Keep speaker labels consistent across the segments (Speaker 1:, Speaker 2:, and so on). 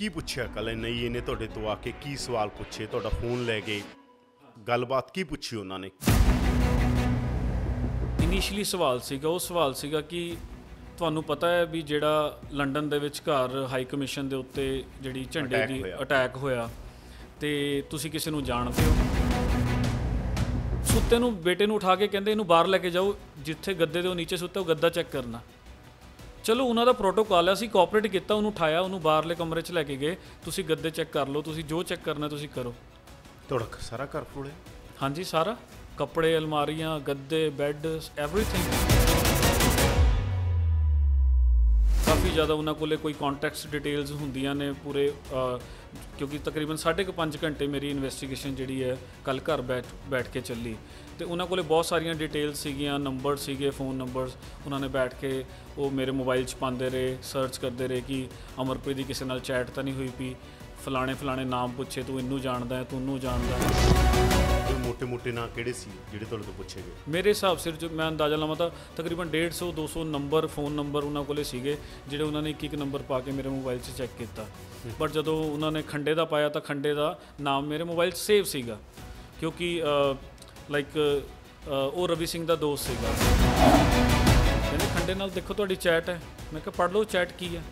Speaker 1: ਕੀ ਪੁੱਛਿਆ ਕੱਲ ਨਹੀਂ ਇਹਨੇ ਤੁਹਾਡੇ ਤੋਂ ਆ ਕੇ ਕੀ ਸਵਾਲ ਪੁੱਛੇ ਤੁਹਾਡਾ ਫੋਨ ਲੈ ਗਏ ਗੱਲਬਾਤ ਕੀ ਪੁੱਛੀ ਉਹਨਾਂ ਨੇ ਇਨੀਸ਼ੀਅਲੀ ਸਵਾਲ ਸੀਗਾ ਉਹ ਸਵਾਲ
Speaker 2: ਸੀਗਾ ਕਿ ਤੁਹਾਨੂੰ ਪਤਾ ਹੈ ਵੀ ਜਿਹੜਾ ਲੰਡਨ ਦੇ ਵਿੱਚ ਘਰ ਹਾਈ ਕਮਿਸ਼ਨ ਦੇ ਉੱਤੇ ਜਿਹੜੀ ਝੰਡੇ ਦੀ ਅਟੈਕ ਹੋਇਆ ਤੇ ਤੁਸੀਂ ਕਿਸੇ ਨੂੰ ਜਾਣਦੇ ਹੋ ਸੁੱਤੇ ਨੂੰ ਬੇਟੇ ਨੂੰ ਉਠਾ ਕੇ ਕਹਿੰਦੇ ਇਹਨੂੰ ਬਾਹਰ ਲੈ ਕੇ ਜਾਓ ਜਿੱਥੇ ਗੱਦੇ ਦੇ ਉਹ ਨੀਚੇ ਸੁੱਤਾ ਉਹ ਗੱਦਾ ਚੈੱਕ ਕਰਨਾ ਚਲੋ ਉਹਨਾਂ ਦਾ ਪ੍ਰੋਟੋਕਾਲ ਆ ਸੀ ਕੋਆਪਰੇਟ ਕੀਤਾ ਉਹਨੂੰ ਉਠਾਇਆ ਉਹਨੂੰ ਬਾਹਰਲੇ ਕਮਰੇ 'ਚ ਲੈ ਕੇ ਗਏ ਤੁਸੀਂ ਗੱਦੇ ਚੈੱਕ ਕਰ ਲਓ ਤੁਸੀਂ ਜੋ ਚੈੱਕ ਕਰਨਾ ਤੁਸੀਂ ਕਰੋ
Speaker 1: ਤੁੜਕ ਸਾਰਾ ਘਰ ਕੋਲੇ
Speaker 2: ਹਾਂਜੀ ਸਾਰਾ ਕੱਪੜੇ ਅਲਮਾਰੀਆਂ ਗੱਦੇ ਬੈੱਡ ਐਵਰੀਥਿੰਗ ਕਾਫੀ ਜ਼ਿਆਦਾ ਉਹਨਾਂ ਕੋਲੇ ਕੋਈ ਕੰਟੈਕਟਸ ਡਿਟੇਲਸ ਹੁੰਦੀਆਂ ਨੇ ਪੂਰੇ ਕਿਉਂਕਿ ਤਕਰੀਬਨ 5.5 ਘੰਟੇ ਮੇਰੀ ਇਨਵੈਸਟੀਗੇਸ਼ਨ ਜਿਹੜੀ ਹੈ ਕੱਲ ਘਰ ਬੈਠ ਬੈਠ ਕੇ ਚੱਲੀ ਤੇ ਉਹਨਾਂ ਕੋਲੇ ਬਹੁਤ ਸਾਰੀਆਂ ਡਿਟੇਲਸ ਸੀਗੀਆਂ ਨੰਬਰ ਸੀਗੇ ਫੋਨ ਨੰਬਰਸ ਉਹਨਾਂ ਨੇ ਬੈਠ ਕੇ ਉਹ ਮੇਰੇ ਮੋਬਾਈਲ 'ਚ ਪਾਉਂਦੇ ਰਹੇ ਸਰਚ ਕਰਦੇ ਰਹੇ ਕਿ ਅਮਰਪ੍ਰੀਤ ਦੀ ਕਿਸੇ ਨਾਲ ਚੈਟ ਤਾਂ ਨਹੀਂ ਹੋਈ ਪਈ ਫਲਾਣੇ ਫਲਾਣੇ ਨਾਮ ਪੁੱਛੇ ਤੂੰ ਇਹਨੂੰ ਜਾਣਦਾ ਹੈ ਤੂੰ ਉਹਨੂੰ ਜਾਣਦਾ ਹੈ
Speaker 1: ਮੋٹے-ਮੋٹے ਨਾਂ ਕਿਹੜੇ ਸੀ ਜਿਹੜੇ ਤੁਹਾਡੇ ਤੋਂ ਪੁੱਛੇ ਗਏ
Speaker 2: ਮੇਰੇ ਹਿਸਾਬ ਸਿਰ ਜੋ ਮੈਂ ਅੰਦਾਜ਼ਾ ਲਾਵਾਂ ਤਾਂ ਤਕਰੀਬਨ 150 200 ਨੰਬਰ ਫੋਨ ਨੰਬਰ ਉਹਨਾਂ ਕੋਲੇ ਸੀਗੇ ਜਿਹੜੇ ਉਹਨਾਂ ਨੇ ਇੱਕ ਇੱਕ ਨੰਬਰ ਪਾ ਕੇ ਮੇਰੇ ਮੋਬਾਈਲ 'ਚ ਚੈੱਕ ਕੀਤਾ ਪਰ ਜਦੋਂ ਉਹਨਾਂ ਨੇ ਖੰਡੇ ਦਾ ਪਾਇਆ ਤਾਂ ਖੰਡੇ ਦਾ ਨਾਮ ਮੇਰੇ ਮੋਬਾਈਲ 'ਚ ਸੇਵ ਸੀਗਾ ਕਿਉਂਕਿ ਲਾਈਕ ਉਹ ਰਵੀ ਸਿੰਘ ਦਾ ਦੋਸਤ ਸੀਗਾ ਕਹਿੰਦੇ ਖੰਡੇ ਨਾਲ ਦੇਖੋ ਤੁਹਾਡੀ ਚੈਟ ਹੈ ਮੈਂ ਕਿਹਾ ਪੜ੍ਹ ਲਓ ਚੈਟ ਕੀ ਹੈ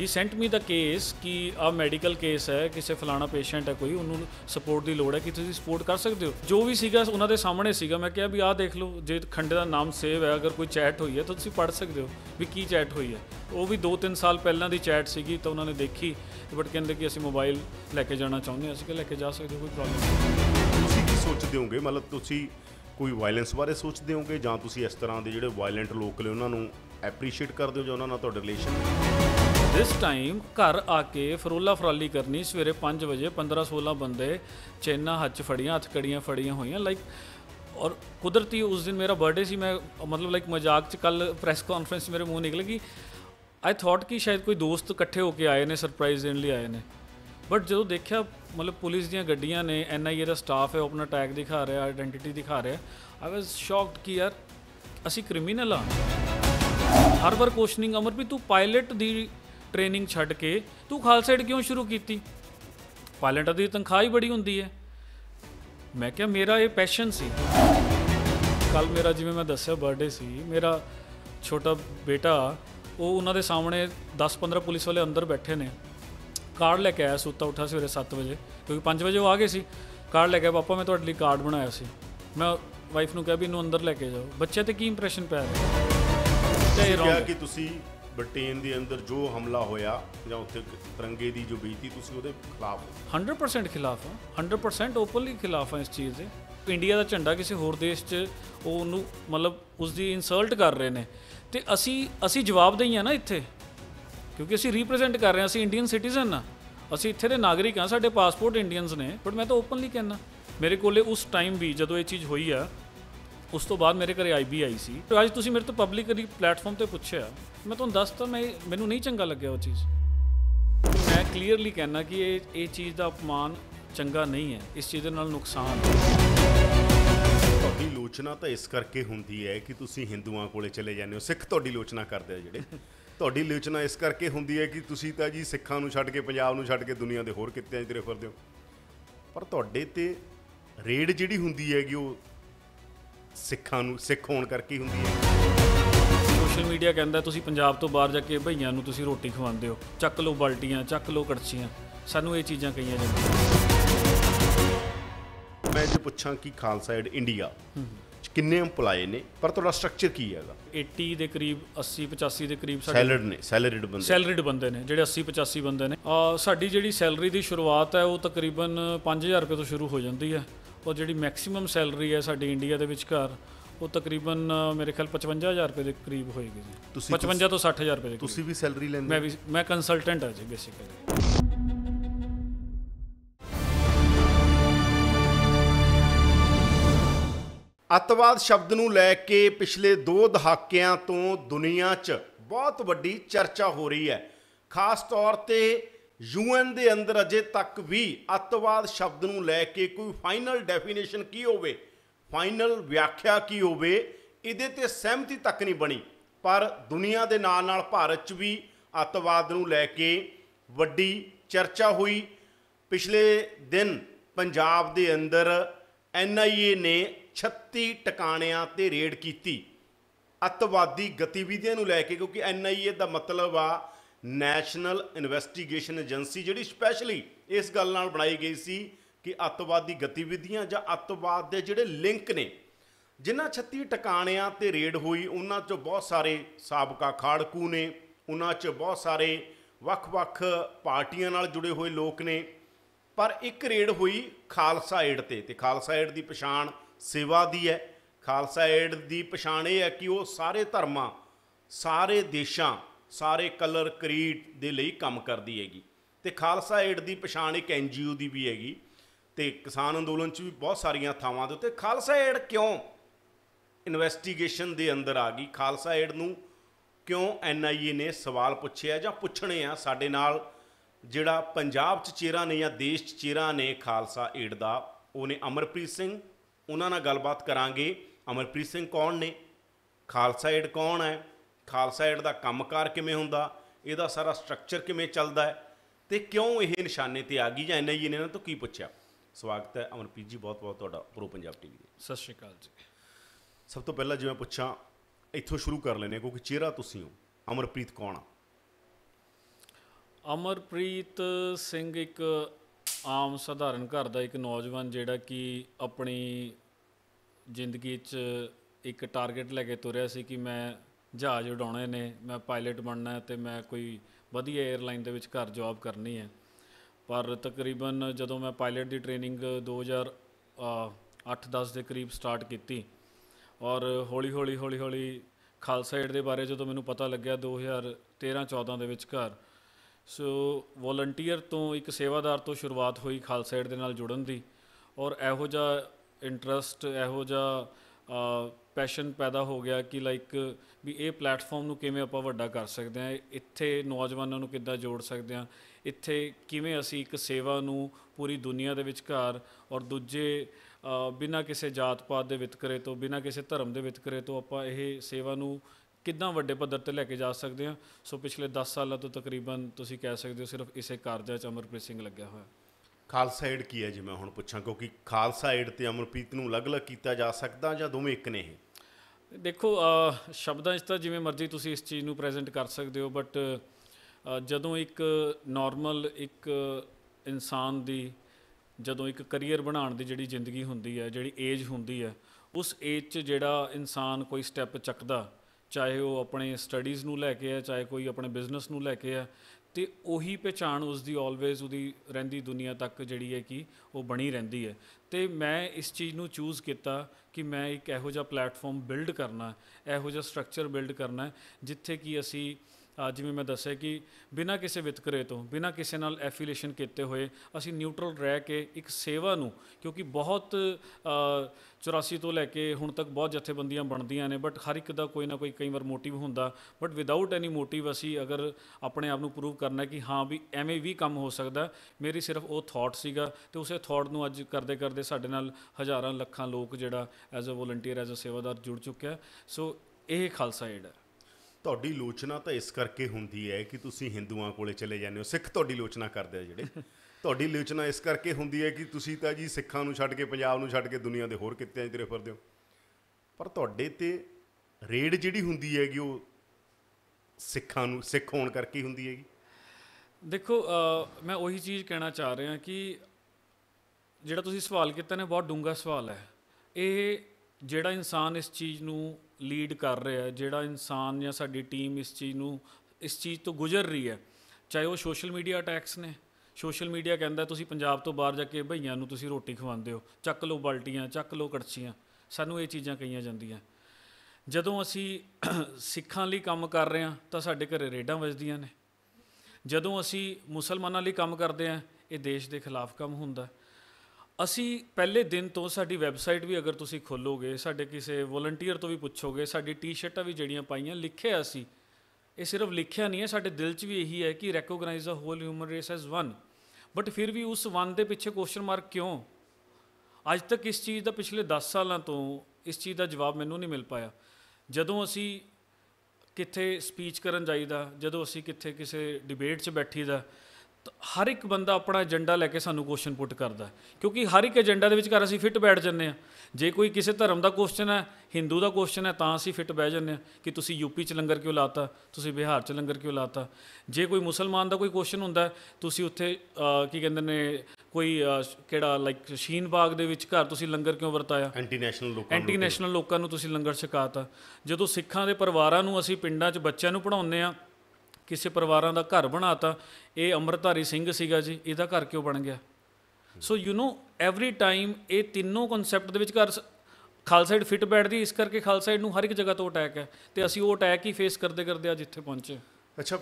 Speaker 2: ਹੀ ਸੈਂਟ ਮੀ ਦਾ ਕੇਸ ਕਿ ਆ ਮੈਡੀਕਲ ਕੇਸ ਹੈ ਕਿਸੇ ਫਲਾਣਾ ਪੇਸ਼ੈਂਟ ਹੈ ਕੋਈ ਉਹਨੂੰ ਸਪੋਰਟ ਦੀ ਲੋੜ ਹੈ ਕਿ ਤੁਸੀਂ ਸਪੋਰਟ ਕਰ ਸਕਦੇ ਹੋ ਜੋ ਵੀ ਸੀਗਾ ਉਹਨਾਂ ਦੇ ਸਾਹਮਣੇ ਸੀਗਾ ਮੈਂ ਕਿਹਾ ਵੀ ਆਹ ਦੇਖ ਲਓ ਜੇ ਖੰਡੇ ਦਾ ਨਾਮ ਸੇਵ ਹੈ ਅਗਰ ਕੋਈ ਚੈਟ ਹੋਈ ਹੈ ਤਾਂ ਤੁਸੀਂ ਪੜ੍ਹ ਸਕਦੇ ਹੋ ਵੀ ਕੀ ਚੈਟ ਹੋਈ ਹੈ ਉਹ ਵੀ 2-3 ਸਾਲ ਪਹਿਲਾਂ ਦੀ ਚੈਟ ਸੀਗੀ ਤਾਂ ਉਹਨਾਂ ਨੇ ਦੇਖੀ ਬਟ ਕਹਿੰਦੇ ਕਿ ਅਸੀਂ ਮੋਬਾਈਲ ਲੈ ਕੇ ਜਾਣਾ ਚਾਹੁੰਦੇ ਹਾਂ ਅਸੀਂ ਕਿ ਲੈ ਕੇ ਜਾ ਸਕਦੇ ਕੋਈ ਪ੍ਰੋਬਲਮ ਨਹੀਂ
Speaker 1: ਸੋਚਦੇ ਹੋਗੇ ਮਤਲਬ ਤੁਸੀਂ ਕੋਈ ਵਾਇਲੈਂਸ ਬਾਰੇ ਸੋਚਦੇ ਹੋਗੇ ਜਾਂ ਤੁਸੀਂ ਇਸ ਤਰ੍ਹਾਂ ਦੇ ਜਿਹੜੇ ਵਾਇਲੈਂਟ ਲੋਕ ਨੇ ਉਹਨਾਂ ਨੂੰ ਐਪਰੀਸ਼ੀਏਟ ਕਰਦੇ ਹੋ ਜਾਂ ਉਹਨਾਂ ਨਾਲ ਤੁਹਾਡਾ ਰਿਲੇਸ਼ਨ
Speaker 2: ਥਿਸ ਟਾਈਮ ਘਰ ਆ ਕੇ ਫਰੋਲਾ ਫਰਾਲੀ ਕਰਨੀ ਸਵੇਰੇ 5 ਵਜੇ 15 16 ਬੰਦੇ ਚੈਨਾ ਹੱਥ ਫੜੀਆਂ ਹੱਥ ਕੜੀਆਂ ਫੜੀਆਂ ਹੋਈਆਂ ਲਾਈਕ ਔਰ ਕੁਦਰਤੀ ਉਸ ਦਿਨ ਮੇਰਾ ਬਰਥਡੇ ਸੀ ਮੈਂ ਮਤਲਬ ਲਾਈਕ ਮਜ਼ਾਕ ਚ ਕੱਲ ਪ੍ਰੈਸ ਕਾਨਫਰੰਸ ਮੇਰੇ ਮੂੰਹ ਨਿਕਲ ਗਈ ਆਈ ਥੌਟ ਕਿ ਸ਼ਾਇਦ ਕੋਈ ਦੋਸਤ ਇਕੱਠੇ ਹੋ ਕੇ ਆਏ ਨੇ ਸਰਪ੍ਰਾਈਜ਼ ਦੇਣ ਲਈ ਆਏ ਨੇ ਬਟ ਜਦੋਂ ਦੇਖਿਆ ਮਤਲਬ ਪੁਲਿਸ ਦੀਆਂ ਗੱਡੀਆਂ ਨੇ ਐਨਆਈਏ ਦਾ ਸਟਾਫ ਹੈ ਆਪਣਾ ਟੈਗ ਦਿਖਾ ਰਿਹਾ ਆਇਡੈਂਟੀਟੀ ਦਿਖਾ ਰਿਹਾ ਆਈ ਵਾਸ ਸ਼ੌਕਡ ਕਿ ਯਾਰ ਅਸੀਂ ਕ੍ਰਿਮੀਨਲ ਆ ਹਰ ਵਾਰ ਕੁਐਸਚਨਿੰਗ ਅਮਰ ਵੀ ਤੂੰ ਪਾਇਲਟ ਦੀ ਟ੍ਰੇਨਿੰਗ ਛੱਡ ਕੇ ਤੂੰ ਖਾਲਸਾਇਡ ਕਿਉਂ ਸ਼ੁਰੂ ਕੀਤੀ ਪਾਇਲਟ ਦੀ ਤਨਖਾਹ ਹੀ ਬੜੀ ਹੁੰਦੀ ਹੈ ਮੈਂ ਕਿਹਾ ਮੇਰਾ ਇਹ ਪੈਸ਼ਨ ਸੀ ਕੱਲ ਮੇਰਾ ਜਿਵੇਂ ਮੈਂ ਦੱਸਿਆ ਬਰਥਡੇ ਸੀ ਮੇਰਾ ਛੋਟਾ ਬੇਟਾ ਉਹ ਉਹਨਾਂ ਦੇ ਸਾਹਮਣੇ 10-15 ਪੁਲਿਸ ਵਾਲੇ ਅੰਦਰ ਬੈਠੇ ਨੇ ਕਾਰਡ ਲੈ ਕੇ ਆਇਆ ਸੁੱਤਾ ਉੱਠਾ ਸਵੇਰੇ 7 ਵਜੇ ਕਿਉਂਕਿ 5 ਵਜੇ ਉਹ ਆ ਗਏ ਸੀ ਕਾਰਡ ਲੈ ਕੇ ਪਾਪਾ ਮੈਂ ਤੁਹਾਡੇ ਲਈ ਕਾਰਡ ਬਣਾਇਆ ਸੀ ਮੈਂ
Speaker 1: ਵਾਈਫ ਨੂੰ ਕਿਹਾ ਵੀ ਇਹਨੂੰ ਅੰਦਰ ਲੈ ਕੇ
Speaker 2: ਜਾਓ ਬੱਚੇ ਤੇ ਕੀ ਇੰਪ੍ਰੈਸ਼ਨ ਪਿਆ
Speaker 1: ਤੇ ਕਿਹਾ ਕਿ ਤੁਸੀਂ ਬਟੇਨ ਦੇ ਅੰਦਰ ਜੋ ਹਮਲਾ ਹੋਇਆ ਜਾਂ ਉੱਥੇ ਤਰੰਗੇ ਦੀ ਜੋ ਬੀਤੀ ਤੁਸੀਂ ਉਹਦੇ ਖਿਲਾਫ
Speaker 2: 100% ਖਿਲਾਫ ਹਾਂ 100%
Speaker 1: ਓਪਨਲੀ ਖਿਲਾਫ
Speaker 2: ਹਾਂ ਇਸ ਚੀਜ਼ ਦੇ ਇੰਡੀਆ ਦਾ ਝੰਡਾ ਕਿਸੇ ਹੋਰ ਦੇਸ਼ 'ਚ ਉਹਨੂੰ ਮਤਲਬ ਉਸ ਦੀ ਇਨਸਲਟ ਕਰ ਰਹੇ ਨੇ ਤੇ ਅਸੀਂ ਅਸੀਂ ਜਵਾਬਦੇਹੀ ਆ ਨਾ ਇੱਥੇ ਕਿਉਂਕਿ ਅਸੀਂ ਰਿਪਰੈਜ਼ੈਂਟ ਕਰ ਰਹੇ ਹਾਂ ਅਸੀਂ ਇੰਡੀਅਨ ਸਿਟੀਜ਼ਨ ਆ ਅਸੀਂ ਇੱਥੇ ਦੇ ਨਾਗਰਿਕ ਆ ਸਾਡੇ ਪਾਸਪੋਰਟ ਇੰਡੀਅਨਸ ਨੇ ਬਟ ਮੈਂ ਤਾਂ ਓਪਨਲੀ ਕਹਿੰਦਾ ਮੇਰੇ ਕੋਲੇ ਉਸ ਟਾਈਮ ਵੀ ਜਦੋਂ ਇਹ ਚੀਜ਼ ਹੋਈ ਆ ਉਸ ਤੋਂ ਬਾਅਦ ਮੇਰੇ ਘਰੇ ਆਈਬੀ ਆਈ ਸੀ ਅੱਜ ਤੁਸੀਂ ਮੇਰੇ ਤੋਂ ਪਬਲਿਕਲੀ ਪਲੇਟਫਾਰਮ ਤੇ ਪੁੱਛਿਆ ਮੈਂ ਤੁਹਾਨੂੰ ਦੱਸਤਾ ਮੈਂ ਮੈਨੂੰ ਨਹੀਂ ਚੰਗਾ ਲੱਗਿਆ ਉਹ ਚੀਜ਼ ਮੈਂ
Speaker 1: ਕਲੀਅਰਲੀ ਕਹਿਣਾ ਕਿ ਇਹ ਇਹ ਚੀਜ਼ ਦਾ ਅਪਮਾਨ ਚੰਗਾ ਨਹੀਂ ਹੈ ਇਸ ਚੀਜ਼ ਦੇ ਨਾਲ ਨੁਕਸਾਨ ਤੁਹਾਡੀ ਲੋਚਨਾ ਤਾਂ ਇਸ ਕਰਕੇ ਹੁੰਦੀ ਹੈ ਕਿ ਤੁਸੀਂ ਹਿੰਦੂਆਂ ਕੋਲੇ ਚਲੇ ਜਾਂਦੇ ਹੋ ਸਿੱਖ ਤੁਹਾਡੀ ਲੋਚਨਾ ਕਰਦੇ ਆ ਜਿਹੜੇ ਤੁਹਾਡੀ ਲੋਚਨਾ ਇਸ ਕਰਕੇ ਹੁੰਦੀ ਹੈ ਕਿ ਤੁਸੀਂ ਤਾਂ ਜੀ ਸਿੱਖਾਂ ਨੂੰ ਛੱਡ ਕੇ ਪੰਜਾਬ ਨੂੰ ਛੱਡ ਕੇ ਦੁਨੀਆ ਦੇ ਹੋਰ ਕਿੱਤਿਆਂ 'ਚ ਤੇਰੇ ਫਿਰਦੇ ਹੋ ਪਰ ਤੁਹਾਡੇ ਤੇ ਰੇਡ ਜਿਹੜੀ ਹੁੰਦੀ ਹੈਗੀ ਉਹ ਸਿੱਖਾਂ ਨੂੰ ਸਿੱਖ ਹੋਣ ਕਰਕੇ ਹੀ ਹੁੰਦੀ ਹੈ
Speaker 2: ਸੋਸ਼ਲ ਮੀਡੀਆ ਕਹਿੰਦਾ ਤੁਸੀਂ ਪੰਜਾਬ ਤੋਂ ਬਾਹਰ ਜਾ ਕੇ ਭਈਆਂ ਨੂੰ ਤੁਸੀਂ ਰੋਟੀ ਖਵਾਉਂਦੇ ਹੋ ਚੱਕ ਲੋ ਬਾਲਟੀਆਂ ਚੱਕ ਲੋ
Speaker 1: ਕੜਛੀਆਂ ਸਾਨੂੰ ਇਹ ਚੀਜ਼ਾਂ ਕਹੀਆਂ ਜਾਂਦੀਆਂ ਮੈਂ ਜੇ ਪੁੱਛਾਂ ਕਿ ਖਾਲਸਾ ਐਡ ਇੰਡੀਆ ਕਿੰਨੇ ਏਮਪਲਾਈ ਨੇ ਪਰ ਤੁਹਾਡਾ ਸਟਰਕਚਰ ਕੀ ਹੈਗਾ 80 ਦੇ
Speaker 2: ਕਰੀਬ 80 85 ਦੇ ਕਰੀਬ ਸਾਡੇ ਸੈਲਰਡ ਨੇ ਸੈਲਰੀਡ ਬੰਦੇ ਸੈਲਰੀਡ ਬੰਦੇ ਨੇ ਜਿਹੜੇ 80 85 ਬੰਦੇ ਨੇ ਸਾਡੀ ਜਿਹੜੀ ਸੈਲਰੀ ਦੀ ਸ਼ੁਰੂਆਤ ਹੈ ਉਹ ਤਕਰੀਬਨ 5000 ਰੁਪਏ ਤੋਂ ਸ਼ੁਰੂ ਹੋ ਜਾਂਦੀ ਹੈ ਔਰ ਜਿਹੜੀ ਮੈਕਸਿਮਮ ਸੈਲਰੀ ਹੈ ਸਾਡੀ ਇੰਡੀਆ ਦੇ ਵਿੱਚ ਘਰ ਉਹ ਤਕਰੀਬਨ ਮੇਰੇ ਖਿਆਲ 55000 ਰੁਪਏ ਦੇ ਕਰੀਬ ਹੋਏਗੀ ਜੀ 55 ਤੋਂ 60000 ਰੁਪਏ ਦੇ ਤੁਸੀਂ ਵੀ ਸੈਲਰੀ ਲੈਂਦੇ ਮੈਂ ਵੀ ਮੈਂ ਕੰਸਲਟੈਂਟ ਹਾਂ ਜੀ ਬੇਸਿਕਲੀ
Speaker 1: ਅਤਵਾਦ ਸ਼ਬਦ ਨੂੰ ਲੈ ਕੇ ਪਿਛਲੇ 2 ਦਹਾਕਿਆਂ ਤੋਂ ਦੁਨੀਆ 'ਚ ਬਹੁਤ ਵੱਡੀ ਚਰਚਾ ਹੋ ਰਹੀ ਹੈ ਖਾਸ ਤੌਰ ਤੇ ਯੂਐਨ ਦੇ ਅੰਦਰ ਅਜੇ ਤੱਕ ਵੀ ਅਤਵਾਦ ਸ਼ਬਦ ਨੂੰ ਲੈ ਕੇ ਕੋਈ ਫਾਈਨਲ ਡੈਫੀਨੇਸ਼ਨ ਕੀ ਹੋਵੇ ਫਾਈਨਲ ਵਿਆਖਿਆ ਕੀ ਹੋਵੇ ਇਹਦੇ ਤੇ ਸਹਿਮਤੀ ਤੱਕ ਨਹੀਂ ਬਣੀ ਪਰ ਦੁਨੀਆ ਦੇ ਨਾਲ ਨਾਲ ਭਾਰਤ 'ਚ ਵੀ ਅਤਵਾਦ ਨੂੰ ਲੈ ਕੇ ਵੱਡੀ ਚਰਚਾ ਹੋਈ ਪਿਛਲੇ ਦਿਨ ਪੰਜਾਬ ਦੇ ਅੰਦਰ ਐਨਆਈਏ ਨੇ 36 ਟਿਕਾਣਿਆਂ ਤੇ ਰੇਡ ਕੀਤੀ ਅਤਵਾਦੀ ਗਤੀਵਿਧੀਆਂ ਨੂੰ ਲੈ ਕੇ ਕਿਉਂਕਿ ਐਨਆਈਏ ਦਾ ਮਤਲਬ ਆ ਨੈਸ਼ਨਲ ਇਨਵੈਸਟੀਗੇਸ਼ਨ ਏਜੰਸੀ ਜਿਹੜੀ ਸਪੈਸ਼ਲੀ ਇਸ ਗੱਲ ਨਾਲ ਬਣਾਈ ਗਈ ਸੀ ਕਿ ਅਤਵਾਦੀ ਗਤੀਵਿਧੀਆਂ ਜਾਂ ਅਤਵਾਦ ਦੇ ਜਿਹੜੇ ਲਿੰਕ ਨੇ ਜਿਨ੍ਹਾਂ 36 ਟਿਕਾਣਿਆਂ ਤੇ ਰੇਡ ਹੋਈ ਉਹਨਾਂ 'ਚੋਂ ਬਹੁਤ ਸਾਰੇ ਸਾਬਕਾ ਖਾੜਕੂ ਨੇ ਉਹਨਾਂ 'ਚ ਬਹੁਤ ਸਾਰੇ ਵੱਖ-ਵੱਖ ਪਾਰਟੀਆਂ ਨਾਲ ਜੁੜੇ ਹੋਏ ਲੋਕ ਨੇ ਪਰ ਇੱਕ ਰੇਡ ਹੋਈ ਖਾਲਸਾ ਏਡ ਤੇ ਤੇ ਖਾਲਸਾ ਏਡ ਦੀ ਪਛਾਣ ਸੇਵਾ ਦੀ ਹੈ ਖਾਲਸਾ ਏਡ ਦੀ ਪਛਾਣ ਇਹ ਹੈ ਕਿ ਉਹ ਸਾਰੇ ਧਰਮਾਂ ਸਾਰੇ ਦੇਸ਼ਾਂ ਸਾਰੇ ਕਲਰ ਕ੍ਰੀਡ ਦੇ ਲਈ ਕੰਮ ਕਰਦੀ ਹੈਗੀ ਤੇ ਖਾਲਸਾ ਏਡ ਦੀ ਪਛਾਣ ਇੱਕ ਐਨਜੀਓ ਦੀ ਵੀ ਹੈਗੀ ਤੇ ਕਿਸਾਨ ਅੰਦੋਲਨ 'ਚ ਵੀ ਬਹੁਤ ਸਾਰੀਆਂ ਥਾਵਾਂ ਦੇ ਉੱਤੇ ਖਾਲਸਾ ਏਡ ਕਿਉਂ ਇਨਵੈਸਟੀਗੇਸ਼ਨ ਦੇ ਅੰਦਰ ਆ ਗਈ ਖਾਲਸਾ ਏਡ ਨੂੰ ਕਿਉਂ ਐਨਆਈਏ ਨੇ ਸਵਾਲ ਪੁੱਛਿਆ ਜਾਂ ਪੁੱਛਣੇ ਆ ਸਾਡੇ ਨਾਲ ਜਿਹੜਾ ਪੰਜਾਬ 'ਚ ਚਿਹਰਾ ਨੇ ਜਾਂ ਦੇਸ਼ 'ਚ ਚਿਹਰਾ ਨੇ ਖਾਲਸਾ ਏਡ ਦਾ ਉਹਨੇ ਅਮਰਪ੍ਰੀਤ ਸਿੰਘ ਉਹਨਾਂ ਨਾਲ ਗੱਲਬਾਤ ਕਰਾਂਗੇ ਅਮਰਪ੍ਰੀਤ ਸਿੰਘ ਕੌਣ ਨੇ ਖਾਲਸਾ ਏਡ ਕੌਣ ਹੈ ਖਾਲਸਾ ਏਡ ਦਾ ਕੰਮਕਾਰ ਕਿਵੇਂ ਹੁੰਦਾ ਇਹਦਾ ਸਾਰਾ ਸਟਰਕਚਰ ਕਿਵੇਂ ਚੱਲਦਾ ਹੈ ਤੇ ਕਿਉਂ ਇਹ ਨਿਸ਼ਾਨੇ ਤੇ ਆ ਗਈ ਜਾਂ ਐਨਆਈਏ ਨੇ ਇਹਨਾਂ ਤੋਂ ਕੀ ਪੁੱਛਿਆ ਸਵਾਗਤ ਹੈ ਅਮਰਪ੍ਰੀਤ ਜੀ ਬਹੁਤ ਬਹੁਤ ਤੁਹਾਡਾ ਪ੍ਰੋ ਪੰਜਾਬ ਟੀਵੀ ਦੇ ਸਤਿ ਸ਼੍ਰੀ ਅਕਾਲ ਜੀ ਸਭ ਤੋਂ ਪਹਿਲਾਂ ਜਿਵੇਂ ਪੁੱਛਾਂ ਇੱਥੋਂ ਸ਼ੁਰੂ ਕਰ ਲੈਨੇ ਕਿਉਂਕਿ ਚਿਹਰਾ ਤੁਸੀਂ ਹੋ ਅਮਰਪ੍ਰੀਤ ਕੌਣ ਆ
Speaker 2: ਅਮਰਪ੍ਰੀਤ ਸਿੰਘ ਇੱਕ ਆਮ ਸਧਾਰਨ ਘਰ ਦਾ ਇੱਕ ਨੌਜਵਾਨ ਜਿਹੜਾ ਕਿ ਆਪਣੀ ਜ਼ਿੰਦਗੀ 'ਚ ਇੱਕ ਟਾਰਗੇਟ ਲੈ ਕੇ ਤੁਰਿਆ ਸੀ ਕਿ ਮੈਂ ਜਹਾਜ਼ ਉਡਾਉਣੇ ਨੇ ਮੈਂ ਪਾਇਲਟ ਬਣਨਾ ਹੈ ਤੇ ਮੈਂ ਕੋਈ ਵਧੀਆ 에ਅਰਲਾਈਨ ਦੇ ਵਿੱਚ ਘਰ ਜੌਬ ਕਰਨੀ ਹੈ ਪਰ ਤਕਰੀਬਨ ਜਦੋਂ ਮੈਂ ਪਾਇਲਟ ਦੀ ਟ੍ਰੇਨਿੰਗ 2008-10 ਦੇ ਕਰੀਬ ਸਟਾਰਟ ਕੀਤੀ ਔਰ ਹੌਲੀ ਹੌਲੀ ਹੌਲੀ ਹੌਲੀ ਖਾਲਸਾ ਏਡ ਦੇ ਬਾਰੇ ਜਦੋਂ ਮੈਨੂੰ ਪਤਾ ਲੱਗਿਆ 2013-14 ਦੇ ਵਿੱਚ ਘਰ ਸੋ ਵੋਲੰਟੀਅਰ ਤੋਂ ਇੱਕ ਸੇਵਾਦਾਰ ਤੋਂ ਸ਼ੁਰੂਆਤ ਹੋਈ ਖਾਲਸਾ ਏਡ ਦੇ ਨਾਲ ਜੁੜਨ ਦੀ ਔਰ ਇਹੋ ਜਿਹਾ ਇੰਟਰਸਟ ਇਹੋ ਜਿਹਾ ਪੈਸ਼ਨ ਪੈਦਾ ਹੋ ਗਿਆ ਕਿ ਲਾਈਕ ਵੀ ਇਹ ਪਲੇਟਫਾਰਮ ਨੂੰ ਕਿਵੇਂ ਆਪਾਂ ਵੱਡਾ ਕਰ ਸਕਦੇ ਹਾਂ ਇੱਥੇ ਨੌਜਵਾਨਾਂ ਨੂੰ ਕਿੱਦਾਂ ਜੋੜ ਸਕਦੇ ਹਾਂ ਇੱਥੇ ਕਿਵੇਂ ਅਸੀਂ ਇੱਕ ਸੇਵਾ ਨੂੰ ਪੂਰੀ ਦੁਨੀਆ ਦੇ ਵਿਚਕਾਰ ਔਰ ਦੂਜੇ ਬਿਨਾਂ ਕਿਸੇ ਜਾਤ ਪਾਤ ਦੇ ਵਿਤਕਰੇ ਤੋਂ ਬਿਨਾਂ ਕਿਸੇ ਧਰਮ ਦੇ ਵਿਤਕਰੇ ਤੋਂ ਆਪਾਂ ਇਹ ਸੇਵਾ ਨੂੰ ਕਿੰਨਾ ਵੱਡੇ ਪੱਧਰ ਤੇ ਲੈ ਕੇ ਜਾ ਸਕਦੇ ਆ ਸੋ ਪਿਛਲੇ 10 ਸਾਲਾਂ ਤੋਂ ਤਕਰੀਬਨ ਤੁਸੀਂ ਕਹਿ ਸਕਦੇ ਹੋ ਸਿਰਫ ਇਸੇ ਕਾਰਜ
Speaker 1: ਵਿੱਚ ਅਮਰਪ੍ਰੀਤ ਸਿੰਘ ਲੱਗਿਆ ਹੋਇਆ ਖਾਲਸਾ ਏਡ ਕੀ ਹੈ ਜੇ ਮੈਂ ਹੁਣ ਪੁੱਛਾਂ ਕਿਉਂਕਿ ਖਾਲਸਾ ਏਡ ਤੇ ਅਮਰਪ੍ਰੀਤ ਨੂੰ ਅਲੱਗ-ਅਲੱਗ ਕੀਤਾ ਜਾ ਸਕਦਾ ਜਾਂ ਦੋਵੇਂ ਇੱਕ ਨੇ ਇਹ
Speaker 2: ਦੇਖੋ ਸ਼ਬਦਾਂ 'ਚ ਤਾਂ ਜਿਵੇਂ ਮਰਜ਼ੀ ਤੁਸੀਂ ਇਸ ਚੀਜ਼ ਨੂੰ ਪ੍ਰੈਜ਼ੈਂਟ ਕਰ ਸਕਦੇ ਹੋ ਬਟ ਜਦੋਂ ਇੱਕ ਨਾਰਮਲ ਇੱਕ ਇਨਸਾਨ ਦੀ ਜਦੋਂ ਇੱਕ ਕੈਰੀਅਰ ਬਣਾਉਣ ਦੀ ਜਿਹੜੀ ਜ਼ਿੰਦਗੀ ਹੁੰਦੀ ਹੈ ਜਿਹੜੀ ਏਜ ਹੁੰਦੀ ਹੈ ਉਸ ਏਜ 'ਚ ਜਿਹੜਾ ਇਨਸਾਨ ਕੋਈ ਸਟੈਪ ਚੱਕਦਾ ਚਾਹੇ ਉਹ ਆਪਣੇ ਸਟੱਡੀਜ਼ ਨੂੰ ਲੈ ਕੇ ਆ ਚਾਹੇ ਕੋਈ ਆਪਣੇ ਬਿਜ਼ਨਸ ਨੂੰ ਲੈ ਕੇ ਆ ਤੇ ਉਹੀ ਪਛਾਣ ਉਸ ਦੀ ਆਲਵੇਜ਼ ਉਹਦੀ ਰਹਿੰਦੀ ਦੁਨੀਆ ਤੱਕ ਜਿਹੜੀ ਹੈ ਕਿ ਉਹ ਬਣੀ ਰਹਿੰਦੀ ਹੈ ਤੇ ਮੈਂ ਇਸ ਚੀਜ਼ ਨੂੰ ਚੂਜ਼ ਕੀਤਾ ਕਿ ਮੈਂ ਇੱਕ ਇਹੋ ਜਿਹਾ ਪਲੇਟਫਾਰਮ ਬਿਲਡ ਕਰਨਾ ਇਹੋ ਜਿਹਾ ਸਟਰਕਚਰ ਬਿਲਡ ਕਰਨਾ ਜਿੱਥੇ ਕਿ ਅਸੀਂ ਜਿਵੇਂ ਮੈਂ ਦੱਸਿਆ ਕਿ ਬਿਨਾ ਕਿਸੇ ਵਿਤਕਰੇ ਤੋਂ ਬਿਨਾ ਕਿਸੇ ਨਾਲ ਐਫੀਲੀਏਸ਼ਨ ਕੀਤੇ ਹੋਏ ਅਸੀਂ ਨਿਊਟਰਲ ਰਹਿ ਕੇ ਇੱਕ ਸੇਵਾ ਨੂੰ ਕਿਉਂਕਿ ਬਹੁਤ 84 ਤੋਂ ਲੈ ਕੇ ਹੁਣ ਤੱਕ ਬਹੁਤ ਜਥੇਬੰਦੀਆਂ ਬਣਦੀਆਂ ਨੇ ਬਟ ਹਰ ਇੱਕ ਦਾ ਕੋਈ ਨਾ ਕੋਈ ਕਈ ਵਾਰ ਮੋਟਿਵ ਹੁੰਦਾ ਬਟ ਵਿਦਆਊਟ ਐਨੀ ਮੋਟਿਵ ਅਸੀਂ ਅਗਰ ਆਪਣੇ ਆਪ ਨੂੰ ਪ੍ਰੂਵ ਕਰਨਾ ਕਿ ਹਾਂ ਵੀ ਐਵੇਂ ਵੀ ਕੰਮ ਹੋ ਸਕਦਾ ਮੇਰੀ ਸਿਰਫ ਉਹ ਥਾਟ ਸੀਗਾ ਤੇ ਉਸੇ ਥਾਟ ਨੂੰ ਅੱਜ ਕਰਦੇ ਕਰਦੇ ਸਾਡੇ ਨਾਲ ਹਜ਼ਾਰਾਂ ਲੱਖਾਂ ਲੋਕ ਜਿਹੜਾ as a volunteer as a ਸੇਵਾਦਾਰ ਜੁੜ ਚੁੱਕਿਆ ਸੋ ਇਹ ਖਾਲਸਾ ਏਡ ਹੈ
Speaker 1: ਤੁਹਾਡੀ ਲੋਚਨਾ ਤਾਂ ਇਸ ਕਰਕੇ ਹੁੰਦੀ ਹੈ ਕਿ ਤੁਸੀਂ ਹਿੰਦੂਆਂ ਕੋਲੇ ਚਲੇ ਜਾਂਦੇ ਹੋ ਸਿੱਖ ਤੁਹਾਡੀ ਲੋਚਨਾ ਕਰਦੇ ਆ ਜਿਹੜੇ ਤੁਹਾਡੀ ਲੋਚਨਾ ਇਸ ਕਰਕੇ ਹੁੰਦੀ ਹੈ ਕਿ ਤੁਸੀਂ ਤਾਂ ਜੀ ਸਿੱਖਾਂ ਨੂੰ ਛੱਡ ਕੇ ਪੰਜਾਬ ਨੂੰ ਛੱਡ ਕੇ ਦੁਨੀਆ ਦੇ ਹੋਰ ਕਿੱਤਿਆਂ 'ਚ ਤੁਰੇ ਫਿਰਦੇ ਹੋ ਪਰ ਤੁਹਾਡੇ ਤੇ ਰੇਡ ਜਿਹੜੀ ਹੁੰਦੀ ਹੈਗੀ ਉਹ ਸਿੱਖਾਂ ਨੂੰ ਸਿੱਖ ਹੋਣ ਕਰਕੇ ਹੀ ਹੁੰਦੀ ਹੈਗੀ ਦੇਖੋ
Speaker 2: ਮੈਂ ਉਹੀ ਚੀਜ਼ ਕਹਿਣਾ ਚਾਹ ਰਿਹਾ ਕਿ ਜਿਹੜਾ ਤੁਸੀਂ ਸਵਾਲ ਕੀਤਾ ਨੇ ਬਹੁਤ ਡੂੰਗਾ ਸਵਾਲ ਹੈ ਇਹ ਜਿਹੜਾ ਇਨਸਾਨ ਇਸ ਚੀਜ਼ ਨੂੰ ਲੀਡ ਕਰ ਰਿਹਾ ਹੈ ਜਿਹੜਾ ਇਨਸਾਨ ਜਾਂ ਸਾਡੀ ਟੀਮ ਇਸ ਚੀਜ਼ ਨੂੰ ਇਸ ਚੀਜ਼ ਤੋਂ ਗੁਜ਼ਰ ਰਹੀ ਹੈ ਚਾਹੇ ਉਹ ਸੋਸ਼ਲ ਮੀਡੀਆ ਅਟੈਕਸ ਨੇ ਸੋਸ਼ਲ ਮੀਡੀਆ ਕਹਿੰਦਾ ਤੁਸੀਂ ਪੰਜਾਬ ਤੋਂ ਬਾਹਰ ਜਾ ਕੇ ਭਈਆਂ ਨੂੰ ਤੁਸੀਂ ਰੋਟੀ ਖਵਾਉਂਦੇ ਹੋ ਚੱਕ ਲੋ ਬਾਲਟੀਆਂ ਚੱਕ ਲੋ ਕੜਛੀਆਂ ਸਾਨੂੰ ਇਹ ਚੀਜ਼ਾਂ ਕਹੀਆਂ ਜਾਂਦੀਆਂ ਜਦੋਂ ਅਸੀਂ ਸਿੱਖਾਂ ਲਈ ਕੰਮ ਕਰ ਰਹੇ ਹਾਂ ਤਾਂ ਸਾਡੇ ਘਰੇ ਰੇਡਾਂ ਵੱਜਦੀਆਂ ਨੇ ਜਦੋਂ ਅਸੀਂ ਮੁਸਲਮਾਨਾਂ ਲਈ ਕੰਮ ਕਰਦੇ ਹਾਂ ਇਹ ਦੇਸ਼ ਦੇ ਖਿਲਾਫ ਕੰਮ ਹੁੰਦਾ ਅਸੀਂ ਪਹਿਲੇ ਦਿਨ ਤੋਂ ਸਾਡੀ ਵੈਬਸਾਈਟ ਵੀ ਅਗਰ ਤੁਸੀਂ ਖੋਲੋਗੇ ਸਾਡੇ ਕਿਸੇ ਵੋਲੰਟੀਅਰ ਤੋਂ ਵੀ ਪੁੱਛੋਗੇ ਸਾਡੀ ਟੀ-ਸ਼ਰਟਾਂ ਵੀ ਜਿਹੜੀਆਂ ਪਾਈਆਂ ਲਿਖਿਆ ਅਸੀਂ ਇਹ ਸਿਰਫ ਲਿਖਿਆ ਨਹੀਂ ਹੈ ਸਾਡੇ ਦਿਲ 'ਚ ਵੀ ਇਹੀ ਹੈ ਕਿ recognise a whole human race as one but ਫਿਰ ਵੀ ਉਸ ਵਨ ਦੇ ਪਿੱਛੇ ਕੁਐਸਚਨ ਮਾਰਕ ਕਿਉਂ ਅੱਜ ਤੱਕ ਇਸ ਚੀਜ਼ ਦਾ ਪਿਛਲੇ 10 ਸਾਲਾਂ ਤੋਂ ਇਸ ਚੀਜ਼ ਦਾ ਜਵਾਬ ਮੈਨੂੰ ਨਹੀਂ ਮਿਲ ਪਾਇਆ ਜਦੋਂ ਅਸੀਂ ਕਿੱਥੇ ਸਪੀਚ ਕਰਨ ਜਾਈਦਾ ਜਦੋਂ ਅਸੀਂ ਕਿੱਥੇ ਕਿਸੇ ਡਿਬੇਟ 'ਚ ਬੈਠੀਦਾ ਹਰ ਇੱਕ ਬੰਦਾ ਆਪਣਾ ਏਜੰਡਾ ਲੈ ਕੇ ਸਾਨੂੰ ਕੁਐਸਚਨ ਪੁੱਟ ਕਰਦਾ ਕਿਉਂਕਿ ਹਰ ਇੱਕ ਏਜੰਡਾ ਦੇ ਵਿੱਚ ਘਰ ਅਸੀਂ ਫਿੱਟ ਬੈਠ ਜੰਨੇ ਆ ਜੇ ਕੋਈ ਕਿਸੇ ਧਰਮ ਦਾ ਕੁਐਸਚਨ ਹੈ Hindu ਦਾ ਕੁਐਸਚਨ ਹੈ ਤਾਂ ਅਸੀਂ ਫਿੱਟ ਬੈਠ ਜੰਨੇ ਆ ਕਿ ਤੁਸੀਂ ਯੂਪੀ 'ਚ ਲੰਗਰ ਕਿਉਂ ਲਾਤਾ ਤੁਸੀਂ ਬਿਹਾਰ 'ਚ ਲੰਗਰ ਕਿਉਂ ਲਾਤਾ ਜੇ ਕੋਈ ਮੁਸਲਮਾਨ ਦਾ ਕੋਈ ਕੁਐਸਚਨ ਹੁੰਦਾ ਤੁਸੀਂ ਉੱਥੇ ਕੀ ਕਹਿੰਦੇ ਨੇ ਕੋਈ ਕਿਹੜਾ ਲਾਈਕ ਸ਼ੀਨ ਬਾਗ ਦੇ ਵਿੱਚ ਘਰ ਤੁਸੀਂ ਲੰਗਰ ਕਿਉਂ ਵਰਤਾਇਆ ਇੰਟਰਨੈਸ਼ਨਲ ਲੋਕਾਂ ਨੂੰ ਇੰਟਰਨੈਸ਼ਨਲ ਲੋਕਾਂ ਨੂੰ ਤੁਸੀਂ ਲੰਗਰ ਛਕਾਤਾ ਜਦੋਂ ਸਿੱਖਾਂ ਦੇ ਪਰਿਵਾਰਾਂ ਨੂੰ ਅਸੀਂ ਪਿੰਡਾਂ 'ਚ ਬੱਚਿਆਂ ਨੂੰ ਪੜਾਉਂਦੇ ਆ ਕਿਸੇ ਪਰਿਵਾਰਾਂ ਦਾ ਘਰ ਬਣਾਤਾ ਇਹ ਅਮਰਧਾਰੀ ਸਿੰਘ ਸੀਗਾ ਜੀ ਇਹਦਾ ਘਰ ਕਿਉਂ ਬਣ ਗਿਆ so you know every time ਇਹ ਤਿੰਨੋਂ ਕਨਸੈਪਟ ਦੇ ਵਿੱਚ ਘਰ ਖਾਲਸਾ ਫਿੱਟ ਬੈਠਦੀ ਇਸ ਕਰਕੇ ਖਾਲਸਾ ਨੂੰ ਹਰ ਇੱਕ ਜਗ੍ਹਾ ਤੋਂ ਅਟੈਕ ਹੈ ਤੇ ਅਸੀਂ ਉਹ ਅਟੈਕ ਹੀ ਫੇਸ ਕਰਦੇ ਕਰਦੇ ਅੱਜ ਇੱਥੇ ਪਹੁੰਚੇ
Speaker 1: ਅੱਛਾ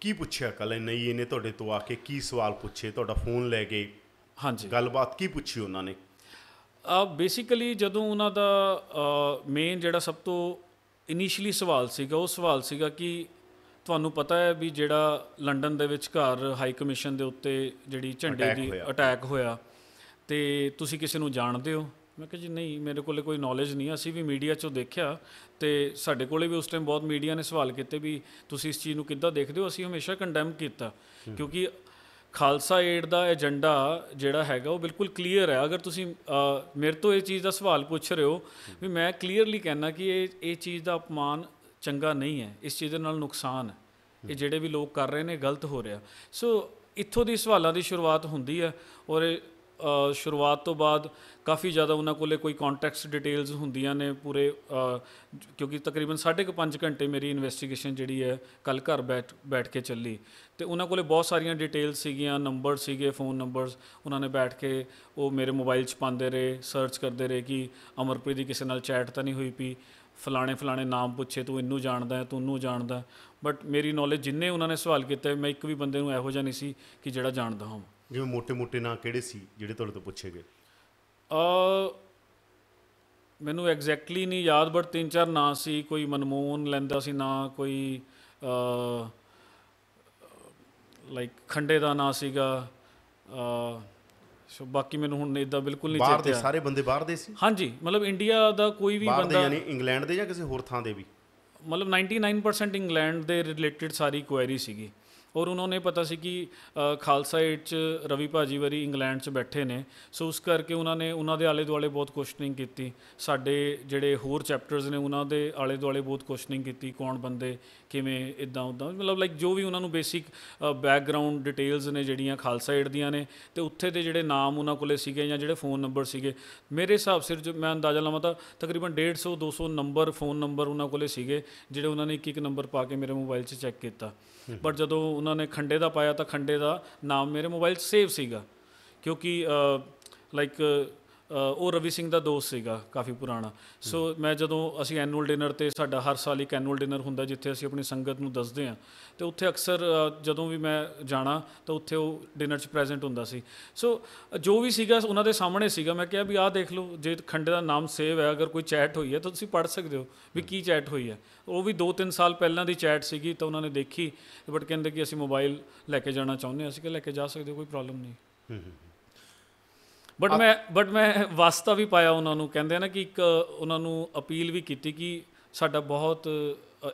Speaker 1: ਕੀ ਪੁੱਛਿਆ ਕੱਲ ਨਹੀਂ ਇਹਨੇ ਤੁਹਾਡੇ ਤੋਂ ਆ ਕੇ ਕੀ ਸਵਾਲ ਪੁੱਛੇ ਤੁਹਾਡਾ ਫੋਨ ਲੈ ਕੇ ਹਾਂਜੀ ਗੱਲਬਾਤ ਕੀ ਪੁੱਛੀ ਉਹਨਾਂ ਨੇ ਆ
Speaker 2: ਬੇਸਿਕਲੀ ਜਦੋਂ ਉਹਨਾਂ ਦਾ ਮੇਨ ਜਿਹੜਾ ਸਭ ਤੋਂ ਇਨੀਸ਼ੀਅਲੀ ਸਵਾਲ ਸੀਗਾ ਉਹ ਸਵਾਲ ਸੀਗਾ ਕਿ ਤੁਹਾਨੂੰ ਪਤਾ ਹੈ ਵੀ ਜਿਹੜਾ ਲੰਡਨ ਦੇ ਵਿੱਚ ਘਰ ਹਾਈ ਕਮਿਸ਼ਨ ਦੇ ਉੱਤੇ ਜਿਹੜੀ ਝੰਡੇ ਦੀ ਅਟੈਕ ਹੋਇਆ ਤੇ ਤੁਸੀਂ ਕਿਸੇ ਨੂੰ ਜਾਣਦੇ ਹੋ ਮੈਂ ਕਿਹਾ ਜੀ ਨਹੀਂ ਮੇਰੇ ਕੋਲੇ ਕੋਈ ਨੌਲੇਜ ਨਹੀਂ ਅਸੀਂ ਵੀ ਮੀਡੀਆ 'ਚੋਂ ਦੇਖਿਆ ਤੇ ਸਾਡੇ ਕੋਲੇ ਵੀ ਉਸ ਟਾਈਮ ਬਹੁਤ ਮੀਡੀਆ ਨੇ ਸਵਾਲ ਕੀਤੇ ਵੀ ਤੁਸੀਂ ਇਸ ਚੀਜ਼ ਨੂੰ ਕਿੱਦਾਂ ਦੇਖਦੇ ਹੋ ਅਸੀਂ ਹਮੇਸ਼ਾ ਕੰਡੈਮ ਕੀਤਾ ਕਿਉਂਕਿ ਖਾਲਸਾ ਏਡ ਦਾ ਏਜੰਡਾ ਜਿਹੜਾ ਹੈਗਾ ਉਹ ਬਿਲਕੁਲ ਕਲੀਅਰ ਹੈ ਅਗਰ ਤੁਸੀਂ ਮੇਰੇ ਤੋਂ ਇਹ ਚੀਜ਼ ਦਾ ਸਵਾਲ ਪੁੱਛ ਰਹੇ ਹੋ ਵੀ ਮੈਂ ਕਲੀਅਰਲੀ ਕਹਿਣਾ ਕਿ ਇਹ ਇਹ ਚੀਜ਼ ਦਾ ਅਪਮਾਨ ਚੰਗਾ ਨਹੀਂ ਹੈ ਇਸ ਚੀਜ਼ ਦੇ ਨਾਲ ਨੁਕਸਾਨ ਹੈ ਇਹ ਜਿਹੜੇ ਵੀ ਲੋਕ ਕਰ ਰਹੇ ਨੇ ਗਲਤ ਹੋ ਰਿਹਾ ਸੋ ਇੱਥੋਂ ਦੀ ਸਵਾਲਾਂ ਦੀ ਸ਼ੁਰੂਆਤ ਹੁੰਦੀ ਹੈ ਔਰ ਸ਼ੁਰੂਆਤ ਤੋਂ ਬਾਅਦ ਕਾਫੀ ਜ਼ਿਆਦਾ ਉਹਨਾਂ ਕੋਲੇ ਕੋਈ ਕੰਟੈਕਸਟ ਡਿਟੇਲਸ ਹੁੰਦੀਆਂ ਨੇ ਪੂਰੇ ਕਿਉਂਕਿ ਤਕਰੀਬਨ 5.5 ਘੰਟੇ ਮੇਰੀ ਇਨਵੈਸਟੀਗੇਸ਼ਨ ਜਿਹੜੀ ਹੈ ਕੱਲ ਘਰ ਬੈਠ ਬੈਠ ਕੇ ਚੱਲੀ ਤੇ ਉਹਨਾਂ ਕੋਲੇ ਬਹੁਤ ਸਾਰੀਆਂ ਡਿਟੇਲਸ ਸੀਗੀਆਂ ਨੰਬਰ ਸੀਗੇ ਫੋਨ ਨੰਬਰਸ ਉਹਨਾਂ ਨੇ ਬੈਠ ਕੇ ਉਹ ਮੇਰੇ ਮੋਬਾਈਲ 'ਚ ਪਾਉਂਦੇ ਰਹੇ ਸਰਚ ਕਰਦੇ ਰਹੇ ਕਿ ਅਮਰਪ੍ਰੀਤ ਦੀ ਕਿਸੇ ਨਾਲ ਚੈਟ ਤਾਂ ਨਹੀਂ ਹੋਈ ਪਈ ਫਲਾਣੇ ਫਲਾਣੇ ਨਾਮ ਪੁੱਛੇ ਤੂੰ ਇਹਨੂੰ ਜਾਣਦਾ ਹੈ ਤੂੰ ਉਹਨੂੰ ਜਾਣਦਾ ਬਟ ਮੇਰੀ ਨੌਲੇਜ ਜਿੰਨੇ ਉਹਨਾਂ ਨੇ ਸਵਾਲ ਕੀਤੇ ਮੈਂ ਇੱਕ ਵੀ ਬੰਦੇ ਨੂੰ ਇਹੋ ਜਿਹਾ ਨਹੀਂ ਸੀ ਕਿ ਜਿਹੜਾ ਜਾਣਦਾ
Speaker 1: ਹਾਂ ਜਿਵੇਂ ਮੋٹے-ਮੋٹے ਨਾਂ ਕਿਹੜੇ ਸੀ ਜਿਹੜੇ ਤੁਹਾਡੇ ਤੋਂ ਪੁੱਛੇ ਗਏ
Speaker 2: ਅ ਮੈਨੂੰ ਐਗਜ਼ੈਕਟਲੀ ਨਹੀਂ ਯਾਦ ਬਟ ਤਿੰਨ ਚਾਰ ਨਾਂ ਸੀ ਕੋਈ ਮਨਮੋਹਨ ਲੈਂਦਾ ਸੀ ਨਾਂ ਕੋਈ ਅ ਲਾਈਕ ਖੰਡੇ ਦਾ ਨਾਂ ਸੀਗਾ ਅ ਸੋ ਬਾਕੀ ਮੈਨੂੰ ਹੁਣ ਇਦਾਂ ਬਿਲਕੁਲ ਨਹੀਂ ਆ ਬਾਹਰ ਦੇ ਸਾਰੇ ਬੰਦੇ ਬਾਹਰ ਦੇ ਸੀ ਹਾਂਜੀ ਮਤਲਬ ਇੰਡੀਆ ਦਾ ਕੋਈ ਵੀ ਬੰਦਾ ਯਾਨੀ ਇੰਗਲੈਂਡ ਦੇ ਜਾਂ ਕਿਸੇ ਹੋਰ ਥਾਂ ਦੇ ਵੀ ਮਤਲਬ 99% ਇੰਗਲੈਂਡ ਦੇ ਰਿਲੇਟਡ ਸਾਰੀ ਕੁਐਰੀ ਸੀਗੀ ਔਰ ਉਹਨਾਂ ਨੇ ਪਤਾ ਸੀ ਕਿ ਖਾਲਸਾ ਏਡ ਚ ਰਵੀ ਭਾਜੀ ਵਰੀ ਇੰਗਲੈਂਡ ਚ ਬੈਠੇ ਨੇ ਸੋ ਉਸ ਕਰਕੇ ਉਹਨਾਂ ਨੇ ਉਹਨਾਂ ਦੇ ਆਲੇ ਦੁਆਲੇ ਬਹੁਤ ਕੁਐਸਚਨਿੰਗ ਕੀਤੀ ਸਾਡੇ ਜਿਹੜੇ ਹੋਰ ਚੈਪਟਰਸ ਨੇ ਉਹਨਾਂ ਦੇ ਆਲੇ ਦੁਆਲੇ ਬਹੁਤ ਕੁਐਸਚਨਿੰਗ ਕੀਤੀ ਕੌਣ ਬੰਦੇ ਕਿਵੇਂ ਇਦਾਂ ਉਦਾਂ ਮਤਲਬ ਲਾਈਕ ਜੋ ਵੀ ਉਹਨਾਂ ਨੂੰ ਬੇਸਿਕ ਬੈਕਗ੍ਰਾਉਂਡ ਡਿਟੇਲਸ ਨੇ ਜਿਹੜੀਆਂ ਖਾਲਸਾ ਏਡ ਦੀਆਂ ਨੇ ਤੇ ਉੱਥੇ ਦੇ ਜਿਹੜੇ ਨਾਮ ਉਹਨਾਂ ਕੋਲੇ ਸੀਗੇ ਜਾਂ ਜਿਹੜੇ ਫੋਨ ਨੰਬਰ ਸੀਗੇ ਮੇਰੇ ਹਿਸਾਬ ਸਿਰ ਜੋ ਮੈਂ ਅੰਦਾਜ਼ਾ ਲਾਵਾਂ ਤਾਂ ਤਕਰੀਬਨ 150 200 ਨੰਬਰ ਫੋਨ ਨੰਬਰ ਉਹਨਾਂ ਕੋਲੇ ਸੀਗੇ ਜਿਹੜੇ ਉਹਨਾਂ ਨੇ ਇੱਕ ਇੱਕ ਨੰਬਰ ਪਾ ਕੇ ਮੇਰੇ ਮੋਬਾਈਲ 'ਚ ਚੈੱਕ ਕੀਤਾ ਬਟ ਜਦੋਂ ਉਹਨਾਂ ਨੇ ਖੰਡੇ ਦਾ ਪਾਇਆ ਤਾਂ ਖੰਡੇ ਦਾ ਨਾਮ ਮੇਰੇ ਮੋਬਾਈਲ ਸੇਵ ਸੀਗਾ ਕਿਉਂਕਿ ਲਾਈਕ ਉਹ ਰਵੀ ਸਿੰਘ ਦਾ ਦੋਸਤ ਸੀਗਾ ਕਾਫੀ ਪੁਰਾਣਾ ਸੋ ਮੈਂ ਜਦੋਂ ਅਸੀਂ ਐਨੂਅਲ ਡਿਨਰ ਤੇ ਸਾਡਾ ਹਰ ਸਾਲ ਇੱਕ ਐਨੂਅਲ ਡਿਨਰ ਹੁੰਦਾ ਜਿੱਥੇ ਅਸੀਂ ਆਪਣੀ ਸੰਗਤ ਨੂੰ ਦੱਸਦੇ ਆ ਤੇ ਉੱਥੇ ਅਕਸਰ ਜਦੋਂ ਵੀ ਮੈਂ ਜਾਣਾ ਤਾਂ ਉੱਥੇ ਉਹ ਡਿਨਰ 'ਚ ਪ੍ਰੈਜ਼ੈਂਟ ਹੁੰਦਾ ਸੀ ਸੋ ਜੋ ਵੀ ਸੀਗਾ ਉਹਨਾਂ ਦੇ ਸਾਹਮਣੇ ਸੀਗਾ ਮੈਂ ਕਿਹਾ ਵੀ ਆਹ ਦੇਖ ਲਓ ਜੇ ਖੰਡੇ ਦਾ ਨਾਮ ਸੇਵ ਹੈ ਅਗਰ ਕੋਈ ਚੈਟ ਹੋਈ ਹੈ ਤਾਂ ਤੁਸੀਂ ਪੜ ਸਕਦੇ ਹੋ ਵੀ ਕੀ ਚੈਟ ਹੋਈ ਹੈ ਉਹ ਵੀ 2-3 ਸਾਲ ਪਹਿਲਾਂ ਦੀ ਚੈਟ ਸੀਗੀ ਤਾਂ ਉਹਨਾਂ ਨੇ ਦੇਖੀ ਬਟ ਕਹਿੰਦੇ ਕਿ ਅਸੀਂ ਮੋਬਾਈਲ ਲੈ ਕੇ ਜਾਣਾ ਚਾਹੁੰਦੇ ਹਾਂ ਅਸੀਂ ਕਿ ਲੈ ਕੇ ਜਾ ਸਕਦੇ ਹੋ ਕੋਈ ਪ੍ਰੋਬਲਮ ਨਹੀਂ ਹੂੰ ਹੂੰ ਬਟ ਮੈਂ ਬਟ ਮੈਂ ਵਾਸਤਾ ਵੀ ਪਾਇਆ ਉਹਨਾਂ ਨੂੰ ਕਹਿੰਦੇ ਆ ਨਾ ਕਿ ਇੱਕ ਉਹਨਾਂ ਨੂੰ ਅਪੀਲ ਵੀ ਕੀਤੀ ਕਿ ਸਾਡਾ ਬਹੁਤ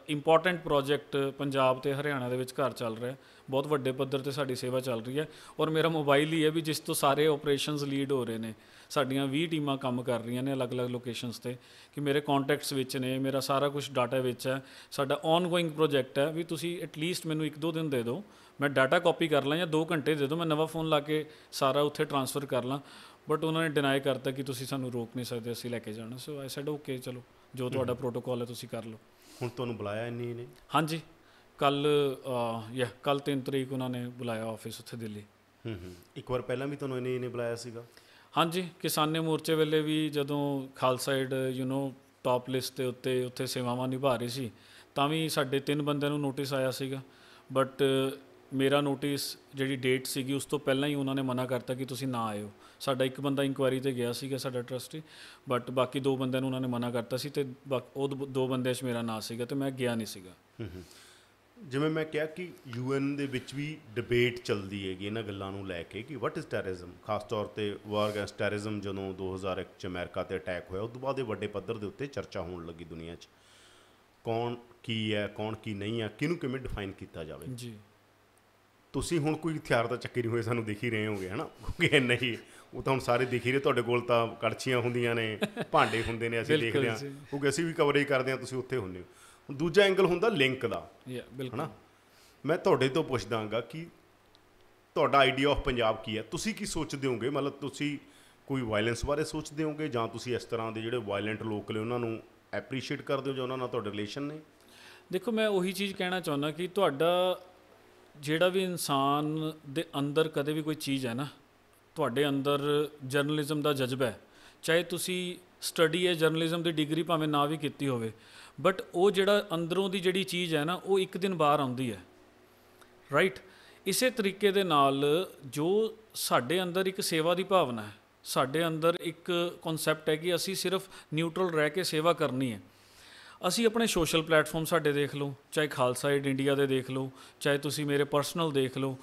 Speaker 2: ਇੰਪੋਰਟੈਂਟ ਪ੍ਰੋਜੈਕਟ ਪੰਜਾਬ ਤੇ ਹਰਿਆਣਾ ਦੇ ਵਿੱਚ ਘਰ ਚੱਲ ਰਿਹਾ ਬਹੁਤ ਵੱਡੇ ਪੱਧਰ ਤੇ ਸਾਡੀ ਸੇਵਾ ਚੱਲ ਰਹੀ ਹੈ ਔਰ ਮੇਰਾ ਮੋਬਾਈਲ ਹੀ ਹੈ ਵੀ ਜਿਸ ਤੋਂ ਸਾਰੇ ਆਪਰੇਸ਼ਨਸ ਲੀਡ ਹੋ ਰਹੇ ਨੇ ਸਾਡੀਆਂ 20 ਟੀਮਾਂ ਕੰਮ ਕਰ ਰਹੀਆਂ ਨੇ ਅਲੱਗ-ਅਲੱਗ ਲੋਕੇਸ਼ਨਸ ਤੇ ਕਿ ਮੇਰੇ ਕੰਟੈਕਟਸ ਵਿੱਚ ਨੇ ਮੇਰਾ ਸਾਰਾ ਕੁਝ ਡਾਟਾ ਵਿੱਚ ਹੈ ਸਾਡਾ ਆਨਗੋਇੰਗ ਪ੍ਰੋਜੈਕਟ ਹੈ ਵੀ ਤੁਸੀਂ ਐਟਲੀਸਟ ਮੈਨੂੰ 1-2 ਦਿਨ ਦੇ ਦਿਓ ਮੈਂ ਡਾਟਾ ਕਾਪੀ ਕਰ ਲਾਂ ਜਾਂ 2 ਘੰਟੇ ਦੇ ਦਿਓ ਮੈਂ ਨਵਾਂ ਫੋਨ ਲਾ ਕੇ ਸਾਰਾ ਉੱਥੇ ਟ੍ਰਾਂਸਫਰ ਕਰ ਲਾਂ ਬਟ ਉਹਨਾਂ ਨੇ ਡਿਨਾਈ ਕਰਤਾ ਕਿ ਤੁਸੀਂ ਸਾਨੂੰ ਰੋਕ ਨਹੀਂ ਸਕਦੇ ਅਸੀਂ ਲੈ ਕੇ ਜਾਣਾ ਸੋ ਆਈ ਸੈਡ ਓਕੇ ਚਲੋ ਜੋ ਤੁਹਾਡਾ ਪ੍ਰੋਟੋਕਾਲ ਹੈ ਤੁਸੀਂ ਕਰ ਲਓ ਹੁਣ ਤੁਹਾਨੂੰ ਬੁਲਾਇਆ ਇੰਨੀ ਨੇ ਹਾਂਜੀ ਕੱਲ ਯਾ ਕੱਲ 3 ਤਰੀਕ ਉਹਨਾਂ ਨੇ ਬੁਲਾਇਆ ਆਫਿਸ ਉੱਥੇ ਦਿੱਲੀ ਹੂੰ ਹੂੰ ਇੱਕ ਵਾਰ ਪਹਿਲਾਂ ਵੀ ਤੁਹਾਨੂੰ ਇੰਨੀ ਨੇ ਬੁਲਾਇਆ ਸੀਗਾ ਹਾਂਜੀ ਕਿਸਾਨੇ ਮੋਰਚੇ ਵੇਲੇ ਵੀ ਜਦੋਂ Khalsa Aid you know top list ਤੇ ਉੱਤੇ ਉੱਥੇ ਸੇਵਾਵਾਂ ਨਿਭਾ ਰਹੀ ਸੀ ਤਾਂ ਵੀ ਸਾਡੇ ਤਿੰਨ ਬੰਦਿਆਂ ਨੂੰ ਨੋਟਿਸ ਆਇਆ ਸੀਗਾ ਬਟ ਮੇਰਾ ਨੋਟਿਸ ਜਿਹੜੀ ਡੇਟ ਸੀਗੀ ਉਸ ਤੋਂ ਪਹਿਲਾਂ ਹੀ ਉਹਨਾਂ ਨੇ ਮਨਾ ਕਰਤਾ ਕਿ ਤੁਸੀਂ ਨਾ ਆਇਓ ਸਾਡਾ ਇੱਕ ਬੰਦਾ ਇਨਕੁਆਇਰੀ ਤੇ ਗਿਆ ਸੀਗਾ ਸਾਡਾ ਟਰਸਟੀ ਬਟ ਬਾਕੀ ਦੋ ਬੰਦਿਆਂ ਨੂੰ ਉਹਨਾਂ ਨੇ ਮਨਾ ਕਰਤਾ ਸੀ ਤੇ ਉਹ ਦੋ ਬੰਦਿਆਂ 'ਚ ਮੇਰਾ ਨਾਂ ਸੀਗਾ ਤੇ ਮੈਂ ਗਿਆ ਨਹੀਂ ਸੀਗਾ
Speaker 1: ਜਿਵੇਂ ਮੈਂ ਕਿਹਾ ਕਿ ਯੂਐਨ ਦੇ ਵਿੱਚ ਵੀ ਡਿਬੇਟ ਚੱਲਦੀ ਹੈਗੀ ਇਹਨਾਂ ਗੱਲਾਂ ਨੂੰ ਲੈ ਕੇ ਕਿ ਵਾਟ ਇਜ਼ ਟੈਰਰਿਜ਼ਮ ਖਾਸ ਤੌਰ ਤੇ ਵਾਰ ਅਗੇਂਸਟ ਟੈਰਰਿਜ਼ਮ ਜਦੋਂ 2001 ਚ ਅਮਰੀਕਾ ਤੇ ਅਟੈਕ ਹੋਇਆ ਉਸ ਤੋਂ ਬਾਅਦ ਇਹ ਵੱਡੇ ਪੱਧਰ ਦੇ ਉੱਤੇ ਚਰਚਾ ਹੋਣ ਲੱਗੀ ਦੁਨੀਆ 'ਚ ਕੌਣ ਕੀ ਹੈ ਕੌਣ ਕੀ ਨਹੀਂ ਹੈ ਕਿਹਨੂੰ ਕਿਵੇਂ ਡਿਫਾਈਨ ਕੀਤਾ ਜਾਵੇ ਜੀ ਤੁਸੀਂ ਹੁਣ ਕੋਈ ਹਥਿਆਰ ਤਾਂ ਚੱਕੀ ਨਹੀਂ ਹੋਏ ਸਾਨੂੰ ਦੇਖ ਹੀ ਰਹੇ ਹੋਗੇ ਹਨਾ ਕਿ ਨਹੀਂ ਉਹ ਤਾਂ ਹੁਣ ਸਾਰੇ ਦਿਖ ਹੀ ਰਹੇ ਤੁਹਾਡੇ ਕੋਲ ਤਾਂ ਕੜਛੀਆਂ ਹੁੰਦੀਆਂ ਨੇ ਭਾਂਡੇ ਹੁੰਦੇ ਨੇ ਅਸੀਂ ਦੇਖਦੇ ਹਾਂ ਕਿਉਂਕਿ ਅਸੀਂ ਵੀ ਕਵਰੇਜ ਕਰਦੇ ਹਾਂ ਤੁਸੀਂ ਉੱਥੇ ਹੁੰਦੇ ਹੋ ਹੁਣ ਦੂਜਾ ਐਂਗਲ ਹੁੰਦਾ ਲਿੰਕ ਦਾ ਹਨਾ ਮੈਂ ਤੁਹਾਡੇ ਤੋਂ ਪੁੱਛਦਾਗਾ ਕਿ ਤੁਹਾਡਾ ਆਈਡੀਆ ਆਫ ਪੰਜਾਬ ਕੀ ਹੈ ਤੁਸੀਂ ਕੀ ਸੋਚਦੇ ਹੋਗੇ ਮਤਲਬ ਤੁਸੀਂ ਕੋਈ ਵਾਇਲੈਂਸ ਬਾਰੇ ਸੋਚਦੇ ਹੋਗੇ ਜਾਂ ਤੁਸੀਂ ਇਸ ਤਰ੍ਹਾਂ ਦੇ ਜਿਹੜੇ ਵਾਇਲੈਂਟ ਲੋਕ ਨੇ ਉਹਨਾਂ ਨੂੰ ਐਪਰੀਸ਼ੀਏਟ ਕਰਦੇ ਹੋ ਜਾਂ ਉਹਨਾਂ ਨਾਲ ਤੁਹਾਡੇ ਰਿਲੇਸ਼ਨ ਨੇ ਦੇਖੋ ਮੈਂ
Speaker 2: ਉਹੀ ਚੀਜ਼ ਕਹਿਣਾ ਚਾਹੁੰਦਾ ਕਿ ਤੁਹਾਡਾ ਜਿਹੜਾ ਵੀ ਇਨਸਾਨ ਦੇ ਅੰਦਰ ਕਦੇ ਵੀ ਕੋਈ ਚੀਜ਼ ਹੈ ਨਾ ਤੁਹਾਡੇ ਅੰਦਰ ਜਰਨਲਿਜ਼ਮ ਦਾ ਜਜ਼ਬਾ ਹੈ ਚਾਹੇ ਤੁਸੀਂ ਸਟੱਡੀ ਹੈ ਜਰਨਲਿਜ਼ਮ ਦੀ ਡਿਗਰੀ ਭਾਵੇਂ ਨਾ ਵੀ ਕੀਤੀ ਹੋਵੇ ਬਟ ਉਹ ਜਿਹੜਾ ਅੰਦਰੋਂ ਦੀ ਜਿਹੜੀ ਚੀਜ਼ ਹੈ ਨਾ ਉਹ ਇੱਕ ਦਿਨ ਬਾਹਰ ਆਉਂਦੀ ਹੈ ਰਾਈਟ ਇਸੇ ਤਰੀਕੇ ਦੇ ਨਾਲ ਜੋ ਸਾਡੇ ਅੰਦਰ ਇੱਕ ਸੇਵਾ ਦੀ ਭਾਵਨਾ ਹੈ ਸਾਡੇ ਅੰਦਰ ਇੱਕ ਕਨਸੈਪਟ ਹੈ ਕਿ ਅਸੀਂ ਸਿਰਫ ਨਿਊਟਰਲ ਰਹਿ ਕੇ ਸੇਵਾ ਕਰਨੀ ਹੈ ਅਸੀਂ ਆਪਣੇ ਸੋਸ਼ਲ ਪਲੇਟਫਾਰਮ ਸਾਡੇ ਦੇਖ ਲਓ ਚਾਹੇ ਖਾਲਸਾ ਏਡ ਇੰਡੀਆ ਦੇ ਦੇਖ ਲਓ ਚਾਹੇ ਤੁਸੀਂ ਮੇਰੇ ਪਰਸਨਲ ਦੇਖ ਲਓ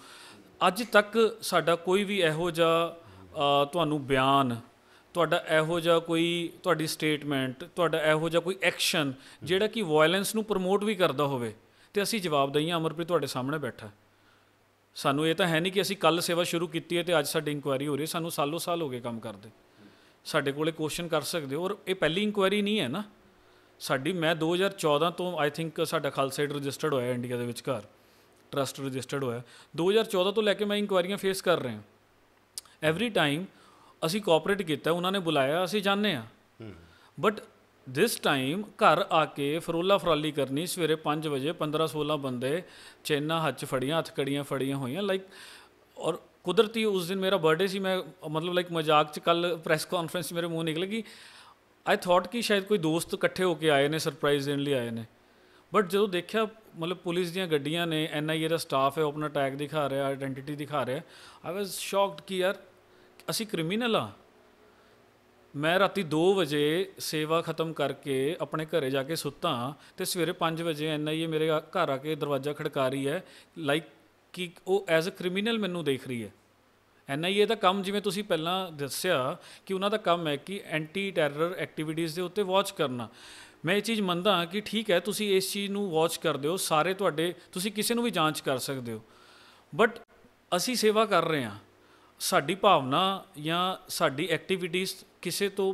Speaker 2: ਅੱਜ ਤੱਕ ਸਾਡਾ ਕੋਈ ਵੀ ਇਹੋ ਜਿਹਾ ਤੁਹਾਨੂੰ ਬਿਆਨ ਤੁਹਾਡਾ ਇਹੋ ਜਿਹਾ ਕੋਈ ਤੁਹਾਡੀ ਸਟੇਟਮੈਂਟ ਤੁਹਾਡਾ ਇਹੋ ਜਿਹਾ ਕੋਈ ਐਕਸ਼ਨ ਜਿਹੜਾ ਕਿ ਵਾਇਲੈਂਸ ਨੂੰ ਪ੍ਰਮੋਟ ਵੀ ਕਰਦਾ ਹੋਵੇ ਤੇ ਅਸੀਂ ਜਵਾਬ ਦਈਆਂ ਅਮਰਪ੍ਰੀਤ ਤੁਹਾਡੇ ਸਾਹਮਣੇ ਬੈਠਾ ਸਾਨੂੰ ਇਹ ਤਾਂ ਹੈ ਨਹੀਂ ਕਿ ਅਸੀਂ ਕੱਲ ਸੇਵਾ ਸ਼ੁਰੂ ਕੀਤੀ ਹੈ ਤੇ ਅੱਜ ਸਾਡੀ ਇਨਕੁਆਇਰੀ ਹੋ ਰਹੀ ਹੈ ਸਾਨੂੰ ਸਾਲੋ ਸਾਲ ਹੋ ਗਏ ਕੰਮ ਕਰਦੇ ਸਾਡੇ ਕੋਲੇ ਕੁਐਸਚਨ ਕਰ ਸਕਦੇ ਹੋ ਔਰ ਇਹ ਪਹਿਲੀ ਇਨਕੁਆਇਰੀ ਨਹੀਂ ਹੈ ਨਾ ਸਾਡੀ ਮੈਂ 2014 ਤੋਂ ਆਈ ਥਿੰਕ ਸਾਡਾ ਖਾਲਸਾ ਏਡ ਰਜਿਸਟਰਡ ਹੋਇਆ ਇੰਡੀਆ ਦੇ ਵਿੱਚ ਘਰ ਟਰਸਟ ਰਜਿਸਟਰਡ ਹੋਇਆ 2014 ਤੋਂ ਲੈ ਕੇ ਮੈਂ ਇਨਕੁਆਇਰੀਆਂ ਫੇਸ ਕਰ ਰਿਹਾ ਐਵਰੀ ਟਾਈਮ ਅਸੀਂ ਕੋਆਪਰੇਟ ਕੀਤਾ ਉਹਨਾਂ ਨੇ ਬੁਲਾਇਆ ਅਸੀਂ ਜਾਣੇ ਆ ਬਟ ਥਿਸ ਟਾਈਮ ਘਰ ਆ ਕੇ ਫਰੋਲਾ ਫਰਾਲੀ ਕਰਨੀ ਸਵੇਰੇ 5 ਵਜੇ 15 16 ਬੰਦੇ ਚੈਨਾ ਹੱਥ ਫੜੀਆਂ ਹੱਥ ਕੜੀਆਂ ਫੜੀਆਂ ਹੋਈਆਂ ਲਾਈਕ ਔਰ ਕੁਦਰਤੀ ਉਸ ਦਿਨ ਮੇਰਾ ਬਰਥਡੇ ਸੀ ਮੈਂ ਮਤਲਬ ਲਾਈਕ ਮਜ਼ਾਕ ਚ ਕੱਲ ਪ੍ਰੈਸ ਕਾਨਫਰੰਸ ਮੇਰੇ ਮੂੰਹ ਨਿਕਲ ਗਈ ਆਈ ਥੌਟ ਕਿ ਸ਼ਾਇਦ ਕੋਈ ਦੋਸਤ ਇਕੱਠੇ ਹੋ ਕੇ ਆਏ ਨੇ ਸਰਪ੍ਰਾਈਜ਼ ਦੇਣ ਲਈ ਆਏ ਨੇ ਬਟ ਜਦੋਂ ਦੇਖਿਆ ਮਤਲਬ ਪੁਲਿਸ ਦੀਆਂ ਗੱਡੀਆਂ ਨੇ ਐਨਆਈਏ ਦਾ ਸਟਾਫ ਹੈ ਆਪਣਾ ਟੈਗ ਦਿਖਾ ਰਿਹਾ ਆਇਡੈਂਟੀਟੀ ਦਿਖਾ ਰਿਹਾ ਆਈ ਵਾਸ ਸ਼ੌਕਡ ਕਿ ਯਾਰ ਅਸੀਂ ਕ੍ਰਿਮੀਨਲ ਆ ਮੈਂ ਰਾਤੀ 2 ਵਜੇ ਸੇਵਾ ਖਤਮ ਕਰਕੇ ਆਪਣੇ ਘਰੇ ਜਾ ਕੇ ਸੁੱਤਾ ਤੇ ਸਵੇਰੇ 5 ਵਜੇ ਐਨਆਈਏ ਮੇਰੇ ਘਰ ਆ ਕੇ ਦਰਵਾਜ਼ਾ ਖੜਕਾ ਰਹੀ ਹੈ ਲਾਈਕ ਕਿ ਉਹ ਐਜ਼ ਅ ਕ੍ਰਿਮੀਨਲ ਮੈਨੂੰ ਦੇਖ ਰਹੀ ਹੈ ਐਨ ਆਈ ਏ ਦਾ ਕੰਮ ਜਿਵੇਂ ਤੁਸੀਂ ਪਹਿਲਾਂ ਦੱਸਿਆ ਕਿ ਉਹਨਾਂ ਦਾ ਕੰਮ ਹੈ ਕਿ ਐਂਟੀ ਟੈਰਰ ਐਕਟੀਵਿਟੀਜ਼ ਦੇ ਉੱਤੇ ਵਾਚ ਕਰਨਾ ਮੈਂ ਇਹ ਚੀਜ਼ ਮੰਨਦਾ ਹਾਂ ਕਿ ਠੀਕ ਹੈ ਤੁਸੀਂ ਇਸ ਚੀਜ਼ ਨੂੰ ਵਾਚ ਕਰਦੇ ਹੋ ਸਾਰੇ ਤੁਹਾਡੇ ਤੁਸੀਂ ਕਿਸੇ ਨੂੰ ਵੀ ਜਾਂਚ ਕਰ ਸਕਦੇ ਹੋ ਬਟ ਅਸੀਂ ਸੇਵਾ ਕਰ ਰਹੇ ਹਾਂ ਸਾਡੀ ਭਾਵਨਾ ਜਾਂ ਸਾਡੀ ਐਕਟੀਵਿਟੀਜ਼ ਕਿਸੇ ਤੋਂ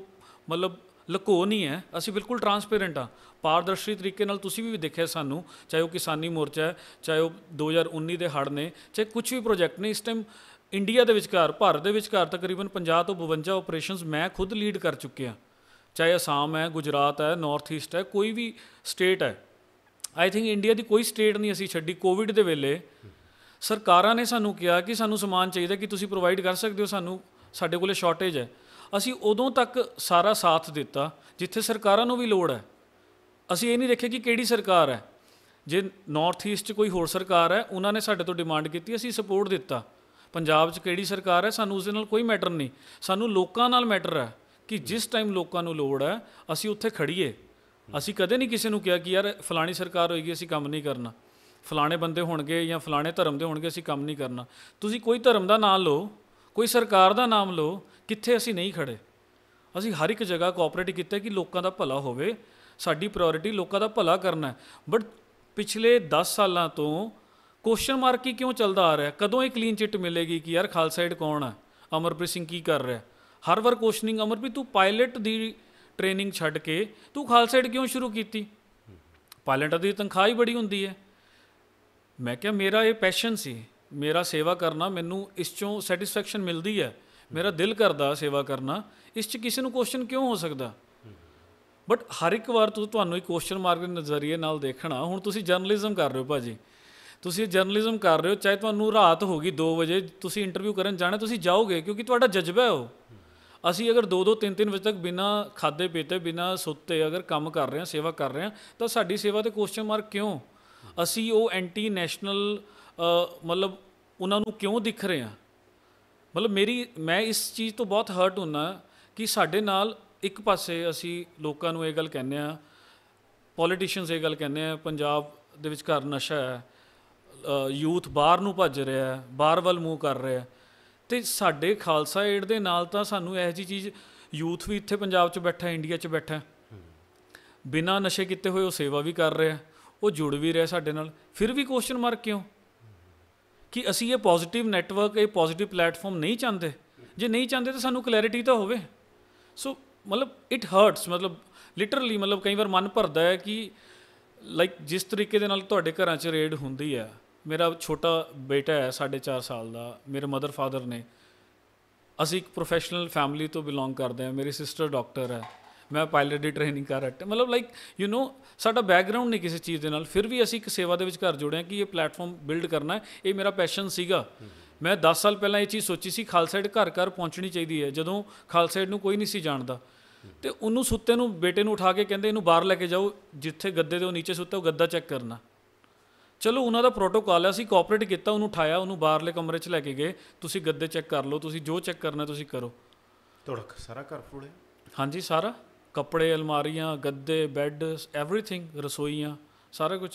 Speaker 2: ਮਤਲਬ ਲਕੋ ਨਹੀਂ ਹੈ ਅਸੀਂ ਬਿਲਕੁਲ ਟਰਾਂਸਪੇਰੈਂਟ ਆ ਪਾਰਦਰਸ਼ੀ ਤਰੀਕੇ ਨਾਲ ਤੁਸੀਂ ਵੀ ਦੇਖਿਆ ਸਾਨੂੰ ਚਾਹੇ ਉਹ ਕਿਸਾਨੀ ਮੋਰਚਾ ਹੈ ਚਾਹੇ ਉਹ 2019 ਦੇ ਹੜ ਨੇ ਚਾਹੇ ਕੁਝ ਵੀ ਪ੍ਰੋਜੈਕਟ ਨੇ ਇਸ ਟਾਈਮ ਇੰਡੀਆ ਦੇ ਵਿਚਕਾਰ ਭਾਰਤ ਦੇ ਵਿਚਕਾਰ ਤਕਰੀਬਨ 50 ਤੋਂ 52 ਆਪਰੇਸ਼ਨਸ ਮੈਂ ਖੁਦ ਲੀਡ ਕਰ ਚੁੱਕਿਆ ਚਾਹੇ ਅਸਾਮ ਹੈ ਗੁਜਰਾਤ ਹੈ ਨਾਰਥ ਈਸਟ ਹੈ ਕੋਈ ਵੀ ਸਟੇਟ ਹੈ ਆਈ ਥਿੰਕ ਇੰਡੀਆ ਦੀ ਕੋਈ ਸਟੇਟ ਨਹੀਂ ਅਸੀਂ ਛੱਡੀ ਕੋਵਿਡ ਦੇ ਵੇਲੇ ਸਰਕਾਰਾਂ ਨੇ ਸਾਨੂੰ ਕਿਹਾ ਕਿ ਸਾਨੂੰ ਸਮਾਨ ਚਾਹੀਦਾ ਕਿ ਤੁਸੀਂ ਪ੍ਰੋਵਾਈਡ ਕਰ ਸਕਦੇ ਹੋ ਸਾਨੂੰ ਸਾਡੇ ਕੋਲੇ ਸ਼ਾਰਟੇਜ ਹੈ ਅਸੀਂ ਉਦੋਂ ਤੱਕ ਸਾਰਾ ਸਾਥ ਦਿੱਤਾ ਜਿੱਥੇ ਸਰਕਾਰਾਂ ਨੂੰ ਵੀ ਲੋੜ ਹੈ ਅਸੀਂ ਇਹ ਨਹੀਂ ਦੇਖਿਆ ਕਿ ਕਿਹੜੀ ਸਰਕਾਰ ਹੈ ਜੇ ਨਾਰਥ ਈਸਟ ਕੋਈ ਹੋਰ ਸਰਕਾਰ ਹੈ ਉਹਨਾਂ ਨੇ ਸਾਡੇ ਤੋਂ ਡਿਮਾਂਡ ਕੀਤੀ ਅਸੀਂ ਸਪੋਰਟ ਦਿੱਤਾ ਪੰਜਾਬ 'ਚ ਕਿਹੜੀ ਸਰਕਾਰ ਹੈ ਸਾਨੂੰ ਉਸ ਦੇ ਨਾਲ ਕੋਈ ਮੈਟਰ ਨਹੀਂ ਸਾਨੂੰ ਲੋਕਾਂ ਨਾਲ ਮੈਟਰ ਹੈ ਕਿ ਜਿਸ ਟਾਈਮ ਲੋਕਾਂ ਨੂੰ ਲੋੜ ਹੈ ਅਸੀਂ ਉੱਥੇ ਖੜੀਏ ਅਸੀਂ ਕਦੇ ਨਹੀਂ ਕਿਸੇ ਨੂੰ ਕਿਹਾ ਕਿ ਯਾਰ ਫਲਾਣੀ ਸਰਕਾਰ ਹੋਏਗੀ ਅਸੀਂ ਕੰਮ ਨਹੀਂ ਕਰਨਾ ਫਲਾਣੇ ਬੰਦੇ ਹੋਣਗੇ ਜਾਂ ਫਲਾਣੇ ਧਰਮ ਦੇ ਹੋਣਗੇ ਅਸੀਂ ਕੰਮ ਨਹੀਂ ਕਰਨਾ ਤੁਸੀਂ ਕੋਈ ਧਰਮ ਦਾ ਨਾਮ ਲਓ ਕੋਈ ਸਰਕਾਰ ਦਾ ਨਾਮ ਲਓ ਕਿੱਥੇ ਅਸੀਂ ਨਹੀਂ ਖੜੇ ਅਸੀਂ ਹਰ ਇੱਕ ਜਗ੍ਹਾ ਕੋਆਪਰੇਟ ਕੀਤਾ ਕਿ ਲੋਕਾਂ ਦਾ ਭਲਾ ਹੋਵੇ ਸਾਡੀ ਪ੍ਰਾਇੋਰਟੀ ਲੋਕਾਂ ਦਾ ਭਲਾ ਕਰਨਾ ਹੈ ਬਟ ਪਿਛਲੇ 10 ਸਾਲਾਂ ਤੋਂ ਕੁਐਸਚਨ ਮਾਰਕ ਹੀ ਕਿਉਂ ਚੱਲਦਾ ਆ ਰਿਹਾ ਕਦੋਂ ਇਹ ਕਲੀਨ ਚਿੱਟ ਮਿਲੇਗੀ ਕਿ ਯਾਰ ਖਾਲਸਾ ਕੌਣ ਆ ਅਮਰਪ੍ਰੀਤ ਸਿੰਘ ਕੀ ਕਰ ਰਿਹਾ ਹਰ ਵਾਰ ਕੁਐਸਚਨਿੰਗ ਅਮਰਪ੍ਰੀਤ ਤੂੰ ਪਾਇਲਟ ਦੀ ਟ੍ਰੇਨਿੰਗ ਛੱਡ ਕੇ ਤੂੰ ਖਾਲਸਾ ਕਿਉਂ ਸ਼ੁਰੂ ਕੀਤੀ ਪਾਇਲਟਾਂ ਦੀ ਤਨਖਾਹ ਹੀ ਬੜੀ ਹੁੰਦੀ ਹੈ ਮੈਂ ਕਿਹਾ ਮੇਰਾ ਇਹ ਪੈਸ਼ਨ ਸੀ ਮੇਰਾ ਸੇਵਾ ਕਰਨਾ ਮੈਨੂੰ ਇਸ ਚੋਂ ਸੈਟੀਸਫੈਕਸ਼ਨ ਮਿਲਦੀ ਹੈ ਮੇਰਾ ਦਿਲ ਕਰਦਾ ਸੇਵਾ ਕਰਨਾ ਇਸ 'ਚ ਕਿਸੇ ਨੂੰ ਕੁਐਸਚਨ ਕਿਉਂ ਹੋ ਸਕਦਾ ਬਟ ਹਰ ਇੱਕ ਵਾਰ ਤੁਹਾਨੂੰ ਇੱਕ ਕੁਐਸਚਨ ਮਾਰਕ ਦੇ ਨਜ਼ਰੀਏ ਨਾਲ ਦੇਖਣਾ ਹੁਣ ਤੁਸੀਂ ਜਰਨਲਿਜ਼ਮ ਕਰ ਰਹੇ ਹੋ ਭਾਜੀ ਤੁਸੀਂ ਜਰਨਲਿਜ਼ਮ ਕਰ ਰਹੇ ਹੋ ਚਾਹੇ ਤੁਹਾਨੂੰ ਰਾਤ ਹੋ ਗਈ 2 ਵਜੇ ਤੁਸੀਂ ਇੰਟਰਵਿਊ ਕਰਨ ਜਾਣਾ ਤੁਸੀਂ ਜਾਓਗੇ ਕਿਉਂਕਿ ਤੁਹਾਡਾ ਜਜ਼ਬਾ ਹੈ ਉਹ ਅਸੀਂ ਅਗਰ 2-2 3-3 ਵਜੇ ਤੱਕ ਬਿਨਾ ਖਾਦੇ ਪੀਤੇ ਬਿਨਾ ਸੁੱਤੇ ਅਗਰ ਕੰਮ ਕਰ ਰਹੇ ਹਾਂ ਸੇਵਾ ਕਰ ਰਹੇ ਹਾਂ ਤਾਂ ਸਾਡੀ ਸੇਵਾ ਤੇ ਕੁਐਸਚਨ ਮਾਰਕ ਕਿਉਂ ਅਸੀਂ ਉਹ ਐਂਟੀ ਨੈਸ਼ਨਲ ਮਤਲਬ ਉਹਨਾਂ ਨੂੰ ਕਿਉਂ ਦਿਖ ਰਹੇ ਹਾਂ ਮਤਲਬ ਮੇਰੀ ਮੈਂ ਇਸ ਚੀਜ਼ ਤੋਂ ਬਹੁਤ ਹਰਟ ਹੁੰਨਾ ਕਿ ਸਾਡੇ ਨਾਲ ਇੱਕ ਪਾਸੇ ਅਸੀਂ ਲੋਕਾਂ ਨੂੰ ਇਹ ਗੱਲ ਕਹਿੰਦੇ ਆ ਪੋਲੀਟੀਸ਼ੀਅਨਸ ਇਹ ਗੱਲ ਕਹਿੰਦੇ ਆ ਪੰਜਾਬ ਦੇ ਵਿੱਚ ਘਰ ਨਸ਼ਾ ਹੈ ਯੂਥ ਬਾਹਰ ਨੂੰ ਭੱਜ ਰਿਹਾ ਹੈ ਬਾਹਰ ਵੱਲ ਮੂੰਹ ਕਰ ਰਿਹਾ ਹੈ ਤੇ ਸਾਡੇ ਖਾਲਸਾ ਏਡ ਦੇ ਨਾਲ ਤਾਂ ਸਾਨੂੰ ਇਹੋ ਜੀ ਚੀਜ਼ ਯੂਥ ਵੀ ਇੱਥੇ ਪੰਜਾਬ 'ਚ ਬੈਠਾ ਇੰਡੀਆ 'ਚ ਬੈਠਾ ਬਿਨਾ ਨਸ਼ੇ ਕੀਤੇ ਹੋਏ ਉਹ ਸੇਵਾ ਵੀ ਕਰ ਰਿਹਾ ਉਹ ਜੁੜ ਵੀ ਰਿਹਾ ਸਾਡੇ ਨਾਲ ਫਿਰ ਵੀ ਕੁਐਸਚਨ ਮਾਰਕ ਕਿਉਂ ਕਿ ਅਸੀਂ ਇਹ ਪੋਜ਼ਿਟਿਵ ਨੈਟਵਰਕ ਇਹ ਪੋਜ਼ਿਟਿਵ ਪਲੇਟਫਾਰਮ ਨਹੀਂ ਚਾਹੁੰਦੇ ਜੇ ਨਹੀਂ ਚਾਹੁੰਦੇ ਤਾਂ ਸਾਨੂੰ ਕਲੈਰਿਟੀ ਤਾਂ ਹੋਵੇ ਸੋ ਮਤਲਬ ਇਟ ਹਰਟਸ ਮਤਲਬ ਲਿਟਰਲੀ ਮਤਲਬ ਕਈ ਵਾਰ ਮਨ ਭਰਦਾ ਹੈ ਕਿ ਲਾਈਕ ਜਿਸ ਤਰੀਕੇ ਦੇ ਨਾਲ ਤੁਹਾਡੇ ਘਰਾਂ 'ਚ ਰੇਡ ਹੁੰਦੀ ਹੈ ਮੇਰਾ ਛੋਟਾ ਬੇਟਾ ਹੈ 4.5 ਸਾਲ ਦਾ ਮੇਰੇ ਮਦਰ ਫਾਦਰ ਨੇ ਅਸੀਂ ਇੱਕ ਪ੍ਰੋਫੈਸ਼ਨਲ ਫੈਮਿਲੀ ਤੋਂ ਬਿਲੋਂਗ ਕਰਦੇ ਹਾਂ ਮੇਰੀ ਸਿਸਟਰ ਡਾਕਟਰ ਹੈ ਮੈਂ ਪਾਇਲਟ ਦੀ ਟ੍ਰੇਨਿੰਗ ਕਰ ਰਿਹਾ ਮਤਲਬ ਲਾਈਕ ਯੂ نو ਸਾਡਾ ਬੈਕਗ੍ਰਾਉਂਡ ਨਹੀਂ ਕਿਸੇ ਚੀਜ਼ ਦੇ ਨਾਲ ਫਿਰ ਵੀ ਅਸੀਂ ਇੱਕ ਸੇਵਾ ਦੇ ਵਿੱਚ ਘਰ ਜੁੜੇ ਹਾਂ ਕਿ ਇਹ ਪਲੇਟਫਾਰਮ ਬਿਲਡ ਕਰਨਾ ਹੈ ਇਹ ਮੇਰਾ ਪੈਸ਼ਨ ਸੀਗਾ ਮੈਂ 10 ਸਾਲ ਪਹਿਲਾਂ ਇਹ ਚੀਜ਼ ਸੋਚੀ ਸੀ ਖਾਲਸਾਇਡ ਘਰ ਘਰ ਪਹੁੰਚਣੀ ਚਾਹੀਦੀ ਹੈ ਜਦੋਂ ਖਾਲਸਾਇਡ ਨੂੰ ਕੋਈ ਨਹੀਂ ਸੀ ਜਾਣਦਾ ਤੇ ਉਹਨੂੰ ਸੁੱਤੇ ਨੂੰ ਬੇਟੇ ਨੂੰ ਉਠਾ ਕੇ ਕਹਿੰਦੇ ਇਹਨੂੰ ਬਾਹਰ ਲੈ ਕੇ ਜਾਓ ਜਿੱਥੇ ਗੱਦੇ ਦੇ ਉਹ ਨੀਚੇ ਸੁੱਤਾ ਉਹ ਗੱਦਾ ਚੈੱਕ ਕਰਨਾ ਚਲੋ ਉਹਨਾਂ ਦਾ ਪ੍ਰੋਟੋਕਾਲ ਹੈ ਅਸੀਂ ਕੋਆਪਰੇਟ ਕੀਤਾ ਉਹਨੂੰ ਉਠਾਇਆ ਉਹਨੂੰ ਬਾਹਰਲੇ ਕਮਰੇ 'ਚ ਲੈ ਕੇ ਗਏ ਤੁਸੀਂ ਗੱਦੇ ਚੈੱਕ ਕਰ ਲਓ ਤੁਸੀਂ ਜੋ ਚੈੱਕ ਕਰਨਾ ਤੁਸੀਂ ਕਰੋ
Speaker 1: ਧੜਕ ਸਾਰਾ ਘਰ ਫੁੱਲਿਆ
Speaker 2: ਹਾਂਜੀ ਸਾਰਾ ਕੱਪੜੇ ਅਲਮਾਰੀਆਂ ਗੱਦੇ ਬੈੱਡ ਐਵਰੀਥਿੰਗ ਰਸੋਈਆਂ ਸਾਰਾ ਕੁਝ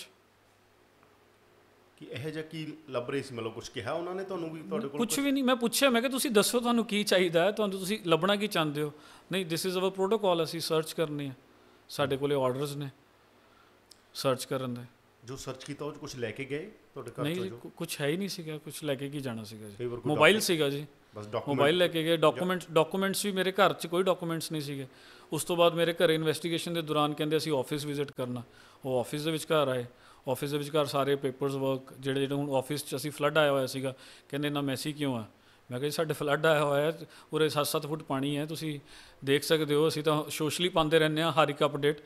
Speaker 1: ਕਿ ਇਹ ਜਿਹਾ ਕੀ ਲੱਭ ਰਹੇ ਸੀ ਮਤਲਬ ਕੁਝ ਕਿਹਾ ਉਹਨਾਂ ਨੇ ਤੁਹਾਨੂੰ ਵੀ ਤੁਹਾਡੇ ਕੋਲ ਕੁਝ
Speaker 2: ਵੀ ਨਹੀਂ ਮੈਂ ਪੁੱਛਿਆ ਮੈਂ ਕਿ ਤੁਸੀਂ ਦੱਸੋ ਤੁਹਾਨੂੰ ਕੀ ਚਾਹੀਦਾ ਹੈ ਤੁਹਾਨੂੰ ਤੁਸੀਂ ਲੱਭਣਾ ਕੀ ਚਾਹੁੰਦੇ ਹੋ ਨਹੀਂ ਥਿਸ ਇਜ਼ ਆਵਰ ਪ੍ਰੋਟੋਕਾਲ ਅਸੀਂ ਸਰਚ ਕਰਨੀ ਹੈ ਸਾਡੇ ਕੋਲੇ ਆਰਡਰਸ ਨੇ ਸਰਚ ਕਰਨ ਦੇ ਜੋ ਸਰਚ
Speaker 1: ਕੀਤਾ ਉਹ ਕੁਝ ਲੈ ਕੇ ਗਏ ਤੁਹਾਡੇ ਘਰ ਤੋਂ ਜੋ
Speaker 2: ਕੁਝ ਹੈ ਹੀ ਨਹੀਂ ਸੀਗਾ ਕੁਝ ਲੈ ਕੇ ਕੀ ਜਾਣਾ ਸੀਗਾ ਜੀ ਮੋਬਾਈਲ ਸੀਗਾ ਜੀ ਬਸ ਡਾਕੂਮੈਂਟ ਮੋਬਾਈਲ ਲੈ ਕੇ ਗਏ ਡਾਕੂਮੈਂਟਸ ਡਾਕੂਮੈਂਟਸ ਵੀ ਮੇਰੇ ਘਰ 'ਚ ਕੋਈ ਡਾਕੂਮੈਂਟਸ ਨਹੀਂ ਸੀਗੇ ਉਸ ਤੋਂ ਬਾਅਦ ਮੇਰੇ ਘਰੇ ਇਨਵੈਸਟੀਗੇਸ਼ਨ ਦੇ ਦੌਰਾਨ ਕਹਿੰਦੇ ਅਸੀਂ ਆਫਿਸ ਵਿਜ਼ਿਟ ਕਰਨਾ ਉਹ ਆਫਿਸ ਦੇ ਵਿੱਚ ਘਰ ਆਏ ਆਫਿਸ ਦੇ ਵਿੱਚ ਘਰ ਸਾਰੇ ਪੇਪਰਸ ਵਰਕ ਜਿਹੜੇ ਜਿਹੜੇ ਹੁਣ ਆਫਿਸ 'ਚ ਅਸੀਂ ਫਲੱਡ ਆਇਆ ਹੋਇਆ ਸੀਗਾ ਕਹਿੰਦੇ ਨਾ ਮੈਸੀ ਕਿਉਂ ਆ ਮੈਂ ਕਿਹਾ ਸਾਡੇ ਫਲੱਡ ਆਇਆ ਹੋਇਆ ਹੈ ਉਰੇ 7-7 ਫੁੱਟ ਪਾਣੀ ਹੈ ਤੁਸੀਂ ਦੇਖ ਸਕਦੇ ਹੋ ਅਸੀਂ ਤਾਂ ਸੋਸ਼ਲੀ ਪਾਉਂਦੇ ਰਹਿੰਦੇ ਆ ਹਰ ਇੱਕ ਅਪਡੇਟ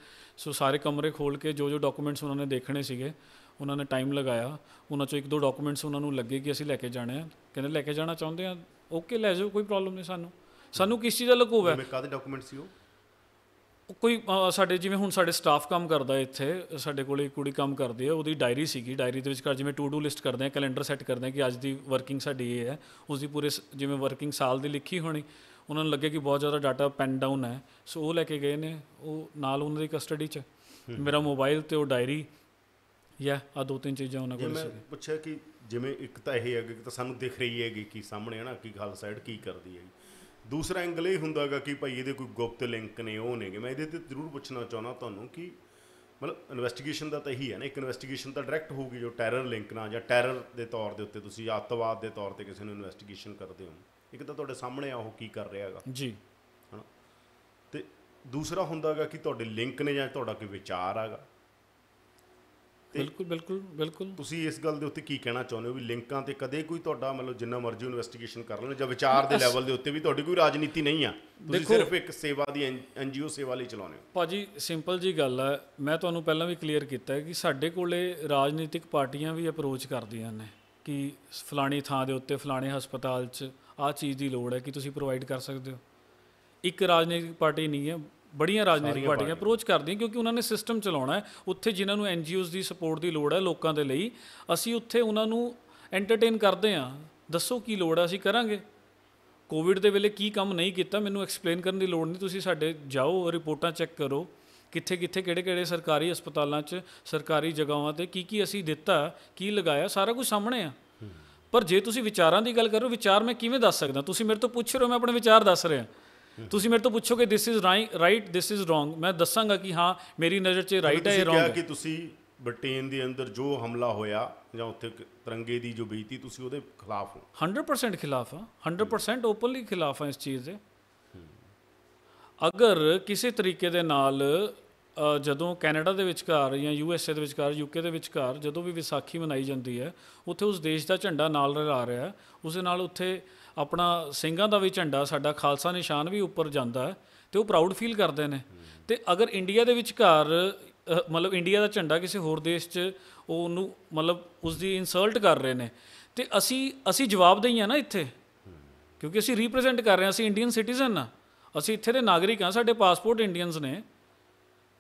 Speaker 2: ਸੋ ਸਾਰੇ ਕਮਰੇ ਖੋਲ ਕੇ ਜੋ ਜੋ ਡਾਕੂਮੈਂਟਸ ਉਹਨਾਂ ਨੇ ਦੇਖਣੇ ਸੀਗੇ ਉਹਨਾਂ ਨੇ ਟਾਈਮ ਲਗਾਇਆ ਉਹਨਾਂ ਚੋਂ ਇੱਕ ਦੋ ਡਾਕੂਮੈਂਟਸ ਉਹਨਾਂ ਨੂੰ ਲੱਗੇ ਕਿ ਅਸੀਂ ਲੈ ਕੇ ਜਾਣੇ ਆ ਕਹਿੰਦੇ ਲੈ ਕੇ ਜਾਣਾ ਚਾਹੁੰਦੇ ਆ ਓਕੇ ਲੈ ਜਾਓ ਕੋਈ ਪ੍ਰੋਬਲਮ ਨਹੀਂ ਸਾਨੂੰ ਸਾਨੂੰ ਕਿਸ ਚੀਜ਼ ਦਾ ਲਕੂਬ ਹੈ
Speaker 1: ਕਾਹਦੇ ਡਾਕੂਮੈਂਟਸ ਸੀ ਉਹ
Speaker 2: ਕੋਈ ਸਾਡੇ ਜਿਵੇਂ ਹੁਣ ਸਾਡੇ ਸਟਾਫ ਕੰਮ ਕਰਦਾ ਇੱਥੇ ਸਾਡੇ ਕੋਲੇ ਕੁੜੀ ਕੰਮ ਕਰਦੀ ਹੈ ਉਹਦੀ ਡਾਇਰੀ ਸੀਗੀ ਡਾਇਰੀ ਦੇ ਵਿੱਚ ਕਰ ਜਿਵੇਂ ਟੂ ਡੂ ਲਿਸਟ ਕਰਦੇ ਆ ਕੈਲੰਡਰ ਸੈੱਟ ਕਰਦੇ ਆ ਕਿ ਅੱਜ ਦੀ ਵਰਕਿੰਗ ਸਾਡੀ ਇਹ ਹੈ ਉਸ ਦੀ ਪੂਰੇ ਜਿਵੇਂ ਵਰਕਿੰਗ ਸਾਲ ਦੀ ਲਿਖੀ ਹੋਣੀ ਉਹਨਾਂ ਨੂੰ ਲੱਗੇ ਕਿ ਬਹੁਤ ਜ਼ਿਆਦਾ ਡਾਟਾ ਪੈਨ ਡਾਊਨ ਹੈ ਸੋ ਉਹ ਲੈ ਕੇ ਗਏ ਨੇ ਉਹ ਨਾਲ ਉਹਨਾਂ ਦੀ ਕਸਟਡੀ 'ਚ ਮੇਰਾ ਮੋਬਾਈਲ ਤੇ ਉਹ ਡਾਇਰੀ ਯਾ ਆ ਦੋ ਤਿੰਨ ਚੀਜ਼ਾਂ ਉਹਨਾਂ ਕੋਲ ਮੈਂ ਸੀ
Speaker 1: ਪੁੱਛਿਆ ਕਿ ਜਿਵੇਂ ਇੱਕ ਤਾਂ ਇਹ ਹੈ ਕਿ ਤਾਂ ਸਾਨੂੰ ਦਿਖ ਰਹੀ ਹੈਗੀ ਕਿ ਸਾਹਮਣੇ ਹੈ ਨਾ ਕੀ ਗੱਲ ਸਾਈਡ ਕੀ ਕਰਦੀ ਹੈ ਦੂਸਰਾ ਐਂਗਲ ਇਹ ਹੁੰਦਾਗਾ ਕਿ ਭਾਈ ਇਹਦੇ ਕੋਈ ਗੁਪਤ ਲਿੰਕ ਨੇ ਉਹ ਨੇਗੇ ਮੈਂ ਇਹਦੇ ਤੇ ਜ਼ਰੂਰ ਪੁੱਛਣਾ ਚਾਹਣਾ ਤੁਹਾਨੂੰ ਕਿ ਮਤਲਬ ਇਨਵੈਸਟੀਗੇਸ਼ਨ ਦਾ ਤਾਂ ਇਹੀ ਹੈ ਨਾ ਇੱਕ ਇਨਵੈਸਟੀਗੇਸ਼ਨ ਤਾਂ ਡਾਇਰੈਕਟ ਹੋਊਗੀ ਜੋ ਟੈਰਰ ਲਿੰਕ ਨਾਲ ਜਾਂ ਟੈਰਰ ਦੇ ਤੌਰ ਦੇ ਉੱਤੇ ਤੁਸੀਂ ਅੱਤਵਾਦ ਦੇ ਤੌਰ ਤੇ ਕਿਸੇ ਨੂੰ ਇਨਵੈਸਟੀਗੇਸ਼ਨ ਕਰਦੇ ਹੋ ਇੱਕ ਤਾਂ ਤੁਹਾਡੇ ਸਾਹਮਣੇ ਆ ਉਹ ਕੀ ਕਰ ਰਿਹਾ ਹੈਗਾ ਜੀ ਹਣਾ ਤੇ ਦੂਸਰਾ ਹੁੰਦਾਗਾ ਕਿ ਤੁਹਾਡੇ ਲਿੰਕ ਨੇ ਜਾਂ ਤੁਹਾਡਾ ਕੋਈ ਵਿਚਾਰ ਆਗਾ ਬਿਲਕੁਲ ਬਿਲਕੁਲ ਬਿਲਕੁਲ ਤੁਸੀਂ ਇਸ ਗੱਲ ਦੇ ਉੱਤੇ ਕੀ ਕਹਿਣਾ ਚਾਹੁੰਦੇ ਹੋ ਵੀ ਲਿੰਕਾਂ ਤੇ ਕਦੇ ਕੋਈ ਤੁਹਾਡਾ ਮਤਲਬ ਜਿੰਨਾ ਮਰਜ਼ੀ ਇਨਵੈਸਟੀਗੇਸ਼ਨ ਕਰ ਲੈਣ ਜਾਂ ਵਿਚਾਰ ਦੇ ਲੈਵਲ ਦੇ ਉੱਤੇ ਵੀ ਤੁਹਾਡੀ ਕੋਈ ਰਾਜਨੀਤੀ ਨਹੀਂ ਆ ਤੁਸੀਂ ਸਿਰਫ ਇੱਕ ਸੇਵਾ ਦੀ ਐਨਜੀਓ ਸੇਵਾ ਲਈ ਚਲਾਉਂਦੇ ਹੋ
Speaker 2: ਭਾਜੀ ਸਿੰਪਲ ਜੀ ਗੱਲ ਹੈ ਮੈਂ ਤੁਹਾਨੂੰ ਪਹਿਲਾਂ ਵੀ ਕਲੀਅਰ ਕੀਤਾ ਹੈ ਕਿ ਸਾਡੇ ਕੋਲੇ ਰਾਜਨੀਤਿਕ ਪਾਰਟੀਆਂ ਵੀ ਅਪਰੋਚ ਕਰਦੀਆਂ ਨੇ ਕਿ ਫਲਾਣੀ ਥਾਂ ਦੇ ਉੱਤੇ ਫਲਾਣੇ ਹਸਪਤਾਲ 'ਚ ਆ ਚੀਜ਼ ਦੀ ਲੋੜ ਹੈ ਕਿ ਤੁਸੀਂ ਪ੍ਰੋਵਾਈਡ ਕਰ ਸਕਦੇ ਹੋ ਇੱਕ ਰਾਜਨੀਤਿਕ ਪਾਰਟੀ ਨਹੀਂ ਹੈ ਬੜੀਆਂ ਰਾਜਨੀਤਿਕ ਪਾਰਟੀਆਂ ਅਪਰੋਚ ਕਰਦੀਆਂ ਕਿਉਂਕਿ ਉਹਨਾਂ ਨੇ ਸਿਸਟਮ ਚਲਾਉਣਾ ਹੈ ਉੱਥੇ ਜਿਨ੍ਹਾਂ ਨੂੰ ਐਨਜੀਓਜ਼ ਦੀ ਸਪੋਰਟ ਦੀ ਲੋੜ ਹੈ ਲੋਕਾਂ ਦੇ ਲਈ ਅਸੀਂ ਉੱਥੇ ਉਹਨਾਂ ਨੂੰ ਐਂਟਰਟੇਨ ਕਰਦੇ ਆ ਦੱਸੋ ਕੀ ਲੋੜ ਹੈ ਅਸੀਂ ਕਰਾਂਗੇ ਕੋਵਿਡ ਦੇ ਵੇਲੇ ਕੀ ਕੰਮ ਨਹੀਂ ਕੀਤਾ ਮੈਨੂੰ ਐਕਸਪਲੇਨ ਕਰਨ ਦੀ ਲੋੜ ਨਹੀਂ ਤੁਸੀਂ ਸਾਡੇ ਜਾਓ ਰਿਪੋਰਟਾਂ ਚੈੱਕ ਕਰੋ ਕਿੱਥੇ ਕਿੱਥੇ ਕਿਹੜੇ ਕਿਹੜੇ ਸਰਕਾਰੀ ਹਸਪਤਾਲਾਂ 'ਚ ਸਰਕਾਰੀ ਜਗਾਵਾਂ ਤੇ ਕੀ ਕੀ ਅਸੀਂ ਦਿੱਤਾ ਕੀ ਲਗਾਇਆ ਸਾਰਾ ਕੁਝ ਸਾਹਮਣੇ ਆ ਪਰ ਜੇ ਤੁਸੀਂ ਵਿਚਾਰਾਂ ਦੀ ਗੱਲ ਕਰੋ ਵਿਚਾਰ ਮੈਂ ਕਿਵੇਂ ਦੱਸ ਸਕਦਾ ਤੁਸੀਂ ਮੇਰੇ ਤੋਂ ਪੁੱਛ ਰਹੇ ਹੋ ਮੈਂ ਆਪਣੇ ਵਿਚਾਰ ਦੱਸ ਰਿਹਾ ਤੁਸੀਂ ਮੇਰੇ ਤੋਂ ਪੁੱਛੋਗੇ this is right this is wrong ਮੈਂ ਦੱਸਾਂਗਾ ਕਿ ਹਾਂ ਮੇਰੀ ਨਜ਼ਰ 'ਚ ਰਾਈਟ ਹੈ ਇਹ ਰੋਂਗ ਹੈ ਕਿ
Speaker 1: ਤੁਸੀਂ ਬ੍ਰਿਟੇਨ ਦੇ ਅੰਦਰ ਜੋ ਹਮਲਾ ਹੋਇਆ ਜਾਂ ਉੱਥੇ ਤਰੰਗੇ ਦੀ ਜੋ ਬੇਇੱਜ਼ਤੀ ਤੁਸੀਂ ਉਹਦੇ ਖਿਲਾਫ
Speaker 2: ਹੋ 100% ਖਿਲਾਫ ਹਾਂ 100% ਓਪਨਲੀ ਖਿਲਾਫ ਹਾਂ ਇਸ ਚੀਜ਼ ਦੇ ਅਗਰ ਕਿਸੇ ਤਰੀਕੇ ਦੇ ਨਾਲ ਜਦੋਂ ਕੈਨੇਡਾ ਦੇ ਵਿਚਕਾਰ ਜਾਂ ਯੂ ਐਸ ਏ ਦੇ ਵਿਚਕਾਰ ਕੇ ਦੇ ਵਿਚਕਾਰ ਜਦੋਂ ਵੀ ਵਿਸਾਖੀ ਮਨਾਈ ਜਾਂਦੀ ਹੈ ਉੱਥੇ ਉਸ ਦੇਸ਼ ਦਾ ਝੰਡਾ ਨਾਲ ਲਹਿਰਾ ਰਿਹਾ ਉਸ ਦੇ ਨਾਲ ਉੱਥੇ ਆਪਣਾ ਸਿੰਘਾਂ ਦਾ ਵੀ ਝੰਡਾ ਸਾਡਾ ਖਾਲਸਾ ਨਿਸ਼ਾਨ ਵੀ ਉੱਪਰ ਜਾਂਦਾ ਹੈ ਤੇ ਉਹ ਪ੍ਰਾਊਡ ਫੀਲ ਕਰਦੇ ਨੇ ਤੇ ਅਗਰ ਇੰਡੀਆ ਦੇ ਵਿੱਚ ਘਰ ਮਤਲਬ ਇੰਡੀਆ ਦਾ ਝੰਡਾ ਕਿਸੇ ਹੋਰ ਦੇਸ਼ 'ਚ ਉਹ ਉਹਨੂੰ ਮਤਲਬ ਉਸ ਦੀ ਇਨਸਲਟ ਕਰ ਰਹੇ ਨੇ ਤੇ ਅਸੀਂ ਅਸੀਂ ਜਵਾਬਦੇਹੀ ਆ ਨਾ ਇੱਥੇ ਕਿਉਂਕਿ ਅਸੀਂ ਰਿਪਰੈਜ਼ੈਂਟ ਕਰ ਰਹੇ ਹਾਂ ਅਸੀਂ ਇੰਡੀਅਨ ਸਿਟੀਜ਼ਨ ਆ ਅਸੀਂ ਇੱਥੇ ਦੇ ਨਾਗਰਿਕ ਆ ਸਾਡੇ ਪਾਸਪੋਰਟ ਇੰਡੀਅਨਸ ਨੇ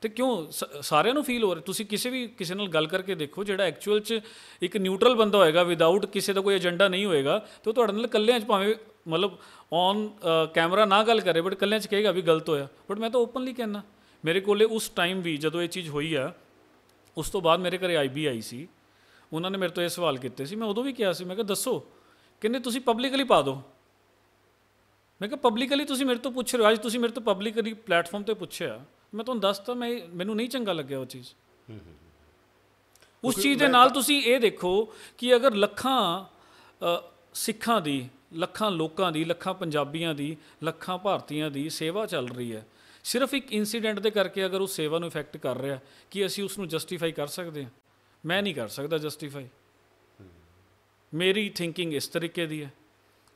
Speaker 2: ਤੇ ਕਿਉਂ ਸਾਰਿਆਂ ਨੂੰ ਫੀਲ ਹੋ ਰਿਹਾ ਤੁਸੀਂ ਕਿਸੇ ਵੀ ਕਿਸੇ ਨਾਲ ਗੱਲ ਕਰਕੇ ਦੇਖੋ ਜਿਹੜਾ ਐਕਚੁਅਲ 'ਚ ਇੱਕ ਨਿਊਟਰਲ ਬੰਦਾ ਹੋਏਗਾ ਵਿਦਆਊਟ ਕਿਸੇ ਦਾ ਕੋਈ ਏਜੰਡਾ ਨਹੀਂ ਹੋਏਗਾ ਤੇ ਉਹ ਤੁਹਾਡੇ ਨਾਲ ਕੱਲਿਆਂ 'ਚ ਭਾਵੇਂ ਮਤਲਬ ਔਨ ਕੈਮਰਾ ਨਾ ਗੱਲ ਕਰੇ ਬਟ ਕੱਲਿਆਂ 'ਚ ਕਹੇਗਾ ਵੀ ਗਲਤ ਹੋਇਆ ਬਟ ਮੈਂ ਤਾਂ ਓਪਨਲੀ ਕਹਿਣਾ ਮੇਰੇ ਕੋਲੇ ਉਸ ਟਾਈਮ ਵੀ ਜਦੋਂ ਇਹ ਚੀਜ਼ ਹੋਈ ਆ ਉਸ ਤੋਂ ਬਾਅਦ ਮੇਰੇ ਘਰੇ ਆਈਬੀ ਆਈ ਸੀ ਉਹਨਾਂ ਨੇ ਮੇਰੇ ਤੋਂ ਇਹ ਸਵਾਲ ਕੀਤੇ ਸੀ ਮੈਂ ਉਦੋਂ ਵੀ ਕਿਹਾ ਸੀ ਮੈਂ ਕਿਹਾ ਦੱਸੋ ਕਿੰਨੇ ਤੁਸੀਂ ਪਬਲਿਕਲੀ ਪਾ ਦੋ ਮੈਂ ਕਿਹਾ ਪਬਲਿਕਲੀ ਤੁਸੀਂ ਮੇਰੇ ਤੋਂ ਪੁੱਛ ਰਹੇ ਹੋ ਅੱਜ ਤੁਸੀਂ ਮੇਰੇ ਤੋਂ ਪਬਲਿਕਲੀ ਪਲੇਟਫਾਰਮ ਤੇ ਪੁੱਛਿਆ ਮੈਂ ਤੁਹਾਨੂੰ ਦੱਸਤਾ ਮੈਂ ਮੈਨੂੰ ਨਹੀਂ ਚੰਗਾ ਲੱਗਿਆ ਉਹ ਚੀਜ਼ ਉਸ ਚੀਜ਼ ਦੇ ਨਾਲ ਤੁਸੀਂ ਇਹ ਦੇਖੋ ਕਿ ਅਗਰ ਲੱਖਾਂ ਸਿੱਖਾਂ ਦੀ ਲੱਖਾਂ ਲੋਕਾਂ ਦੀ ਲੱਖਾਂ ਪੰਜਾਬੀਆਂ ਦੀ ਲੱਖਾਂ ਭਾਰਤੀਆਂ ਦੀ ਸੇਵਾ ਚੱਲ ਰਹੀ ਹੈ ਸਿਰਫ ਇੱਕ ਇਨਸੀਡੈਂਟ ਦੇ ਕਰਕੇ ਅਗਰ ਉਹ ਸੇਵਾ ਨੂੰ ਇਫੈਕਟ ਕਰ ਰਿਹਾ ਕਿ ਅਸੀਂ ਉਸ ਨੂੰ ਜਸਟੀਫਾਈ ਕਰ ਸਕਦੇ ਹਾਂ ਮੈਂ ਨਹੀਂ ਕਰ ਸਕਦਾ ਜਸਟੀਫਾਈ ਮੇਰੀ ਥਿੰਕਿੰਗ ਇਸ ਤਰੀਕੇ ਦੀ ਹੈ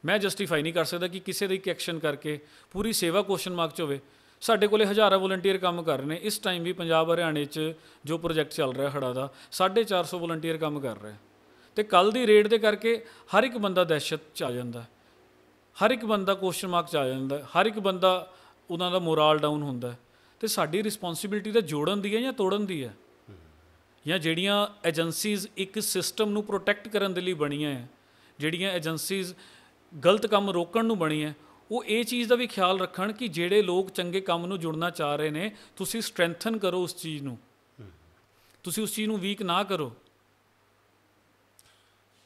Speaker 2: ਮੈਂ ਜਸਟੀਫਾਈ ਨਹੀਂ ਕਰ ਸਕਦਾ ਕਿ ਕਿਸੇ ਦੇ ਇੱਕ ਐਕਸ਼ਨ ਕਰਕੇ ਪੂਰੀ ਸੇਵਾ ਕੁਐਸਚਨ ਮਾਰਕ ਚ ਹੋਵੇ ਸਾਡੇ ਕੋਲੇ ਹਜ਼ਾਰਾਂ ਵੋਲੰਟੀਅਰ ਕੰਮ ਕਰ ਰਹੇ ਨੇ ਇਸ ਟਾਈਮ ਵੀ ਪੰਜਾਬ ਹਰਿਆਣੇ 'ਚ ਜੋ ਪ੍ਰੋਜੈਕਟ ਚੱਲ ਰਿਹਾ ਹੜਾ ਦਾ 450 ਵੋਲੰਟੀਅਰ ਕੰਮ ਕਰ ਰਹੇ ਤੇ ਕੱਲ ਦੀ ਰੇਡ ਦੇ ਕਰਕੇ ਹਰ ਇੱਕ ਬੰਦਾ ਦਹਿਸ਼ਤ 'ਚ ਆ ਜਾਂਦਾ ਹਰ ਇੱਕ ਬੰਦਾ ਕੁਐਸਚਨ ਮਾਰਕ 'ਚ ਆ ਜਾਂਦਾ ਹਰ ਇੱਕ ਬੰਦਾ ਉਹਨਾਂ ਦਾ ਮੋਰਲ ਡਾਊਨ ਹੁੰਦਾ ਤੇ ਸਾਡੀ ਰਿਸਪੌਂਸਿਬਿਲਟੀ ਤਾਂ ਜੋੜਨ ਦੀ ਹੈ ਜਾਂ ਤੋੜਨ ਦੀ ਹੈ ਜਾਂ ਜਿਹੜੀਆਂ ਏਜੰਸੀਜ਼ ਇੱਕ ਸਿਸਟਮ ਨੂੰ ਪ੍ਰੋਟੈਕਟ ਕਰਨ ਦੇ ਲਈ ਬਣੀਆਂ ਹੈ ਜਿਹੜੀਆਂ ਏਜੰਸੀਜ਼ ਗਲਤ ਕੰਮ ਰੋਕਣ ਨੂੰ ਬਣੀਆਂ ਉਹ ਇਹ ਚੀਜ਼ ਦਾ ਵੀ ਖਿਆਲ ਰੱਖਣ ਕਿ ਜਿਹੜੇ ਲੋਕ ਚੰਗੇ ਕੰਮ ਨੂੰ ਜੁੜਨਾ ਚਾਹ ਰਹੇ ਨੇ ਤੁਸੀਂ ਸਟਰੈਂਥਨ ਕਰੋ ਉਸ ਚੀਜ਼ ਨੂੰ ਤੁਸੀਂ ਉਸ ਚੀਜ਼ ਨੂੰ ਵੀਕ ਨਾ ਕਰੋ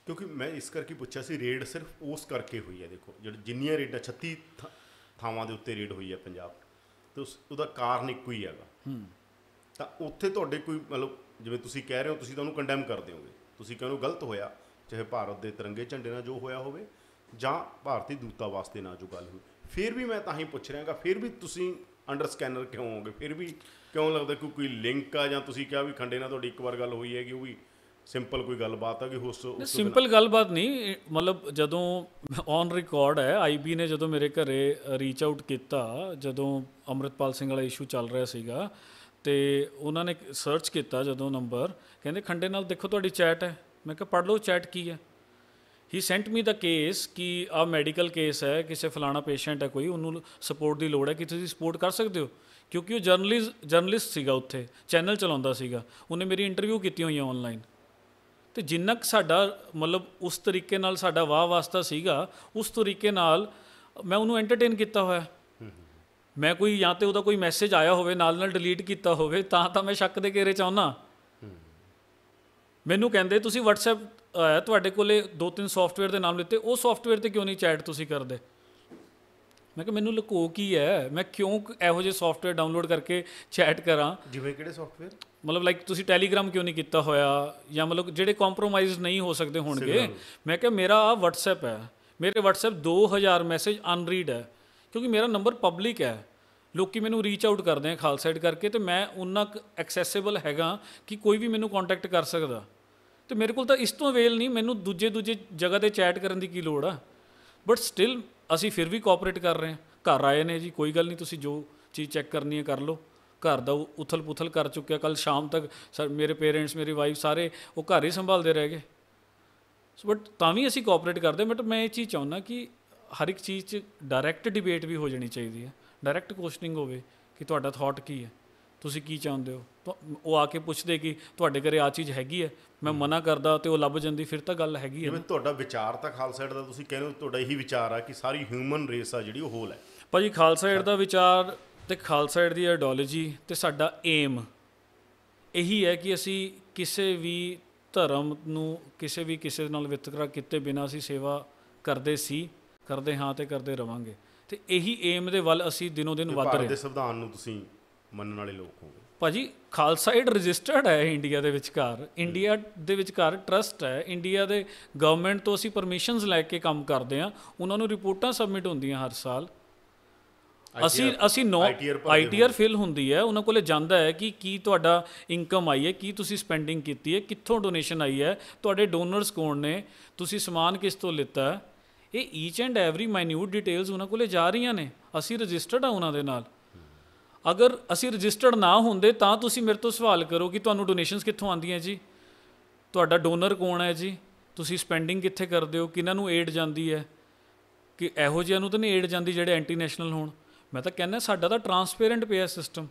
Speaker 1: ਕਿਉਂਕਿ ਮੈਂ ਇਸ ਕਰਕੇ ਪੁੱਛਿਆ ਸੀ ਰੇਡ ਸਿਰਫ ਉਸ ਕਰਕੇ ਹੋਈ ਹੈ ਦੇਖੋ ਜਿਹੜੀ ਜਿੰਨੀਆਂ ਰੇਡਾਂ 36 ਥਾਵਾਂ ਦੇ ਉੱਤੇ ਰੇਡ ਹੋਈ ਹੈ ਪੰਜਾਬ ਤੇ ਉਸ ਉਹਦਾ ਕਾਰਨ ਇੱਕੋ ਹੀ ਹੈਗਾ ਤਾਂ ਉੱਥੇ ਤੁਹਾਡੇ ਕੋਈ ਮਤਲਬ ਜਿਵੇਂ ਤੁਸੀਂ ਕਹਿ ਰਹੇ ਹੋ ਤੁਸੀਂ ਤਾਂ ਉਹਨੂੰ ਕੰਡੈਮ ਕਰ ਦਿਓਗੇ ਤੁਸੀਂ ਕਹਿੰਦੇ ਹੋ ਗਲਤ ਹੋਇਆ ਚਾਹੇ ਭਾਰਤ ਦੇ ਤਿਰੰਗੇ ਝੰਡੇ ਨਾਲ ਜੋ ਹੋਇਆ ਹੋਵੇ ਜਾਂ ਭਾਰਤੀ ਦੂਤਾਵਾਸ ਦੇ ਨਾਲ ਜੋ ਗੱਲ ਹੋਈ ਫਿਰ ਵੀ ਮੈਂ ਤਾਂ ਹੀ ਪੁੱਛ ਰਿਹਾਗਾ ਫਿਰ ਵੀ ਤੁਸੀਂ ਅੰਡਰ ਸਕੈਨਰ ਕਿਉਂ ਹੋਗੇ ਫਿਰ ਵੀ ਕਿਉਂ ਲੱਗਦਾ ਕੋਈ ਕੋਈ ਲਿੰਕ ਆ ਜਾਂ ਤੁਸੀਂ ਕਿਹਾ ਵੀ ਖੰਡੇ ਨਾਲ ਤੁਹਾਡੀ ਇੱਕ ਵਾਰ ਗੱਲ ਹੋਈ ਹੈਗੀ ਉਹ ਵੀ ਸਿੰਪਲ ਕੋਈ ਗੱਲਬਾਤ ਆ ਕਿ ਉਸ ਸਿੰਪਲ
Speaker 2: ਗੱਲਬਾਤ ਨਹੀਂ ਮਤਲਬ ਜਦੋਂ ਔਨ ਰਿਕਾਰਡ ਹੈ ਆਈਬੀ ਨੇ ਜਦੋਂ ਮੇਰੇ ਘਰੇ ਰੀਚ ਆਊਟ ਕੀਤਾ ਜਦੋਂ ਅਮਰਿਤਪਾਲ ਸਿੰਘ ਵਾਲਾ ਇਸ਼ੂ ਚੱਲ ਰਿਹਾ ਸੀਗਾ ਤੇ ਉਹਨਾਂ ਨੇ ਸਰਚ ਕੀਤਾ ਜਦੋਂ ਨੰਬਰ ਕਹਿੰਦੇ ਖੰਡੇ ਨਾਲ ਦੇਖੋ ਤੁਹਾਡੀ ਚੈਟ ਹੈ ਮੈਂ ਕਿਹਾ ਪੜ ਲਓ ਚੈਟ ਕੀ ਹੈ ਹੀ ਸੈਂਟ ਮੀ ਦਾ ਕੇਸ ਕਿ ਆ ਮੈਡੀਕਲ ਕੇਸ ਹੈ ਕਿਸੇ ਫਲਾਣਾ ਪੇਸ਼ੈਂਟ ਹੈ ਕੋਈ ਉਹਨੂੰ ਸਪੋਰਟ ਦੀ ਲੋੜ ਹੈ ਕਿ ਤੁਸੀਂ ਸਪੋਰਟ ਕਰ ਸਕਦੇ ਹੋ ਕਿਉਂਕਿ ਉਹ ਜਰਨਲਿਸਟ ਜਰਨਲਿਸਟ ਸੀਗਾ ਉੱਥੇ ਚੈਨਲ ਚਲਾਉਂਦਾ ਸੀਗਾ ਉਹਨੇ ਮੇਰੀ ਇੰਟਰਵਿਊ ਕੀਤੀ ਹੋਈ ਹੈ ਆਨਲਾਈਨ ਤੇ ਜਿੰਨਾ ਕਿ ਸਾਡਾ ਮਤਲਬ ਉਸ ਤਰੀਕੇ ਨਾਲ ਸਾਡਾ ਵਾਹ ਵਾਸਤਾ ਸੀਗਾ ਉਸ ਤਰੀਕੇ ਨਾਲ ਮੈਂ ਉਹਨੂੰ ਐਂਟਰਟੇਨ ਕੀਤਾ ਹੋਇਆ ਮੈਂ ਕੋਈ ਜਾਂ ਤੇ ਉਹਦਾ ਕੋਈ ਮੈਸੇਜ ਆਇਆ ਹੋਵੇ ਨਾਲ ਨਾਲ ਡਿਲੀਟ ਕੀਤਾ ਹੋਵੇ ਤਾਂ ਤਾਂ ਮੈਂ ਸ਼ੱਕ ਦੇ ਘੇਰੇ ਚ ਆਉਣਾ ਮੈਨੂੰ ਕਹਿੰਦੇ ਤੁਸੀਂ WhatsApp ਤੁਹਾਡੇ ਕੋਲੇ ਦੋ ਤਿੰਨ ਸੌਫਟਵੇਅਰ ਦੇ ਨਾਮ ਲਿੱਤੇ ਉਹ ਸੌਫਟਵੇਅਰ ਤੇ ਕਿਉਂ ਨਹੀਂ ਚੈਟ ਤੁਸੀਂ ਕਰਦੇ ਮੈਂ ਕਿ ਮੈਨੂੰ ਲੁਕੋ ਕੀ ਹੈ ਮੈਂ ਕਿਉਂ ਇਹੋ ਜਿਹੇ ਸੌਫਟਵੇਅਰ ਡਾਊਨਲੋਡ ਕਰਕੇ ਚੈਟ ਕਰਾਂ ਜਿਵੇਂ ਕਿਹੜੇ ਸੌਫਟਵੇਅਰ ਮਤਲਬ ਲਾਈਕ ਤੁਸੀਂ ਟੈਲੀਗ੍ਰਾਮ ਕਿਉਂ ਨਹੀਂ ਕੀਤਾ ਹੋਇਆ ਜਾਂ ਮਤਲਬ ਜਿਹੜੇ ਕੰਪਰੋਮਾਈਜ਼ ਨਹੀਂ ਹੋ ਸਕਦੇ ਹੋਣਗੇ ਮੈਂ ਕਿ ਮੇਰਾ WhatsApp ਹੈ ਮੇਰੇ WhatsApp 2000 ਮੈਸੇਜ ਅਨਰੀਡ ਹੈ ਕਿਉਂਕਿ ਮੇਰਾ ਨੰਬਰ ਪਬਲਿਕ ਹੈ ਲੋਕੀ ਮੈਨੂੰ ਰੀਚ ਆਊਟ ਕਰਦੇ ਆ ਖਾਲਸਾਈਡ ਕਰਕੇ ਤੇ ਮੈਂ ਉਹਨਾਂ ਐਕਸੈਸਿਬਲ ਹੈਗਾ ਕਿ ਕੋਈ ਵੀ ਮੈਨੂੰ ਕੰਟੈਕਟ ਕਰ ਸਕਦਾ ਤੇ ਮੇਰੇ ਕੋਲ ਤਾਂ ਇਸ ਤੋਂ ਵੇਲ ਨਹੀਂ ਮੈਨੂੰ ਦੂਜੇ ਦੂਜੇ ਜਗ੍ਹਾ ਤੇ ਚੈਟ ਕਰਨ ਦੀ ਕੀ ਲੋੜ ਆ ਬਟ ਸਟਿਲ ਅਸੀਂ ਫਿਰ ਵੀ ਕੋਆਪਰੇਟ ਕਰ ਰਹੇ ਹਾਂ ਘਰ ਆਏ ਨੇ ਜੀ ਕੋਈ ਗੱਲ ਨਹੀਂ ਤੁਸੀਂ ਜੋ ਚੀਜ਼ ਚੈੱਕ ਕਰਨੀ ਹੈ ਕਰ ਲਓ ਘਰ ਦਾ ਉਥਲ-ਪੁਥਲ ਕਰ ਚੁੱਕਿਆ ਕੱਲ ਸ਼ਾਮ ਤੱਕ ਸਰ ਮੇਰੇ ਪੇਰੈਂਟਸ ਮੇਰੀ ਵਾਈਫ ਸਾਰੇ ਉਹ ਘਰ ਹੀ ਸੰਭਾਲਦੇ ਰਹਿ ਗਏ ਸੋ ਬਟ ਤਾਂ ਵੀ ਅਸੀਂ ਕੋਆਪਰੇਟ ਕਰਦੇ ਬਟ ਮੈਂ ਇਹ ਚੀਜ਼ ਚਾਹੁੰਦਾ ਕਿ ਹਰ ਇੱਕ ਚੀਜ਼ 'ਚ ਡਾਇਰੈਕਟ ਡਿਬੇਟ ਵੀ ਹੋ ਜਾਣੀ ਚਾਹੀਦੀ ਹੈ ਡਾਇਰੈਕਟ ਕੁਐਸਚਨਿੰਗ ਹੋਵੇ ਕਿ ਤੁਹਾਡਾ ਥਾਟ ਕੀ ਹੈ ਤੁਸੀਂ ਕੀ ਚਾਹੁੰਦੇ ਹੋ ਉਹ ਆ ਕੇ ਪੁੱਛਦੇ ਕਿ ਤੁਹਾਡੇ ਘਰੇ ਆ ਚੀਜ਼ ਹੈਗੀ ਹੈ ਮੈਂ ਮਨਾ
Speaker 1: ਕਰਦਾ ਤੇ ਉਹ ਲੱਭ ਜਾਂਦੀ ਫਿਰ ਤਾਂ ਗੱਲ ਹੈਗੀ ਹੈ ਜਿਵੇਂ ਤੁਹਾਡਾ ਵਿਚਾਰ ਤਾਂ ਖਾਲਸਾ ਏਡ ਦਾ ਤੁਸੀਂ ਕਹਿੰਦੇ ਹੋ ਤੁਹਾਡਾ ਇਹੀ ਵਿਚਾਰ ਆ ਕਿ ਸਾਰੀ ਹਿਊਮਨ ਰੇਸ ਆ ਜਿਹੜੀ ਉਹ ਹੋਲ ਹੈ ਭਾਜੀ ਖਾਲਸਾ ਏਡ ਦਾ ਵਿਚਾਰ ਤੇ ਖਾਲਸਾ ਏਡ ਦੀ
Speaker 2: ਆਈਡੀਓਲੋਜੀ ਤੇ ਸਾਡਾ ਏਮ ਇਹੀ ਹੈ ਕਿ ਅਸੀਂ ਕਿਸੇ ਵੀ ਧਰਮ ਨੂੰ ਕਿਸੇ ਵੀ ਕਿਸੇ ਨਾਲ ਵਿਤਕਰਾ ਕੀਤੇ ਬਿਨਾਂ ਅਸੀਂ ਸੇਵਾ ਕਰਦੇ ਸੀ ਕਰਦੇ ਹਾਂ ਤੇ ਕਰਦੇ ਰਵਾਂਗੇ ਤੇ ਇਹੀ ਏਮ ਦੇ ਵੱਲ ਅਸੀਂ ਦਿਨੋ ਦਿਨ ਵਧ ਰਹੇ ਹਾਂ ਭਾਰਤ ਦੇ ਸੰਵਿਧਾਨ ਨੂੰ ਤੁਸੀਂ
Speaker 1: ਮੰਨਣ ਵਾਲੇ ਲੋਕ ਹੋ
Speaker 2: ਭਾਜੀ ਖਾਲਸਾ ਏਡ ਰਜਿਸਟਰਡ ਹੈ ਇੰਡੀਆ ਦੇ ਵਿਚਕਾਰ ਇੰਡੀਆ ਦੇ ਵਿਚਕਾਰ ਟਰਸਟ ਹੈ ਇੰਡੀਆ ਦੇ ਗਵਰਨਮੈਂਟ ਤੋਂ ਅਸੀਂ ਪਰਮਿਸ਼ਨਸ ਲੈ ਕੇ ਕੰਮ ਕਰਦੇ ਆ ਉਹਨਾਂ ਨੂੰ ਰਿਪੋਰਟਾਂ ਸਬਮਿਟ ਹੁੰਦੀਆਂ ਹਰ ਸਾਲ ਅਸੀਂ ਅਸੀਂ ਨੋ ਆਈਟੀਆਰ ਫਿਲ ਹੁੰਦੀ ਹੈ ਉਹਨਾਂ ਕੋਲੇ ਜਾਂਦਾ ਹੈ ਕਿ ਕੀ ਤੁਹਾਡਾ ਇਨਕਮ ਆਈ ਹੈ ਕੀ ਤੁਸੀਂ ਸਪੈਂਡਿੰਗ ਕੀਤੀ ਹੈ ਕਿੱਥੋਂ ਡੋਨੇਸ਼ਨ ਆਈ ਹੈ ਤੁਹਾਡੇ ਡੋਨਰਸ ਕੌਣ ਨੇ ਤੁਸੀਂ ਸਮਾਨ ਕਿਸ ਤੋਂ ਲਿੱਤਾ ਇਹ each and every minute details ਉਹਨਾਂ ਕੋਲੇ ਜਾ ਰਹੀਆਂ ਨੇ ਅਸੀਂ ਰਜਿਸਟਰਡ ਆ ਉਹਨਾਂ ਦੇ ਨਾਲ ਅਗਰ ਅਸੀਂ ਰਜਿਸਟਰਡ ਨਾ ਹੁੰਦੇ ਤਾਂ ਤੁਸੀਂ ਮੇਰੇ ਤੋਂ ਸਵਾਲ ਕਰੋ ਕਿ ਤੁਹਾਨੂੰ ਡੋਨੇਸ਼ਨਸ ਕਿੱਥੋਂ ਆਉਂਦੀਆਂ ਜੀ ਤੁਹਾਡਾ ਡੋਨਰ ਕੌਣ ਹੈ ਜੀ ਤੁਸੀਂ ਸਪੈਂਡਿੰਗ ਕਿੱਥੇ ਕਰਦੇ ਹੋ ਕਿਹਨਾਂ ਨੂੰ ਏਡ ਜਾਂਦੀ ਹੈ ਕਿ ਇਹੋ ਜਿਹਿਆਂ ਨੂੰ ਤਾਂ ਨਹੀਂ ਏਡ ਜਾਂਦੀ ਜਿਹੜੇ ਐਂਟੀ ਨੈਸ਼ਨਲ ਹੋਣ ਮੈਂ ਤਾਂ ਕਹਿੰਦਾ ਸਾਡਾ ਤਾਂ ਟਰਾਂਸਪੇਰੈਂਟ ਪੇਅ ਸਿਸਟਮ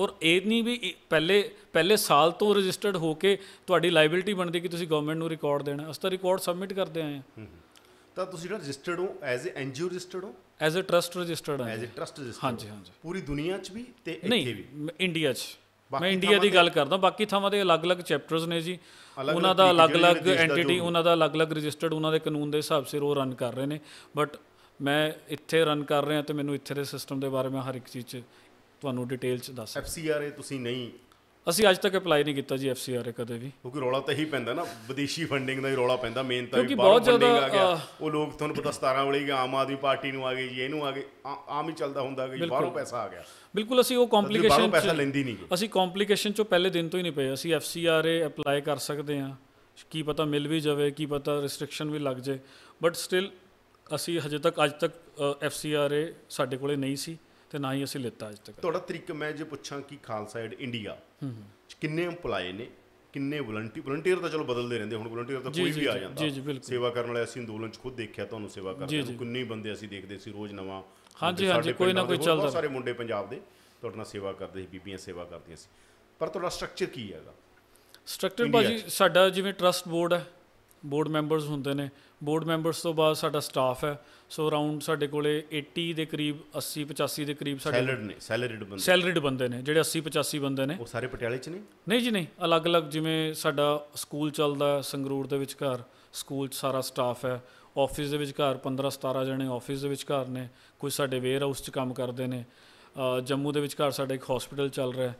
Speaker 2: ਔਰ ਇਹ ਨਹੀਂ ਵੀ ਪਹਿਲੇ ਪਹਿਲੇ ਸਾਲ ਤੋਂ ਰਜਿਸਟਰਡ ਹੋ ਕੇ ਤੁਹਾਡੀ ਲਾਇਬਿਲਟੀ ਬਣਦੀ ਕਿ ਤੁਸੀਂ ਗਵਰਨਮੈਂਟ ਨੂੰ ਰਿਕਾਰਡ ਦੇਣਾ ਅਸਤਾ ਰਿਕਾਰਡ ਸਬਮਿਟ ਕਰਦੇ ਆਏ
Speaker 1: ਹਾਂ ਤਾਂ ਤੁਸੀਂ ਜਿਹੜਾ ਰਜਿਸਟਰਡ ਹੋ ਐਜ਼ ਅ ਐਨਜੀਓ ਰਜਿਸਟਰਡ ਹੋ
Speaker 2: ਐਜ਼ ਅ ਟਰਸਟ ਰਜਿਸਟਰਡ ਹਾਂ ਐਜ਼ ਅ ਟਰਸਟ ਰਜਿਸਟਰਡ ਹਾਂਜੀ ਹਾਂਜੀ
Speaker 1: ਪੂਰੀ ਦੁਨੀਆ 'ਚ ਵੀ ਤੇ ਇੱਥੇ ਵੀ
Speaker 2: ਨਹੀਂ ਇੰਡੀਆ 'ਚ ਮੈਂ ਇੰਡੀਆ ਦੀ ਗੱਲ ਕਰਦਾ ਬਾਕੀ ਥਾਵਾਂ ਦੇ ਅਲੱਗ-ਅਲੱਗ ਚੈਪਟਰਸ ਨੇ ਜੀ ਉਹਨਾਂ ਦਾ ਅਲੱਗ-ਅਲੱਗ ਐਂਟੀਟੀ ਉਹਨਾਂ ਦਾ ਅਲੱਗ-ਅਲੱਗ ਰਜਿਸਟਰਡ ਉਹਨਾਂ ਦੇ ਕਾਨੂੰਨ ਦੇ ਹਿਸਾਬ ਸਿਰ ਉਹ ਰਨ ਕਰ ਰਹੇ ਨੇ ਬਟ ਮੈਂ ਇੱਥੇ ਰਨ ਕਰ ਰਿਹਾ ਤੇ ਮੈਨੂੰ ਇੱਥੇ ਦੇ ਸਿਸਟਮ ਦੇ ਬਾਰੇ ਮੈਂ ਹਰ ਇੱਕ ਚੀਜ਼ ਤੁਹਾਨੂੰ
Speaker 1: ਡਿਟੇਲ 'ਚ ਦੱਸ ਐਫਸੀਆਰਏ ਤੁਸੀਂ ਨਹੀਂ ਅਸੀਂ ਅੱਜ ਤੱਕ ਅਪਲਾਈ ਨਹੀਂ ਕੀਤਾ ਜੀ ਐਫਸੀਆਰ ਕਦੇ ਵੀ ਕਿਉਂਕਿ ਰੌਲਾ ਤਾਂ ਹੀ ਪੈਂਦਾ ਨਾ ਵਿਦੇਸ਼ੀ ਫੰਡਿੰਗ ਦਾ ਹੀ ਰੌਲਾ ਪੈਂਦਾ ਮੇਨ ਤਾਂ ਵੀ ਬਾਹਰ ਫੰਡਿੰਗ ਆ ਗਿਆ ਉਹ ਲੋਕ ਤੁਹਾਨੂੰ ਪਤਾ 17 ਵਾਲੀ ਕਿ ਆਮ ਆਦਮੀ ਪਾਰਟੀ ਨੂੰ ਆ ਗਈ ਜੀ ਇਹਨੂੰ ਆ ਗਈ ਆਮ ਹੀ ਚੱਲਦਾ ਹੁੰਦਾ ਕਿ ਬਾਹਰੋਂ ਪੈਸਾ ਆ ਗਿਆ ਬਿਲਕੁਲ ਅਸੀਂ ਉਹ ਕੰਪਲਿਕੇਸ਼ਨ ਪੈਸਾ ਲੈਂਦੀ ਨਹੀਂ
Speaker 2: ਅਸੀਂ ਕੰਪਲਿਕੇਸ਼ਨ ਚੋਂ ਪਹਿਲੇ ਦਿਨ ਤੋਂ ਹੀ ਨਹੀਂ ਪਏ ਅਸੀਂ ਐਫਸੀਆਰ ਅਪਲਾਈ ਕਰ ਸਕਦੇ ਹਾਂ ਕੀ ਪਤਾ ਮਿਲ ਵੀ ਜਾਵੇ ਕੀ ਪਤਾ ਰੈਸਟ੍ਰਿਕਸ਼ਨ ਵੀ ਲੱਗ ਜਾਏ ਬਟ ਸਟਿਲ ਅਸੀਂ
Speaker 1: ਹਜੇ ਤੱਕ ਅੱਜ ਤੱਕ
Speaker 2: ਐਫਸੀਆਰ ਸਾਡੇ ਕੋਲੇ ਨਹੀਂ ਸੀ ਤੇ ਨਾ ਹੀ ਅਸੀਂ ਲਿੱਤਾ ਅੱਜ ਤੱਕ ਤੁਹਾਡਾ ਤਰੀਕਾ
Speaker 1: ਮੈਂ ਜੇ ਪੁੱਛਾਂ ਕਿ ਖਾਲਸਾ ਏਡ ਇੰਡੀਆ ਕਿੰਨੇ ਏਮਪਲਾਈ ਨੇ ਕਿੰਨੇ ਵਲੰਟੀ ਵਲੰਟੀਅਰ ਤਾਂ ਚਲੋ ਬਦਲਦੇ ਰਹਿੰਦੇ ਹੁਣ ਵਲੰਟੀਅਰ ਤਾਂ ਕੋਈ ਵੀ ਆ ਜਾਂਦਾ ਸੇਵਾ ਕਰਨ ਵਾਲੇ ਅਸੀਂ ਅੰਦੋਲਨ ਚ ਖੁਦ ਦੇਖਿਆ ਤੁਹਾਨੂੰ ਸੇਵਾ ਕਰਦੇ ਨੂੰ ਕਿੰਨੇ ਬੰਦੇ ਅਸੀਂ ਦੇਖਦੇ ਸੀ ਰੋਜ਼ ਨਵਾਂ ਹਾਂਜੀ ਹਾਂਜੀ ਕੋਈ ਨਾ ਕੋਈ ਚੱਲਦਾ ਬਹੁਤ ਸਾਰੇ ਮੁੰਡੇ ਪੰਜਾਬ ਦੇ ਤੁਹਾਡੇ ਨਾਲ ਸੇਵਾ ਕਰਦੇ ਸੀ ਬੀਬੀਆਂ ਸੇਵਾ ਕਰਦੀਆਂ ਸੀ ਪਰ ਤੁਹਾਡਾ ਸਟਰਕਚਰ ਕੀ ਹੈਗਾ ਸਟਰਕਚਰ ਭਾਜੀ
Speaker 2: ਸਾਡਾ ਜਿਵੇਂ ਟਰਸਟ ਬੋਰਡ ਹੈ ਬੋਰਡ ਮੈਂਬਰਸ ਹੁੰਦੇ ਨੇ ਬੋਰਡ ਮੈਂਬਰਸ ਤੋਂ ਬਾਅਦ ਸਾਡਾ ਸਟਾਫ ਹੈ ਸੋ ਅਰਾਊਂਡ ਸਾਡੇ ਕੋਲੇ 80 ਦੇ ਕਰੀਬ 80 85 ਦੇ ਕਰੀਬ ਸਾਡੇ ਸੈਲਰਡ ਨੇ ਸੈਲਰਡ ਬੰਦੇ ਸੈਲਰਡ ਬੰਦੇ ਨੇ ਜਿਹੜੇ 80 85
Speaker 1: ਬੰਦੇ ਨੇ ਉਹ ਸਾਰੇ ਪਟਿਆਲੇ 'ਚ ਨੇ
Speaker 2: ਨਹੀਂ ਜੀ ਨਹੀਂ ਅਲੱਗ-ਅਲੱਗ ਜਿਵੇਂ ਸਾਡਾ ਸਕੂਲ ਚੱਲਦਾ ਸੰਗਰੂਰ ਦੇ ਵਿੱਚ ਘਰ ਸਕੂਲ 'ਚ ਸਾਰਾ ਸਟਾਫ ਹੈ ਆਫਿਸ ਦੇ ਵਿੱਚ ਘਰ 15 17 ਜਣੇ ਆਫਿਸ ਦੇ ਵਿੱਚ ਘਰ ਨੇ ਕੁਝ ਸਾਡੇ ਵੇਅਰ ਹਾਊਸ 'ਚ ਕੰਮ ਕਰਦੇ ਨੇ ਜੰਮੂ ਦੇ ਵਿੱਚ ਘਰ ਸਾਡਾ ਇੱਕ ਹਸਪੀਟਲ ਚੱਲ ਰਿਹਾ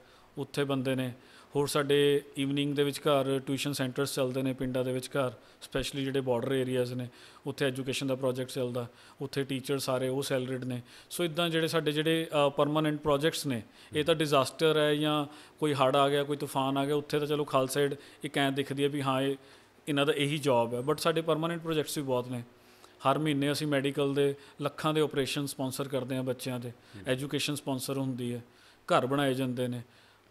Speaker 2: ਉੱਥੇ ਬੰਦੇ ਨੇ ਹੋਰ ਸਾਡੇ ਈਵਨਿੰਗ ਦੇ ਵਿੱਚ ਘਰ ਟਿਊਸ਼ਨ ਸੈਂਟਰਸ ਚੱਲਦੇ ਨੇ ਪਿੰਡਾਂ ਦੇ ਵਿੱਚ ਘਰ ਸਪੈਸ਼ਲੀ ਜਿਹੜੇ ਬਾਰਡਰ ਏਰੀਆਜ਼ ਨੇ ਉੱਥੇ ਐਜੂਕੇਸ਼ਨ ਦਾ ਪ੍ਰੋਜੈਕਟ ਚੱਲਦਾ ਉੱਥੇ ਟੀਚਰ ਸਾਰੇ ਉਹ ਸੈਲਰੀਡ ਨੇ ਸੋ ਇਦਾਂ ਜਿਹੜੇ ਸਾਡੇ ਜਿਹੜੇ ਪਰਮਨੈਂਟ ਪ੍ਰੋਜੈਕਟਸ ਨੇ ਇਹ ਤਾਂ ਡਿਜ਼ਾਸਟਰ ਹੈ ਜਾਂ ਕੋਈ ਹੜ ਆ ਗਿਆ ਕੋਈ ਤੂਫਾਨ ਆ ਗਿਆ ਉੱਥੇ ਤਾਂ ਚਲੋ ਖਾਲਸਾ ਸਾਈਡ ਇੱਕ ਐਂ ਦਿਖਦੀ ਹੈ ਵੀ ਹਾਂ ਇਹ ਇਹਨਾਂ ਦਾ ਇਹੀ ਜੌਬ ਹੈ ਬਟ ਸਾਡੇ ਪਰਮਨੈਂਟ ਪ੍ਰੋਜੈਕਟਸ ਵੀ ਬਹੁਤ ਨੇ ਹਰ ਮਹੀਨੇ ਅਸੀਂ ਮੈਡੀਕਲ ਦੇ ਲੱਖਾਂ ਦੇ ਆਪਰੇਸ਼ਨ ਸਪਾਂਸਰ ਕਰਦੇ ਹਾਂ ਬੱਚਿਆਂ ਦੇ ਐਜੂਕੇਸ਼ਨ ਸਪਾਂਸਰ ਹੁੰਦੀ ਹੈ ਘਰ ਬਣਾਏ ਜਾਂਦੇ ਨੇ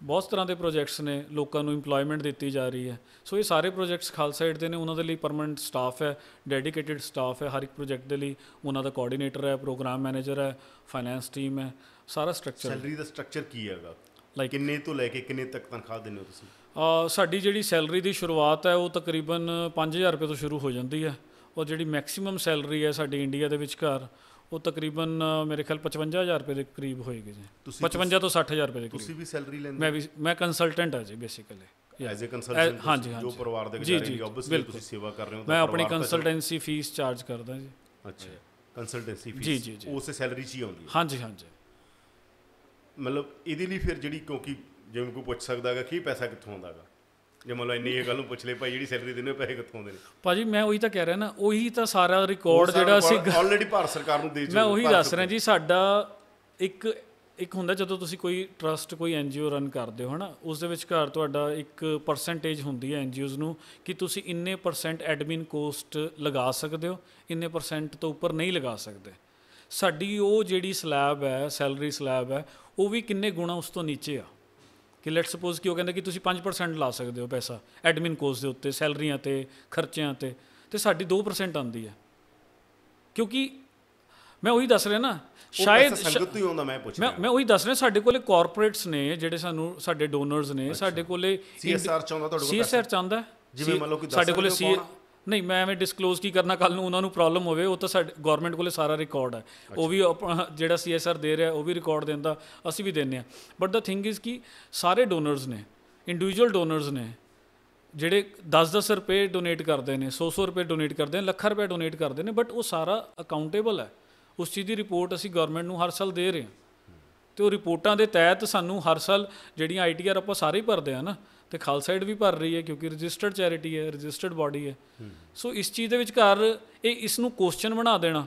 Speaker 2: ਬਹੁਤ ਤਰ੍ਹਾਂ ਦੇ ਪ੍ਰੋਜੈਕਟਸ ਨੇ ਲੋਕਾਂ ਨੂੰ EMPLOYMENT ਦਿੱਤੀ ਜਾ ਰਹੀ ਹੈ ਸੋ ਇਹ ਸਾਰੇ ਪ੍ਰੋਜੈਕਟਸ ਖਾਲਸਾ ਏਡ ਦੇ ਨੇ ਉਹਨਾਂ ਦੇ ਲਈ ਪਰਮਨੈਂਟ ਸਟਾਫ ਹੈ ਡੈਡੀਕੇਟਿਡ ਸਟਾਫ ਹੈ ਹਰ ਇੱਕ ਪ੍ਰੋਜੈਕਟ ਦੇ ਲਈ ਉਹਨਾਂ ਦਾ ਕੋਆਰਡੀਨੇਟਰ ਹੈ ਪ੍ਰੋਗਰਾਮ ਮੈਨੇਜਰ ਹੈ ਫਾਈਨੈਂਸ ਟੀਮ ਹੈ ਸਾਰਾ ਸਟਰਕਚਰ ਸੈਲਰੀ
Speaker 1: ਦਾ ਸਟਰਕਚਰ ਕੀ ਹੈਗਾ ਲਾਈਕ ਕਿੰਨੇ ਤੋਂ ਲੈ ਕੇ ਕਿੰਨੇ ਤੱਕ ਤਨਖਾਹ ਦਿੰਦੇ ਹੋ
Speaker 2: ਤੁਸੀਂ ਸਾਡੀ ਜਿਹੜੀ ਸੈਲਰੀ ਦੀ ਸ਼ੁਰੂਆਤ ਹੈ ਉਹ ਤਕਰੀਬਨ 5000 ਰੁਪਏ ਤੋਂ ਸ਼ੁਰੂ ਹੋ ਜਾਂਦੀ ਹੈ ਔਰ ਜਿਹੜੀ ਮੈਕਸਿਮਮ ਸੈਲਰੀ ਹੈ ਸਾਡੇ ਇੰਡੀਆ ਦੇ ਘਰ ਉਹ ਤਕਰੀਬਨ ਮੇਰੇ ਖਿਆਲ 55000 ਰੁਪਏ ਦੇ ਕਰੀਬ ਹੋਏਗੇ ਜੀ 55 ਤੋਂ 60000 ਰੁਪਏ ਦੇ ਤੁਸੀਂ ਵੀ ਸੈਲਰੀ ਲੈਂਦੇ ਮੈਂ ਵੀ ਮੈਂ ਕੰਸਲਟੈਂਟ ਹਾਂ ਜੀ ਬੇਸਿਕਲੀ ਐਜ਼ ਅ ਕੰਸਲਟੈਂਟ ਜੋ ਪਰਿਵਾਰ ਦੇ ਗੁਜ਼ਾਰੇ ਆਬਵੀਅਸਲੀ ਤੁਸੀਂ ਸੇਵਾ ਕਰ ਰਹੇ ਹੋ ਮੈਂ ਆਪਣੀ ਕੰਸਲਟੈਂਸੀ ਫੀਸ ਚਾਰਜ ਕਰਦਾ ਜੀ ਅੱਛਾ
Speaker 1: ਕੰਸਲਟੈਂਸੀ ਫੀਸ ਉਸੇ ਸੈਲਰੀ 'ਚ ਹੀ ਆਉਂਦੀ ਹੈ ਹਾਂਜੀ ਹਾਂਜੀ ਮਤਲਬ ਇਹਦੇ ਲਈ ਫਿਰ ਜਿਹੜੀ ਕਿਉਂਕਿ ਜਿਵੇਂ ਕੋਈ ਪੁੱਛ ਸਕਦਾ ਹੈਗਾ ਕੀ ਪੈਸਾ ਕਿੱਥੋਂ ਆਉਂਦਾਗਾ ਜੇ ਮੰਨ ਲਓ ਇੰਨੀ ਇਹ ਗੱਲ ਨੂੰ ਪੁੱਛ ਲੈ ਭਾਈ ਜਿਹੜੀ ਸੈਲਰੀ ਦਿੰਦੇ ਹੋ ਪੈਸੇ ਕਿੱਥੋਂ ਆਉਂਦੇ ਨੇ
Speaker 2: ਭਾਜੀ ਮੈਂ ਉਹੀ ਤਾਂ ਕਹਿ ਰਿਹਾ ਨਾ ਉਹੀ ਤਾਂ ਸਾਰਾ ਰਿਕਾਰਡ ਜਿਹੜਾ ਅਸੀਂ ਆਲਰੇਡੀ ਭਾਰਤ ਸਰਕਾਰ ਨੂੰ ਦੇ ਚੁੱਕੇ ਮੈਂ ਉਹੀ ਦੱਸ ਰਿਹਾ ਜੀ ਸਾਡਾ ਇੱਕ ਇੱਕ ਹੁੰਦਾ ਜਦੋਂ ਤੁਸੀਂ ਕੋਈ ਟਰਸਟ ਕੋਈ ਐਨਜੀਓ ਰਨ ਕਰਦੇ ਹੋ ਹਨਾ ਉਸ ਦੇ ਵਿਚਕਾਰ ਤੁਹਾਡਾ ਇੱਕ ਪਰਸੈਂਟੇਜ ਹੁੰਦੀ ਹੈ ਐਨਜੀਓਜ਼ ਨੂੰ ਕਿ ਤੁਸੀਂ ਇੰਨੇ ਪਰਸੈਂਟ ਐਡਮਿਨ ਕੋਸਟ ਲਗਾ ਸਕਦੇ ਹੋ ਇੰਨੇ ਪਰਸੈਂਟ ਤੋਂ ਉੱਪਰ ਨਹੀਂ ਲਗਾ ਸਕਦੇ ਸਾਡੀ ਉਹ ਜਿਹੜੀ ਸਲੈਬ ਹੈ ਸੈਲਰੀ ਸਲੈਬ ਹੈ ਉਹ ਵੀ ਕਿੰਨੇ ਗੁਣਾ ਉਸ ਤੋਂ ਨੀਚੇ ਆ ਕਿ ਲੈਟਸ ਸਪੋਜ਼ ਕਿ ਉਹ ਕਹਿੰਦਾ ਕਿ ਤੁਸੀਂ 5% ਲਾ ਸਕਦੇ ਹੋ ਪੈਸਾ ਐਡਮਿਨ ਕੋਸਟ ਦੇ ਉੱਤੇ ਸੈਲਰੀਆਂ ਤੇ ਖਰਚਿਆਂ ਤੇ ਤੇ ਸਾਡੀ 2% ਆਂਦੀ ਹੈ ਕਿਉਂਕਿ ਮੈਂ ਉਹੀ ਦੱਸ ਰਿਹਾ ਨਾ ਸ਼ਾਇਦ ਸੰਗਤ ਹੀ ਹੁੰਦਾ ਮੈਂ ਪੁੱਛ ਮੈਂ ਮੈਂ ਉਹੀ ਦੱਸ ਰਿਹਾ ਸਾਡੇ ਕੋਲੇ ਕਾਰਪੋਰੇਟਸ ਨੇ ਜਿਹੜੇ ਸਾਨੂੰ ਸਾਡੇ ਡੋਨਰਸ ਨੇ ਸਾਡੇ ਕੋਲੇ ਸੀਐਸਆਰ ਚਾਹੁੰਦਾ ਤੁਹਾਡੇ ਕੋਲ ਸੀਐਸਆਰ ਚਾਹੁੰਦਾ ਜਿਵੇਂ ਮੰਨ ਲਓ ਕਿ ਸਾਡੇ ਕੋਲੇ ਸੀ ਨਹੀਂ ਮੈਂ ਐਵੇਂ ਡਿਸਕਲੋਜ਼ ਕੀ ਕਰਨਾ ਕੱਲ ਨੂੰ ਉਹਨਾਂ ਨੂੰ ਪ੍ਰੋਬਲਮ ਹੋਵੇ ਉਹ ਤਾਂ ਸਾਡੇ ਗਵਰਨਮੈਂਟ ਕੋਲੇ ਸਾਰਾ ਰਿਕਾਰਡ ਹੈ ਉਹ ਵੀ ਜਿਹੜਾ ਸੀਐਸਆਰ ਦੇ ਰਿਹਾ ਉਹ ਵੀ ਰਿਕਾਰਡ ਦਿੰਦਾ ਅਸੀਂ ਵੀ ਦਿੰਨੇ ਆ ਬਟ ਦਾ ਥਿੰਗ ਇਜ਼ ਕਿ ਸਾਰੇ ਡੋਨਰਸ ਨੇ ਇੰਡੀਵਿਜੂਅਲ ਡੋਨਰਸ ਨੇ ਜਿਹੜੇ 10-10 ਰੁਪਏ ਡੋਨੇਟ ਕਰਦੇ ਨੇ 100-100 ਰੁਪਏ ਡੋਨੇਟ ਕਰਦੇ ਨੇ ਲੱਖਾਂ ਰੁਪਏ ਡੋਨੇਟ ਕਰਦੇ ਨੇ ਬਟ ਉਹ ਸਾਰਾ ਅਕਾਊਂਟੇਬਲ ਹੈ ਉਸ ਚੀਜ਼ ਦੀ ਰਿਪੋਰਟ ਅਸੀਂ ਗਵਰਨਮੈਂਟ ਨੂੰ ਹਰ ਸਾਲ ਦੇ ਰਹੇ ਹਾਂ ਤੇ ਉਹ ਰਿਪੋਰਟਾਂ ਦੇ ਤਹਿਤ ਸਾਨੂੰ ਹਰ ਸਾਲ ਜਿਹੜੀਆਂ ਆਈਟੀਆਰ ਆਪਾਂ ਸਾਰੇ ਭਰਦੇ ਆ ਨਾ ਤੇ ਖਾਲਸਾ ਏਡ ਵੀ ਭਰ ਰਹੀ ਹੈ ਕਿਉਂਕਿ ਰਜਿਸਟਰਡ ਚੈਰਿਟੀ ਹੈ ਰਜਿਸਟਰਡ ਬਾਡੀ ਹੈ ਸੋ ਇਸ ਚੀਜ਼ ਦੇ ਵਿਚਕਾਰ ਇਹ ਇਸ ਨੂੰ ਕੁਐਸਚਨ ਬਣਾ ਦੇਣਾ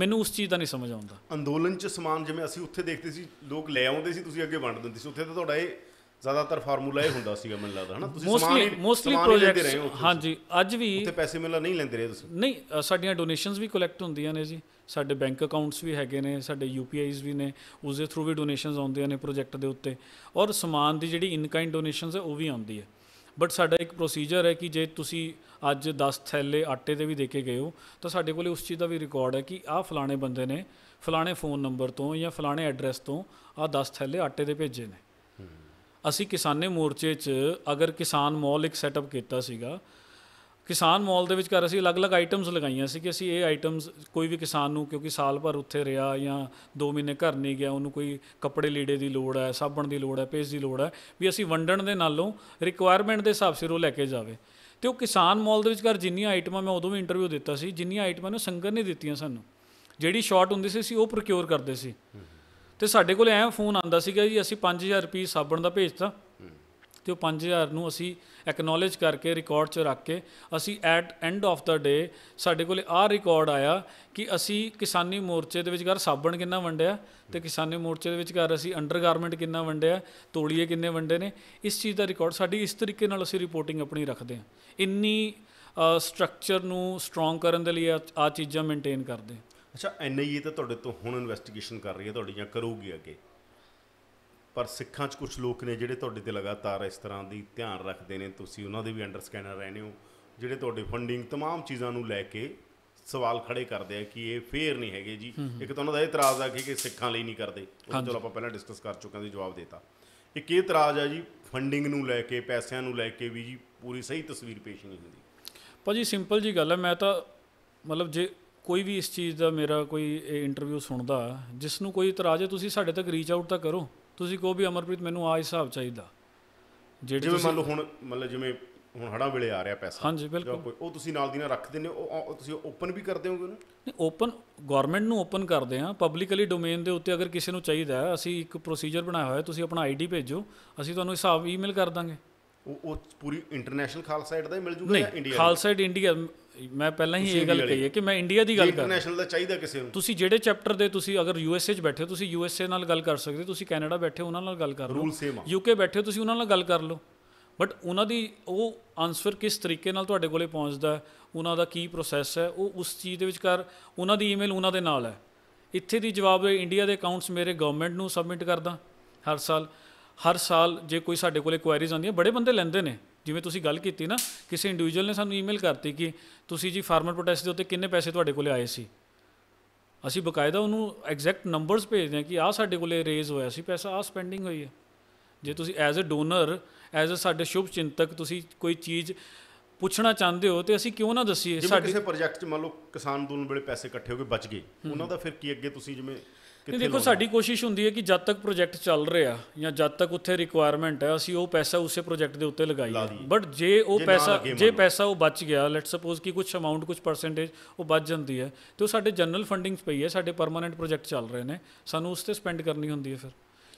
Speaker 2: ਮੈਨੂੰ ਉਸ ਚੀਜ਼ ਦਾ ਨਹੀਂ ਸਮਝ ਆਉਂਦਾ
Speaker 1: ਅੰਦੋਲਨ ਚ ਸਮਾਨ ਜਿਵੇਂ ਅਸੀਂ ਉੱਥੇ ਦੇਖਦੇ ਸੀ ਲੋਕ ਲੈ ਆਉਂਦੇ ਸੀ ਤੁਸੀਂ ਅੱਗੇ ਵੰਡ ਦਿੰਦੇ ਸੀ ਉੱਥੇ ਤਾਂ ਤੁਹਾਡਾ ਇਹ ਜ਼ਿਆਦਾਤਰ ਫਾਰਮੂਲਾ ਇਹ ਹੁੰਦਾ ਸੀਗਾ ਮੈਨੂੰ ਲੱਗਦਾ ਹਨਾ ਤੁਸੀਂ ਸਮਾਨ ਮੋਸਟਲੀ ਪ੍ਰੋਜੈਕਟ ਹਾਂਜੀ ਅੱਜ ਵੀ ਉੱਥੇ ਪੈਸੇ ਮਿਲਣਾ ਨਹੀਂ ਲੈਂਦੇ ਰਹੇ ਤੁਸੀਂ
Speaker 2: ਨਹੀਂ ਸਾਡੀਆਂ ਡੋਨੇਸ਼ਨਸ ਵੀ ਕਲੈਕਟ ਹੁੰਦੀਆਂ ਨੇ ਜੀ ਸਾਡੇ ਬੈਂਕ ਅਕਾਊਂਟਸ ਵੀ ਹੈਗੇ ਨੇ ਸਾਡੇ ਯੂਪੀਆਈਜ਼ ਵੀ ਨੇ ਉਸ ਦੇ ਥਰੂ ਵੀ ਡੋਨੇਸ਼ਨਸ ਆਉਂਦੀਆਂ ਨੇ ਪ੍ਰੋਜੈਕਟ ਦੇ ਉੱਤੇ ਔਰ ਸਮਾਨ ਦੀ ਜਿਹੜੀ ਇਨ ਕਾਈਂਡ ਡੋਨੇਸ਼ਨਸ ਹੈ ਉਹ ਵੀ ਆਉਂਦੀ ਹੈ ਬਟ ਸਾਡਾ ਇੱਕ ਪ੍ਰੋਸੀਜਰ ਹੈ ਕਿ ਜੇ ਤੁਸੀਂ ਅੱਜ 10 ਥੈਲੇ ਆਟੇ ਦੇ ਵੀ ਦੇ ਕੇ ਗਏ ਹੋ ਤਾਂ ਸਾਡੇ ਕੋਲੇ ਉਸ ਚੀਜ਼ ਦਾ ਵੀ ਰਿਕਾਰਡ ਹੈ ਕਿ ਆਹ ਫਲਾਣੇ ਬੰਦੇ ਨੇ ਫਲਾਣੇ ਫੋਨ ਨੰਬਰ ਤੋਂ ਜਾਂ ਫਲਾਣੇ ਐਡਰੈਸ ਤੋਂ ਆਹ 10 ਥੈਲੇ ਆਟੇ ਦੇ ਭੇਜੇ ਨੇ ਅਸੀਂ ਕਿਸਾਨੇ ਮੋਰਚੇ 'ਚ ਅਗਰ ਕਿਸਾਨ ਮੌਲ ਇੱਕ ਸੈਟਅਪ ਕੀਤਾ ਸੀਗਾ ਕਿਸਾਨ ਮਾਲ ਦੇ ਵਿੱਚ ਕਰ ਅਸੀਂ ਅਲੱਗ-ਅਲੱਗ ਆਈਟਮਸ ਲਗਾਈਆਂ ਸੀ ਕਿ ਅਸੀਂ ਇਹ ਆਈਟਮਸ ਕੋਈ ਵੀ ਕਿਸਾਨ ਨੂੰ ਕਿਉਂਕਿ ਸਾਲ ਭਰ ਉੱਥੇ ਰਿਹਾ ਜਾਂ 2 ਮਹੀਨੇ ਘਰ ਨਹੀਂ ਗਿਆ ਉਹਨੂੰ ਕੋਈ ਕੱਪੜੇ ਲੀੜੇ ਦੀ ਲੋੜ ਹੈ ਸਾਬਣ ਦੀ ਲੋੜ ਹੈ ਪੇਸ ਦੀ ਲੋੜ ਹੈ ਵੀ ਅਸੀਂ ਵੰਡਣ ਦੇ ਨਾਲੋਂ ਰਿਕੁਆਇਰਮੈਂਟ ਦੇ ਹਿਸਾਬ ਸਿਰ ਉਹ ਲੈ ਕੇ ਜਾਵੇ ਤੇ ਉਹ ਕਿਸਾਨ ਮਾਲ ਦੇ ਵਿੱਚ ਕਰ ਜਿੰਨੀਆਂ ਆਈਟਮਾਂ ਮੈਂ ਉਦੋਂ ਵੀ ਇੰਟਰਵਿਊ ਦਿੱਤਾ ਸੀ ਜਿੰਨੀਆਂ ਆਈਟਮਾਂ ਨੂੰ ਸੰਗਰ ਨਹੀਂ ਦਿੱਤੀਆਂ ਸਾਨੂੰ ਜਿਹੜੀ ਸ਼ਾਰਟ ਹੁੰਦੀ ਸੀ ਅਸੀਂ ਉਹ ਪ੍ਰੋਕਿਊਰ ਕਰਦੇ ਸੀ ਤੇ ਸਾਡੇ ਕੋਲ ਐ ਫੋਨ ਆਂਦਾ ਸੀਗਾ ਜੀ ਅਸੀਂ 5000 ਰੁਪਏ ਸਾਬਣ ਦਾ ਭੇਜਤਾ ਤੇ ਉਹ 5000 ਨੂੰ ਅਸੀਂ ਐਕਨੋਲੇਜ ਕਰਕੇ ਰਿਕਾਰਡ 'ਚ ਰੱਖ ਕੇ ਅਸੀਂ at end of the day ਸਾਡੇ ਕੋਲੇ ਆ ਰਿਕਾਰਡ ਆਇਆ ਕਿ ਅਸੀਂ ਕਿਸਾਨੀ ਮੋਰਚੇ ਦੇ ਵਿਚਕਾਰ ਸਾਬਣ ਕਿੰਨਾ ਵੰਡਿਆ ਤੇ ਕਿਸਾਨੀ ਮੋਰਚੇ ਦੇ ਵਿਚਕਾਰ ਅਸੀਂ ਅੰਡਰਗਾਰਮੈਂਟ ਕਿੰਨਾ ਵੰਡਿਆ ਤੋਲੀਏ ਕਿੰਨੇ ਵੰਡੇ ਨੇ ਇਸ ਚੀਜ਼ ਦਾ ਰਿਕਾਰਡ ਸਾਡੀ ਇਸ ਤਰੀਕੇ ਨਾਲ ਅਸੀਂ ਰਿਪੋਰਟਿੰਗ ਆਪਣੀ ਰੱਖਦੇ ਹਾਂ ਇੰਨੀ ਸਟਰਕਚਰ ਨੂੰ ਸਟਰੋਂਗ ਕਰਨ ਦੇ ਲਈ ਆ ਚੀਜ਼ਾਂ ਮੇਨਟੇਨ
Speaker 1: ਕਰਦੇ ਅੱਛਾ ਐਨਆਈਏ ਤਾਂ ਤੁਹਾਡੇ ਤੋਂ ਹੁਣ ਇਨਵੈਸਟੀਗੇਸ਼ਨ ਕਰ ਰਹੀ ਹੈ ਤੁਹਾਡੀ ਜਾਂ ਕਰੂਗੀ ਅੱਗੇ ਪਰ ਸਿੱਖਾਂ 'ਚ ਕੁਝ ਲੋਕ ਨੇ ਜਿਹੜੇ ਤੁਹਾਡੇ ਤੇ ਲਗਾਤਾਰ ਇਸ ਤਰ੍ਹਾਂ ਦੀ ਧਿਆਨ ਰੱਖਦੇ ਨੇ ਤੁਸੀਂ ਉਹਨਾਂ ਦੇ ਵੀ ਅੰਡਰਸਕੈਨਰ ਰਹਿੰਦੇ ਹੋ ਜਿਹੜੇ ਤੁਹਾਡੇ ਫੰਡਿੰਗ तमाम ਚੀਜ਼ਾਂ ਨੂੰ ਲੈ ਕੇ ਸਵਾਲ ਖੜੇ ਕਰਦੇ ਆ ਕਿ ਇਹ ਫੇਅਰ ਨਹੀਂ ਹੈਗੇ ਜੀ ਇੱਕ ਤਾਂ ਉਹਨਾਂ ਦਾ ਇਤਰਾਜ਼ ਆ ਕਿ ਸਿੱਖਾਂ ਲਈ ਨਹੀਂ ਕਰਦੇ ਉਹ ਚਲੋ ਆਪਾਂ ਪਹਿਲਾਂ ਡਿਸਕਸ ਕਰ ਚੁੱਕੇ ਹਾਂ ਦੇ ਜਵਾਬ ਦਿੱਤਾ ਇੱਕ ਇਹ ਇਤਰਾਜ਼ ਆ ਜੀ ਫੰਡਿੰਗ ਨੂੰ ਲੈ ਕੇ ਪੈਸਿਆਂ ਨੂੰ ਲੈ ਕੇ ਵੀ ਜੀ ਪੂਰੀ ਸਹੀ ਤਸਵੀਰ ਪੇਸ਼ ਨਹੀਂ ਹੁੰਦੀ
Speaker 2: ਭਾਜੀ ਸਿੰਪਲ ਜੀ ਗੱਲ ਹੈ ਮੈਂ ਤਾਂ ਮਤਲਬ ਜੇ ਕੋਈ ਵੀ ਇਸ ਚੀਜ਼ ਦਾ ਮੇਰਾ ਕੋਈ ਇੰਟਰਵਿਊ ਸੁਣਦਾ ਜਿਸ ਨੂੰ ਕੋਈ ਇਤਰਾਜ਼ ਹੈ ਤੁਸੀਂ ਸਾਡੇ ਤੱਕ ਰੀਚ ਆਊਟ ਤਾਂ ਕਰੋ ਤੁਸੀਂ ਕਹੋ ਵੀ ਅਮਰਪ੍ਰੀਤ ਮੈਨੂੰ ਆ ਹਿਸਾਬ ਚਾਹੀਦਾ ਜਿਹੜੇ ਜਿਵੇਂ ਮੰਨ ਲਓ ਹੁਣ
Speaker 1: ਮਤਲਬ ਜਿਵੇਂ ਹੁਣ ਹੜਾ ਵੇਲੇ ਆ ਰਿਹਾ ਪੈਸਾ ਹਾਂਜੀ ਬਿਲਕੁਲ ਉਹ ਤੁਸੀਂ ਨਾਲ ਦੀ ਨਾਲ ਰੱਖ ਦਿੰਦੇ ਹੋ ਤੁਸੀਂ ਓਪਨ ਵੀ ਕਰਦੇ ਹੋਗੇ ਨਾ ਨਹੀਂ
Speaker 2: ਓਪਨ ਗਵਰਨਮੈਂਟ ਨੂੰ ਓਪਨ ਕਰਦੇ ਆ ਪਬਲਿਕਲੀ ਡੋਮੇਨ ਦੇ ਉੱਤੇ ਅਗਰ ਕਿਸੇ ਨੂੰ ਚਾਹੀਦਾ ਹੈ ਅਸੀਂ ਇੱਕ ਪ੍ਰੋਸੀਜਰ ਬਣਾਇਆ ਹੋਇਆ ਤੁਸੀਂ ਆਪਣਾ ਆਈਡੀ ਭੇਜੋ ਅਸੀਂ ਤੁਹਾਨੂੰ ਹਿਸਾਬ ਈਮੇਲ ਕਰ ਦਾਂਗੇ
Speaker 1: ਉਹ ਉਹ ਪੂਰੀ ਇੰਟਰਨੈਸ਼ਨਲ ਖਾਲਸਾ ਸਾਈਟ ਦਾ ਹੀ ਮਿਲ ਜੂਗਾ ਜਾਂ ਇੰਡੀਆ ਨਹੀਂ ਖਾਲਸਾ
Speaker 2: ਸਾਈਟ ਇੰਡੀਆ ਮੈਂ ਪਹਿਲਾਂ ਹੀ ਇਹ ਗੱਲ ਕਹੀ ਹੈ ਕਿ ਮੈਂ ਇੰਡੀਆ ਦੀ ਗੱਲ ਕਰ ਇੰਟਰਨੈਸ਼ਨਲ ਦਾ ਚਾਹੀਦਾ ਕਿਸੇ ਨੂੰ ਤੁਸੀਂ ਜਿਹੜੇ ਚੈਪਟਰ ਦੇ ਤੁਸੀਂ ਅਗਰ ਯੂਐਸਏ 'ਚ ਬੈਠੇ ਹੋ ਤੁਸੀਂ ਯੂਐਸਏ ਨਾਲ ਗੱਲ ਕਰ ਸਕਦੇ ਤੁਸੀਂ ਕੈਨੇਡਾ ਬੈਠੇ ਉਹਨਾਂ ਨਾਲ ਗੱਲ ਕਰ ਲਓ ਰੂਲ ਸੇਮ ਯੂਕੇ ਬੈਠੇ ਹੋ ਤੁਸੀਂ ਉਹਨਾਂ ਨਾਲ ਗੱਲ ਕਰ ਲਓ ਬਟ ਉਹਨਾਂ ਦੀ ਉਹ ਆਨਸਰ ਕਿਸ ਤਰੀਕੇ ਨਾਲ ਤੁਹਾਡੇ ਕੋਲੇ ਪਹੁੰਚਦਾ ਉਹਨਾਂ ਦਾ ਕੀ ਪ੍ਰੋਸੈਸ ਹੈ ਉਹ ਉਸ ਚੀਜ਼ ਦੇ ਵਿਚਕਾਰ ਉਹਨਾਂ ਦੀ ਈਮੇਲ ਉਹਨਾਂ ਦੇ ਨਾਲ ਹੈ ਇੱਥੇ ਦੀ ਜਵਾਬ ਇੰਡੀਆ ਦੇ ਅਕਾਊਂਟਸ ਮੇਰੇ ਗਵਰਨਮੈਂਟ ਨੂੰ ਸਬਮਿਟ ਕਰਦਾ ਹਰ ਸਾਲ ਹਰ ਸਾਲ ਜੇ ਕੋਈ ਸਾਡੇ ਕੋਲੇ ਕੁਐਰੀਜ਼ ਆਉਂਦੀਆਂ ਬੜੇ ਬੰਦੇ ਲੈਂਦੇ ਨੇ ਜਿਵੇਂ ਤੁਸੀਂ ਗੱਲ ਕੀਤੀ ਨਾ ਕਿਸੇ ਇੰਡੀਵਿਜੂਅਲ ਨੇ ਸਾਨੂੰ ਈਮੇਲ ਕਰਤੀ ਕਿ ਤੁਸੀਂ ਜੀ ਫਾਰਮਰ ਪ੍ਰੋਟੈਸਟ ਦੇ ਉੱਤੇ ਕਿੰਨੇ ਪੈਸੇ ਤੁਹਾਡੇ ਕੋਲੇ ਆਏ ਸੀ ਅਸੀਂ ਬਕਾਇਦਾ ਉਹਨੂੰ ਐਗਜ਼ੈਕਟ ਨੰਬਰਸ ਭੇਜਦੇ ਹਾਂ ਕਿ ਆਹ ਸਾਡੇ ਕੋਲੇ ਰੇਜ਼ ਹੋਇਆ ਸੀ ਪੈਸਾ ਆਹ ਸਪੈਂਡਿੰਗ ਹੋਈ ਹੈ ਜੇ ਤੁਸੀਂ as a donor as a ਸਾਡੇ ਸ਼ੁਭ ਚਿੰਤਕ ਤੁਸੀਂ ਕੋਈ ਚੀਜ਼ ਪੁੱਛਣਾ ਚਾਹੁੰਦੇ ਹੋ ਤੇ ਅਸੀਂ ਕਿਉਂ ਨਾ ਦਸੀਏ ਸਾਡੇ ਕਿਸੇ
Speaker 1: ਪ੍ਰੋਜੈਕਟ 'ਚ ਮੰਨ ਲਓ ਕਿਸਾਨ ਦੂਨ ਵੇਲੇ ਪੈਸੇ ਇਕੱਠੇ ਹੋ ਕੇ ਬਚ ਗਏ ਉਹਨਾਂ
Speaker 2: ਦਾ ਫਿਰ ਕੀ ਅੱਗੇ ਤੁਸੀਂ ਜਿਵੇਂ ਕਿੱਥੇ ਦੇਖੋ ਸਾਡੀ ਕੋਸ਼ਿਸ਼ ਹੁੰਦੀ ਹੈ ਕਿ ਜਦ ਤੱਕ ਪ੍ਰੋਜੈਕਟ ਚੱਲ ਰਿਹਾ ਜਾਂ ਜਦ ਤੱਕ ਉੱਥੇ ਰਿਕੁਆਇਰਮੈਂਟ ਹੈ ਅਸੀਂ ਉਹ ਪੈਸਾ ਉਸੇ ਪ੍ਰੋਜੈਕਟ ਦੇ ਉੱਤੇ ਲਗਾਈਏ ਬਟ ਜੇ ਉਹ ਪੈਸਾ ਜੇ ਪੈਸਾ ਉਹ ਬਚ ਗਿਆ ਲੈਟਸ ਸਪੋਜ਼ ਕਿ ਕੁਝ ਅਮਾਉਂਟ ਕੁਝ ਪਰਸੈਂਟੇਜ ਉਹ ਬਚ ਜਾਂਦੀ ਹੈ ਤੇ ਉਹ ਸਾਡੇ ਜਨਰਲ ਫੰਡਿੰਗਸ ਪਈ ਹੈ ਸਾਡੇ ਪਰਮਨੈਂਟ ਪ੍ਰੋਜੈਕਟ ਚੱਲ ਰਹੇ ਨੇ ਸਾਨੂੰ ਉਸ ਤੇ ਸਪੈਂਡ ਕਰਨੀ ਹੁੰਦੀ ਹੈ ਫਿਰ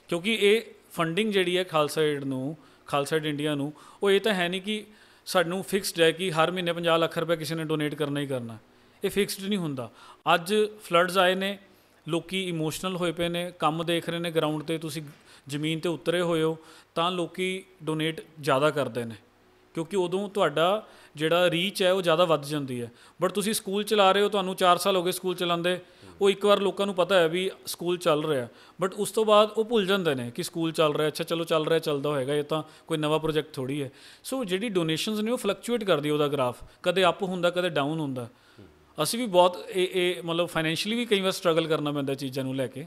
Speaker 2: ਕਿਉਂਕਿ ਇਹ ਫੰਡਿੰਗ ਜਿਹੜੀ ਹੈ ਖਾਲਸਾ ਏਡ ਨੂੰ ਖਾਲਸਾ ਏਡ ਇੰਡੀਆ ਨੂੰ ਉਹ ਇਹ ਤਾਂ ਹੈ ਨਹੀਂ ਕਿ ਸਾਨੂੰ ਫਿਕਸਡ ਹੈ ਕਿ ਹਰ ਮਹੀਨੇ 50 ਲੱਖ ਰੁਪਏ ਕਿਸੇ ਨੇ ਡੋਨੇਟ ਕਰਨਾ ਹੀ ਕਰਨਾ ਇਹ ਫਿਕਸਡ ਨਹੀਂ ਹੁੰਦਾ ਅੱਜ ਫਲੱਡਸ ਆਏ ਨੇ ਲੋਕੀ ਇਮੋਸ਼ਨਲ ਹੋਏ ਪਏ ਨੇ ਕੰਮ ਦੇਖ ਰਹੇ ਨੇ ਗਰਾਊਂਡ ਤੇ ਤੁਸੀਂ ਜ਼ਮੀਨ ਤੇ ਉਤਰੇ ਹੋਏ ਹੋ ਤਾਂ ਲੋਕੀ ਡੋਨੇਟ ਜ਼ਿਆਦਾ ਕਰਦੇ ਨੇ ਕਿਉਂਕਿ ਉਦੋਂ ਤੁਹਾਡਾ ਜਿਹੜਾ ਰੀਚ ਹੈ ਉਹ ਜ਼ਿਆਦਾ ਵੱਧ ਜਾਂਦੀ ਹੈ ਬਟ ਤੁਸੀਂ ਸਕੂਲ ਚਲਾ ਰਹੇ ਹੋ ਤੁਹਾਨੂੰ 4 ਸਾਲ ਹੋ ਗਏ ਸਕੂਲ ਚਲਾਉਂਦੇ ਉਹ ਇੱਕ ਵਾਰ ਲੋਕਾਂ ਨੂੰ ਪਤਾ ਹੈ ਵੀ ਸਕੂਲ ਚੱਲ ਰਿਹਾ ਬਟ ਉਸ ਤੋਂ ਬਾਅਦ ਉਹ ਭੁੱਲ ਜਾਂਦੇ ਨੇ ਕਿ ਸਕੂਲ ਚੱਲ ਰਿਹਾ ਅੱਛਾ ਚਲੋ ਚੱਲ ਰਿਹਾ ਚੱਲਦਾ ਹੋਏਗਾ ਇਹ ਤਾਂ ਕੋਈ ਨਵਾਂ ਪ੍ਰੋਜੈਕਟ ਥੋੜੀ ਹੈ ਸੋ ਜਿਹੜੀ ਡੋਨੇਸ਼ਨਸ ਨੇ ਉਹ ਫਲਕਚੁਏਟ ਕਰਦੀ ਉਹਦਾ ਗ੍ਰਾਫ ਕਦੇ ਅਪ ਹੁੰਦਾ ਕਦੇ ਡਾਊਨ ਹੁੰਦਾ ਅਸੀਂ ਵੀ ਬਹੁਤ ਇਹ ਇਹ ਮਤਲਬ ਫਾਈਨੈਂਸ਼ੀਅਲੀ ਵੀ ਕਈ ਵਾਰ ਸਟਰਗਲ ਕਰਨਾ ਪੈਂਦਾ ਚੀਜ਼ਾਂ ਨੂੰ ਲੈ ਕੇ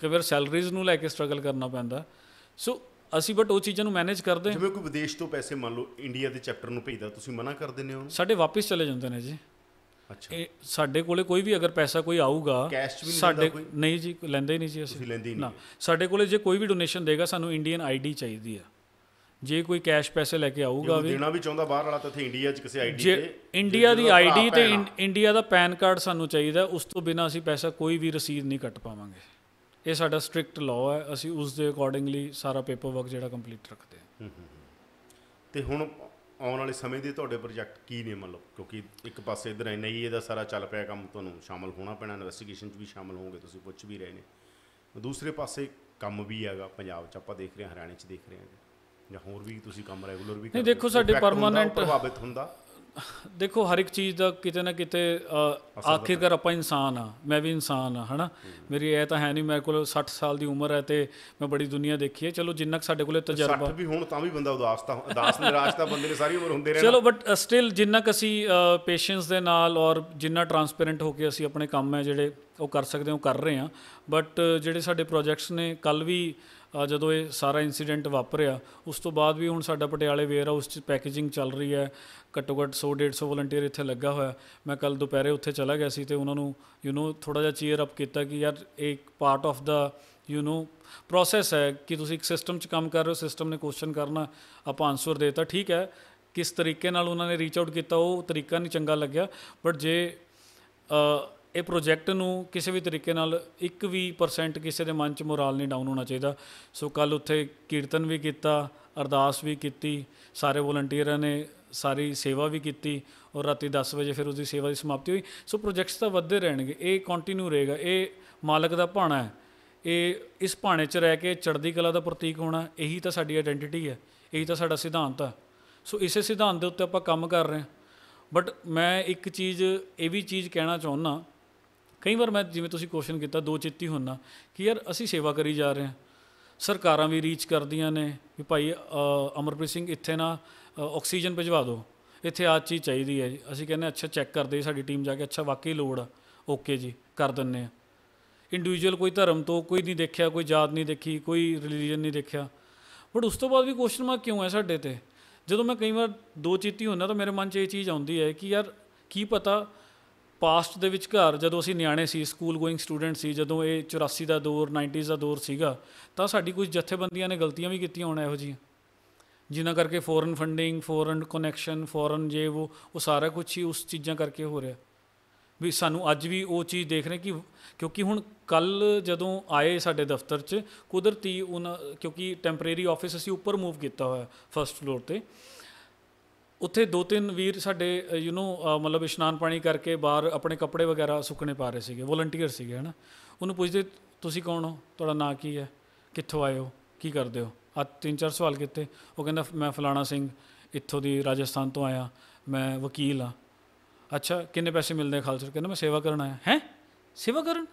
Speaker 2: ਕਈ ਵਾਰ ਸੈਲਰੀਜ਼ ਨੂੰ ਲੈ ਕੇ ਸਟਰਗਲ ਕਰਨਾ ਪੈਂਦਾ ਸੋ ਅਸੀਂ ਬਟ ਉਹ ਚੀਜ਼ਾਂ ਨੂੰ ਮੈਨੇਜ ਕਰਦੇ ਜਿਵੇਂ ਕੋਈ ਵਿਦੇਸ਼ ਤੋਂ ਪੈਸੇ ਮੰਨ ਲਓ ਇੰਡੀਆ ਦੇ ਚੈਪਟਰ ਨੂੰ ਭੇਜਦਾ ਤੁਸੀਂ ਮਨਾ ਕਰ ਦਿੰਦੇ ਹੋ ਸਾਡੇ ਵਾਪਸ ਚਲੇ ਜਾਂਦੇ ਨੇ ਜੀ ਅੱਛਾ ਇਹ ਸਾਡੇ ਕੋਲੇ ਕੋਈ ਵੀ ਅਗਰ ਪੈਸਾ ਕੋਈ ਆਊਗਾ ਸਾਡੇ ਨਹੀਂ ਜੀ ਲੈਂਦੇ ਨਹੀਂ ਜੀ ਅਸੀਂ ਨਾ ਸਾਡੇ ਕੋਲੇ ਜੇ ਕੋਈ ਵੀ ਡੋਨੇਸ਼ਨ ਦੇਗਾ ਸਾਨੂੰ ਇੰਡੀਅਨ ਆਈਡੀ ਚਾਹੀਦੀ ਆ ਜੇ ਕੋਈ ਕੈਸ਼ ਪੈਸੇ ਲੈ ਕੇ ਆਊਗਾ ਵੀ ਦੇਣਾ
Speaker 1: ਵੀ ਚਾਹੁੰਦਾ ਬਾਹਰ ਵਾਲਾ ਤਾਂ ਇੱਥੇ ਇੰਡੀਆ 'ਚ ਕਿਸੇ ਆਈਡੀ ਤੇ ਇੰਡੀਆ ਦੀ ਆਈਡੀ ਤੇ
Speaker 2: ਇੰਡੀਆ ਦਾ ਪੈਨ ਕਾਰਡ ਸਾਨੂੰ ਚਾਹੀਦਾ ਉਸ ਤੋਂ ਬਿਨਾ ਅਸੀਂ ਪੈਸਾ ਕੋਈ ਵੀ ਰਸੀਦ ਨਹੀਂ ਕੱਟ ਪਾਵਾਂਗੇ ਇਹ ਸਾਡਾ ਸਟ੍ਰਿਕਟ ਲਾਅ ਹੈ ਅਸੀਂ ਉਸ ਦੇ ਅਕੋਰਡਿੰਗਲੀ ਸਾਰਾ ਪੇਪਰ ਵਰਕ ਜਿਹੜਾ ਕੰਪਲੀਟ ਰੱਖਦੇ ਹਾਂ
Speaker 1: ਤੇ ਹੁਣ ਆਉਣ ਵਾਲੇ ਸਮੇਂ ਦੇ ਤੁਹਾਡੇ ਪ੍ਰੋਜੈਕਟ ਕੀ ਨੇ ਮੰਨ ਲਓ ਕਿਉਂਕਿ ਇੱਕ ਪਾਸੇ ਇਧਰ ਐਨ ਦਾ ਸਾਰਾ ਚੱਲ ਪਿਆ ਕੰਮ ਤੁਹਾਨੂੰ ਸ਼ਾਮਲ ਹੋਣਾ ਪੈਣਾ ਇਨਵੈਸਟੀਗੇਸ਼ਨ 'ਚ ਵੀ ਸ਼ਾਮਲ ਹੋਵੋਗੇ ਤੁਸੀਂ ਪੁੱਛ ਵੀ ਰਹੇ ਨੇ ਦੂਸਰੇ ਪਾਸੇ ਕੰਮ ਵੀ ਹੈਗਾ ਪੰਜਾਬ 'ਚ ਆਪਾਂ ਦੇਖ ਰਹੇ ਹਾਂ ਹਰਿਆਣੇ 'ਚ ਦੇਖ ਰਹੇ ਹਾਂ ਜਾਂ ਹੋਰ ਵੀ ਤੁਸੀਂ ਕੰਮ ਰੈਗੂਲਰ ਵੀ ਨਹੀਂ ਦੇਖੋ ਸਾਡੇ ਪਰਮਾਨੈਂਟ ਪ੍ਰਭਾਵਿਤ ਹੁੰਦਾ
Speaker 2: ਦੇਖੋ ਹਰ ਇੱਕ ਚੀਜ਼ ਦਾ ਕਿਤੇ ਨਾ ਕਿਤੇ ਆਖਿਰਕਾਰ ਆਪਾਂ ਇਨਸਾਨ ਆ ਮੈਂ ਵੀ ਇਨਸਾਨ ਆ ਹਨਾ ਮੇਰੀ ਇਹ ਤਾਂ ਹੈ ਨਹੀਂ ਮੇਰੇ ਕੋਲ 60 ਸਾਲ ਦੀ ਉਮਰ ਹੈ ਤੇ ਮੈਂ ਬੜੀ ਦੁਨੀਆ ਦੇਖੀ ਹੈ ਚਲੋ ਜਿੰਨਾ ਕੁ ਸਾਡੇ ਕੋਲੇ ਤਜਰਬਾ 60
Speaker 1: ਵੀ ਹੁਣ ਤਾਂ ਵੀ ਬੰਦਾ ਉਦਾਸ ਤਾਂ ਉਦਾਸ ਨਿਰਾਸ਼ ਤਾਂ ਬੰਦੇ ਨੇ ਸਾਰੀ ਉਮਰ ਹੁੰਦੇ ਰਹਿਣਾ ਚਲੋ
Speaker 2: ਬਟ ਸਟਿਲ ਜਿੰਨਾ ਕੁ ਅਸੀਂ ਪੇਸ਼ੈਂਸ ਦੇ ਨਾਲ ਔਰ ਜਿੰਨਾ ਟਰਾਂਸਪੇਰੈਂਟ ਹੋ ਕੇ ਅਸੀਂ ਆਪਣੇ ਕੰਮ ਹੈ ਜਿਹੜੇ ਉਹ ਕਰ ਸਕਦੇ ਹਾਂ ਕਰ ਰਹੇ ਹਾਂ ਬਟ ਜਿਹੜੇ ਸਾਡੇ ਪ੍ਰੋਜੈਕਟਸ ਨੇ ਕੱਲ ਵੀ ਜਦੋਂ ਇਹ ਸਾਰਾ ਇਨਸੀਡੈਂਟ ਵਾਪਰਿਆ ਉਸ ਤੋਂ ਬਾਅਦ ਵੀ ਹੁਣ ਸਾਡਾ ਪਟਿਆਲੇ ਵੇਅਰ ਹਾਊਸ 'ਚ ਪੈਕੇਜਿੰਗ ਚੱਲ ਰਹੀ ਹੈ ਘੱਟੋ ਘੱਟ 100 150 ਵਲੰਟੀਅਰ ਇੱਥੇ ਲੱਗਾ ਹੋਇਆ ਮੈਂ ਕੱਲ ਦੁਪਹਿਰੇ ਉੱਥੇ ਚਲਾ ਗਿਆ ਸੀ ਤੇ ਉਹਨਾਂ ਨੂੰ ਯੂ نو ਥੋੜਾ ਜਿਹਾ ਚੀਅਰ ਅਪ ਕੀਤਾ ਕਿ ਯਾਰ ਇਹ part of the you know process ਹੈ ਕਿ ਤੁਸੀਂ ਇੱਕ ਸਿਸਟਮ 'ਚ ਕੰਮ ਕਰ ਰਹੇ ਹੋ ਸਿਸਟਮ ਨੇ ਕੁਐਸਚਨ ਕਰਨਾ ਆਪਾਂ ਆਨਸਰ ਦੇਤਾ ਠੀਕ ਹੈ ਕਿਸ ਤਰੀਕੇ ਨਾਲ ਉਹਨਾਂ ਨੇ ਰੀਚ ਆਊਟ ਕੀਤਾ ਉਹ ਤਰੀਕਾ ਨਹੀਂ ਚੰਗਾ ਲੱਗਿਆ ਬਟ ਜੇ ਇਹ ਪ੍ਰੋਜੈਕਟ ਨੂੰ ਕਿਸੇ ਵੀ ਤਰੀਕੇ ਨਾਲ 1 ਵੀ ਪਰਸੈਂਟ ਕਿਸੇ ਦੇ ਮਨ 'ਚ ਮੋਰਲ ਨਹੀਂ ਡਾਊਨ ਹੋਣਾ ਚਾਹੀਦਾ ਸੋ ਕੱਲ ਉੱਥੇ ਕੀਰਤਨ ਵੀ ਕੀਤਾ ਅਰਦਾਸ ਵੀ ਕੀਤੀ ਸਾਰੇ ਵੋਲੰਟੀਅਰਾਂ ਨੇ ਸਾਰੀ ਸੇਵਾ ਵੀ ਕੀਤੀ ਔਰ ਰਾਤੀ 10 ਵਜੇ ਫਿਰ ਉਸਦੀ ਸੇਵਾ ਦੀ ਸਮਾਪਤੀ ਹੋਈ ਸੋ ਪ੍ਰੋਜੈਕਟਸ ਤਾਂ ਵੱਧਦੇ ਰਹਿਣਗੇ ਇਹ ਕੰਟੀਨਿਊ ਰਹੇਗਾ ਇਹ ਮਾਲਕ ਦਾ ਭਾਣਾ ਹੈ ਇਹ ਇਸ ਭਾਣੇ 'ਚ ਰਹਿ ਕੇ ਚੜ੍ਹਦੀ ਕਲਾ ਦਾ ਪ੍ਰਤੀਕ ਹੋਣਾ ਇਹੀ ਤਾਂ ਸਾਡੀ ਆਇਡੈਂਟੀਟੀ ਹੈ ਇਹੀ ਤਾਂ ਸਾਡਾ ਸਿਧਾਂਤ ਹੈ ਸੋ ਇਸੇ ਸਿਧਾਂਤ ਦੇ ਉੱਤੇ ਆਪਾਂ ਕੰਮ ਕਰ ਰਹੇ ਹਾਂ ਬਟ ਮੈਂ ਇੱਕ ਚੀਜ਼ ਇਹ ਵੀ ਚੀਜ਼ ਕਹਿਣਾ ਚਾਹੁੰਦਾ ਕਈ ਵਾਰ ਮੈਂ ਜਿਵੇਂ ਤੁਸੀਂ ਕੁਐਸਚਨ ਕੀਤਾ ਦੋ ਚਿੱਤੀ ਹੁੰਨਾ ਕਿ ਯਾਰ ਅਸੀਂ ਸੇਵਾ ਕਰੀ ਜਾ ਰਹੇ ਹਾਂ ਸਰਕਾਰਾਂ ਵੀ ਰੀਚ ਕਰਦੀਆਂ ਨੇ ਵੀ ਭਾਈ ਅਮਰਪ੍ਰੀਤ ਸਿੰਘ ਇੱਥੇ ਨਾ ਆਕਸੀਜਨ ਭਿਜਵਾ ਦਿਓ ਇੱਥੇ ਆ ਚੀਜ਼ ਚਾਹੀਦੀ ਹੈ ਅਸੀਂ ਕਹਿੰਦੇ ਅੱਛਾ ਚੈੱਕ ਕਰਦੇ ਸਾਡੀ ਟੀਮ ਜਾ ਕੇ ਅੱਛਾ ਵਾਕਈ ਲੋੜ ਆ ਓਕੇ ਜੀ ਕਰ ਦਿੰਨੇ ਆ ਇੰਡੀਵਿਜੂਅਲ ਕੋਈ ਧਰਮ ਤੋਂ ਕੋਈ ਨਹੀਂ ਦੇਖਿਆ ਕੋਈ ਜਾਤ ਨਹੀਂ ਦੇਖੀ ਕੋਈ ਰਿਲੀਜੀਅਨ ਨਹੀਂ ਦੇਖਿਆ ਬਟ ਉਸ ਤੋਂ ਬਾਅਦ ਵੀ ਕੁਐਸਚਨ ਮਾਰਕ ਕਿਉਂ ਹੈ ਸਾਡੇ ਤੇ ਜਦੋਂ ਮੈਂ ਕਈ ਵਾਰ ਦੋ ਚੀਤੀ ਹੁੰਨਾ ਤਾਂ ਮੇਰੇ ਮਨ 'ਚ ਇਹ ਚੀਜ਼ ਆਉਂਦੀ ਹੈ ਕਿ ਯਾਰ ਕੀ ਪਤਾ ਪਾਸਟ ਦੇ ਵਿਚਕਾਰ ਜਦੋਂ ਅਸੀਂ ਨਿਆਣੇ ਸੀ ਸਕੂਲ ਗੋਇੰਗ ਸਟੂਡੈਂਟ ਸੀ ਜਦੋਂ ਇਹ 84 ਦਾ ਦੌਰ 90s ਦਾ ਦੌਰ ਸੀਗਾ ਤਾਂ ਸਾਡੀ ਕੁਝ ਜਥੇਬੰਦੀਆਂ ਨੇ ਗਲਤੀਆਂ ਵੀ ਕੀਤੀਆਂ ਹੋਣਾ ਇਹੋ ਜਿਹੀਆਂ ਜਿਨ੍ਹਾਂ ਕਰਕੇ foreign funding foreign connection foreign ਜੇ ਉਹ ਉਹ ਸਾਰਾ ਕੁਝ ਹੀ ਉਸ ਚੀਜ਼ਾਂ ਕਰਕੇ ਹੋ ਰਿਹਾ ਵੀ ਸਾਨੂੰ ਅੱਜ ਵੀ ਉਹ ਚੀਜ਼ ਦੇਖ ਰਹੇ ਕਿ ਕਿਉਂਕਿ ਹੁਣ ਕੱਲ ਜਦੋਂ ਆਏ ਸਾਡੇ ਦਫ਼ਤਰ 'ਚ ਕੁਦਰਤੀ ਉਹਨਾਂ ਕਿਉਂਕਿ ਟੈਂਪਰੇਰੀ ਆਫਿਸ ਅਸੀਂ ਉੱਪਰ ਮੂਵ ਕੀਤਾ ਹੋਇਆ ਫਰਸਟ ਫਲੋਰ ਤੇ ਉੱਥੇ ਦੋ ਤਿੰਨ ਵੀਰ ਸਾਡੇ ਯੂ نو ਮਤਲਬ ਇਸ਼ਨਾਨ ਪਾਣੀ ਕਰਕੇ ਬਾਹਰ ਆਪਣੇ ਕੱਪੜੇ ਵਗੈਰਾ ਸੁੱਕਣੇ ਪਾ ਰਹੇ ਸੀਗੇ ਵੋਲੰਟੀਅਰ ਸੀਗੇ ਹਨਾ ਉਹਨੂੰ ਪੁੱਛਦੇ ਤੁਸੀਂ ਕੌਣ ਹੋ ਤੁਹਾਡਾ ਨਾਂ ਕੀ ਹੈ ਕਿੱਥੋਂ ਆਏ ਹੋ ਕੀ ਕਰਦੇ ਹੋ ਆ ਤਿੰਨ ਚਾਰ ਸਵਾਲ ਕੀਤੇ ਉਹ ਕਹਿੰਦਾ ਮੈਂ ਫਲਾਣਾ ਸਿੰਘ ਇੱਥੋਂ ਦੀ ਰਾਜਸਥਾਨ ਤੋਂ ਆਇਆ ਮੈਂ ਵਕੀਲ ਆ ਅੱਛਾ ਕਿੰਨੇ ਪੈਸੇ ਮਿਲਦੇ ਖਾਲਸਾ ਕਹਿੰਦਾ ਮੈਂ ਸੇਵਾ ਕਰਨ ਆਇਆ ਹੈ ਸੇਵਾ ਕਰਨ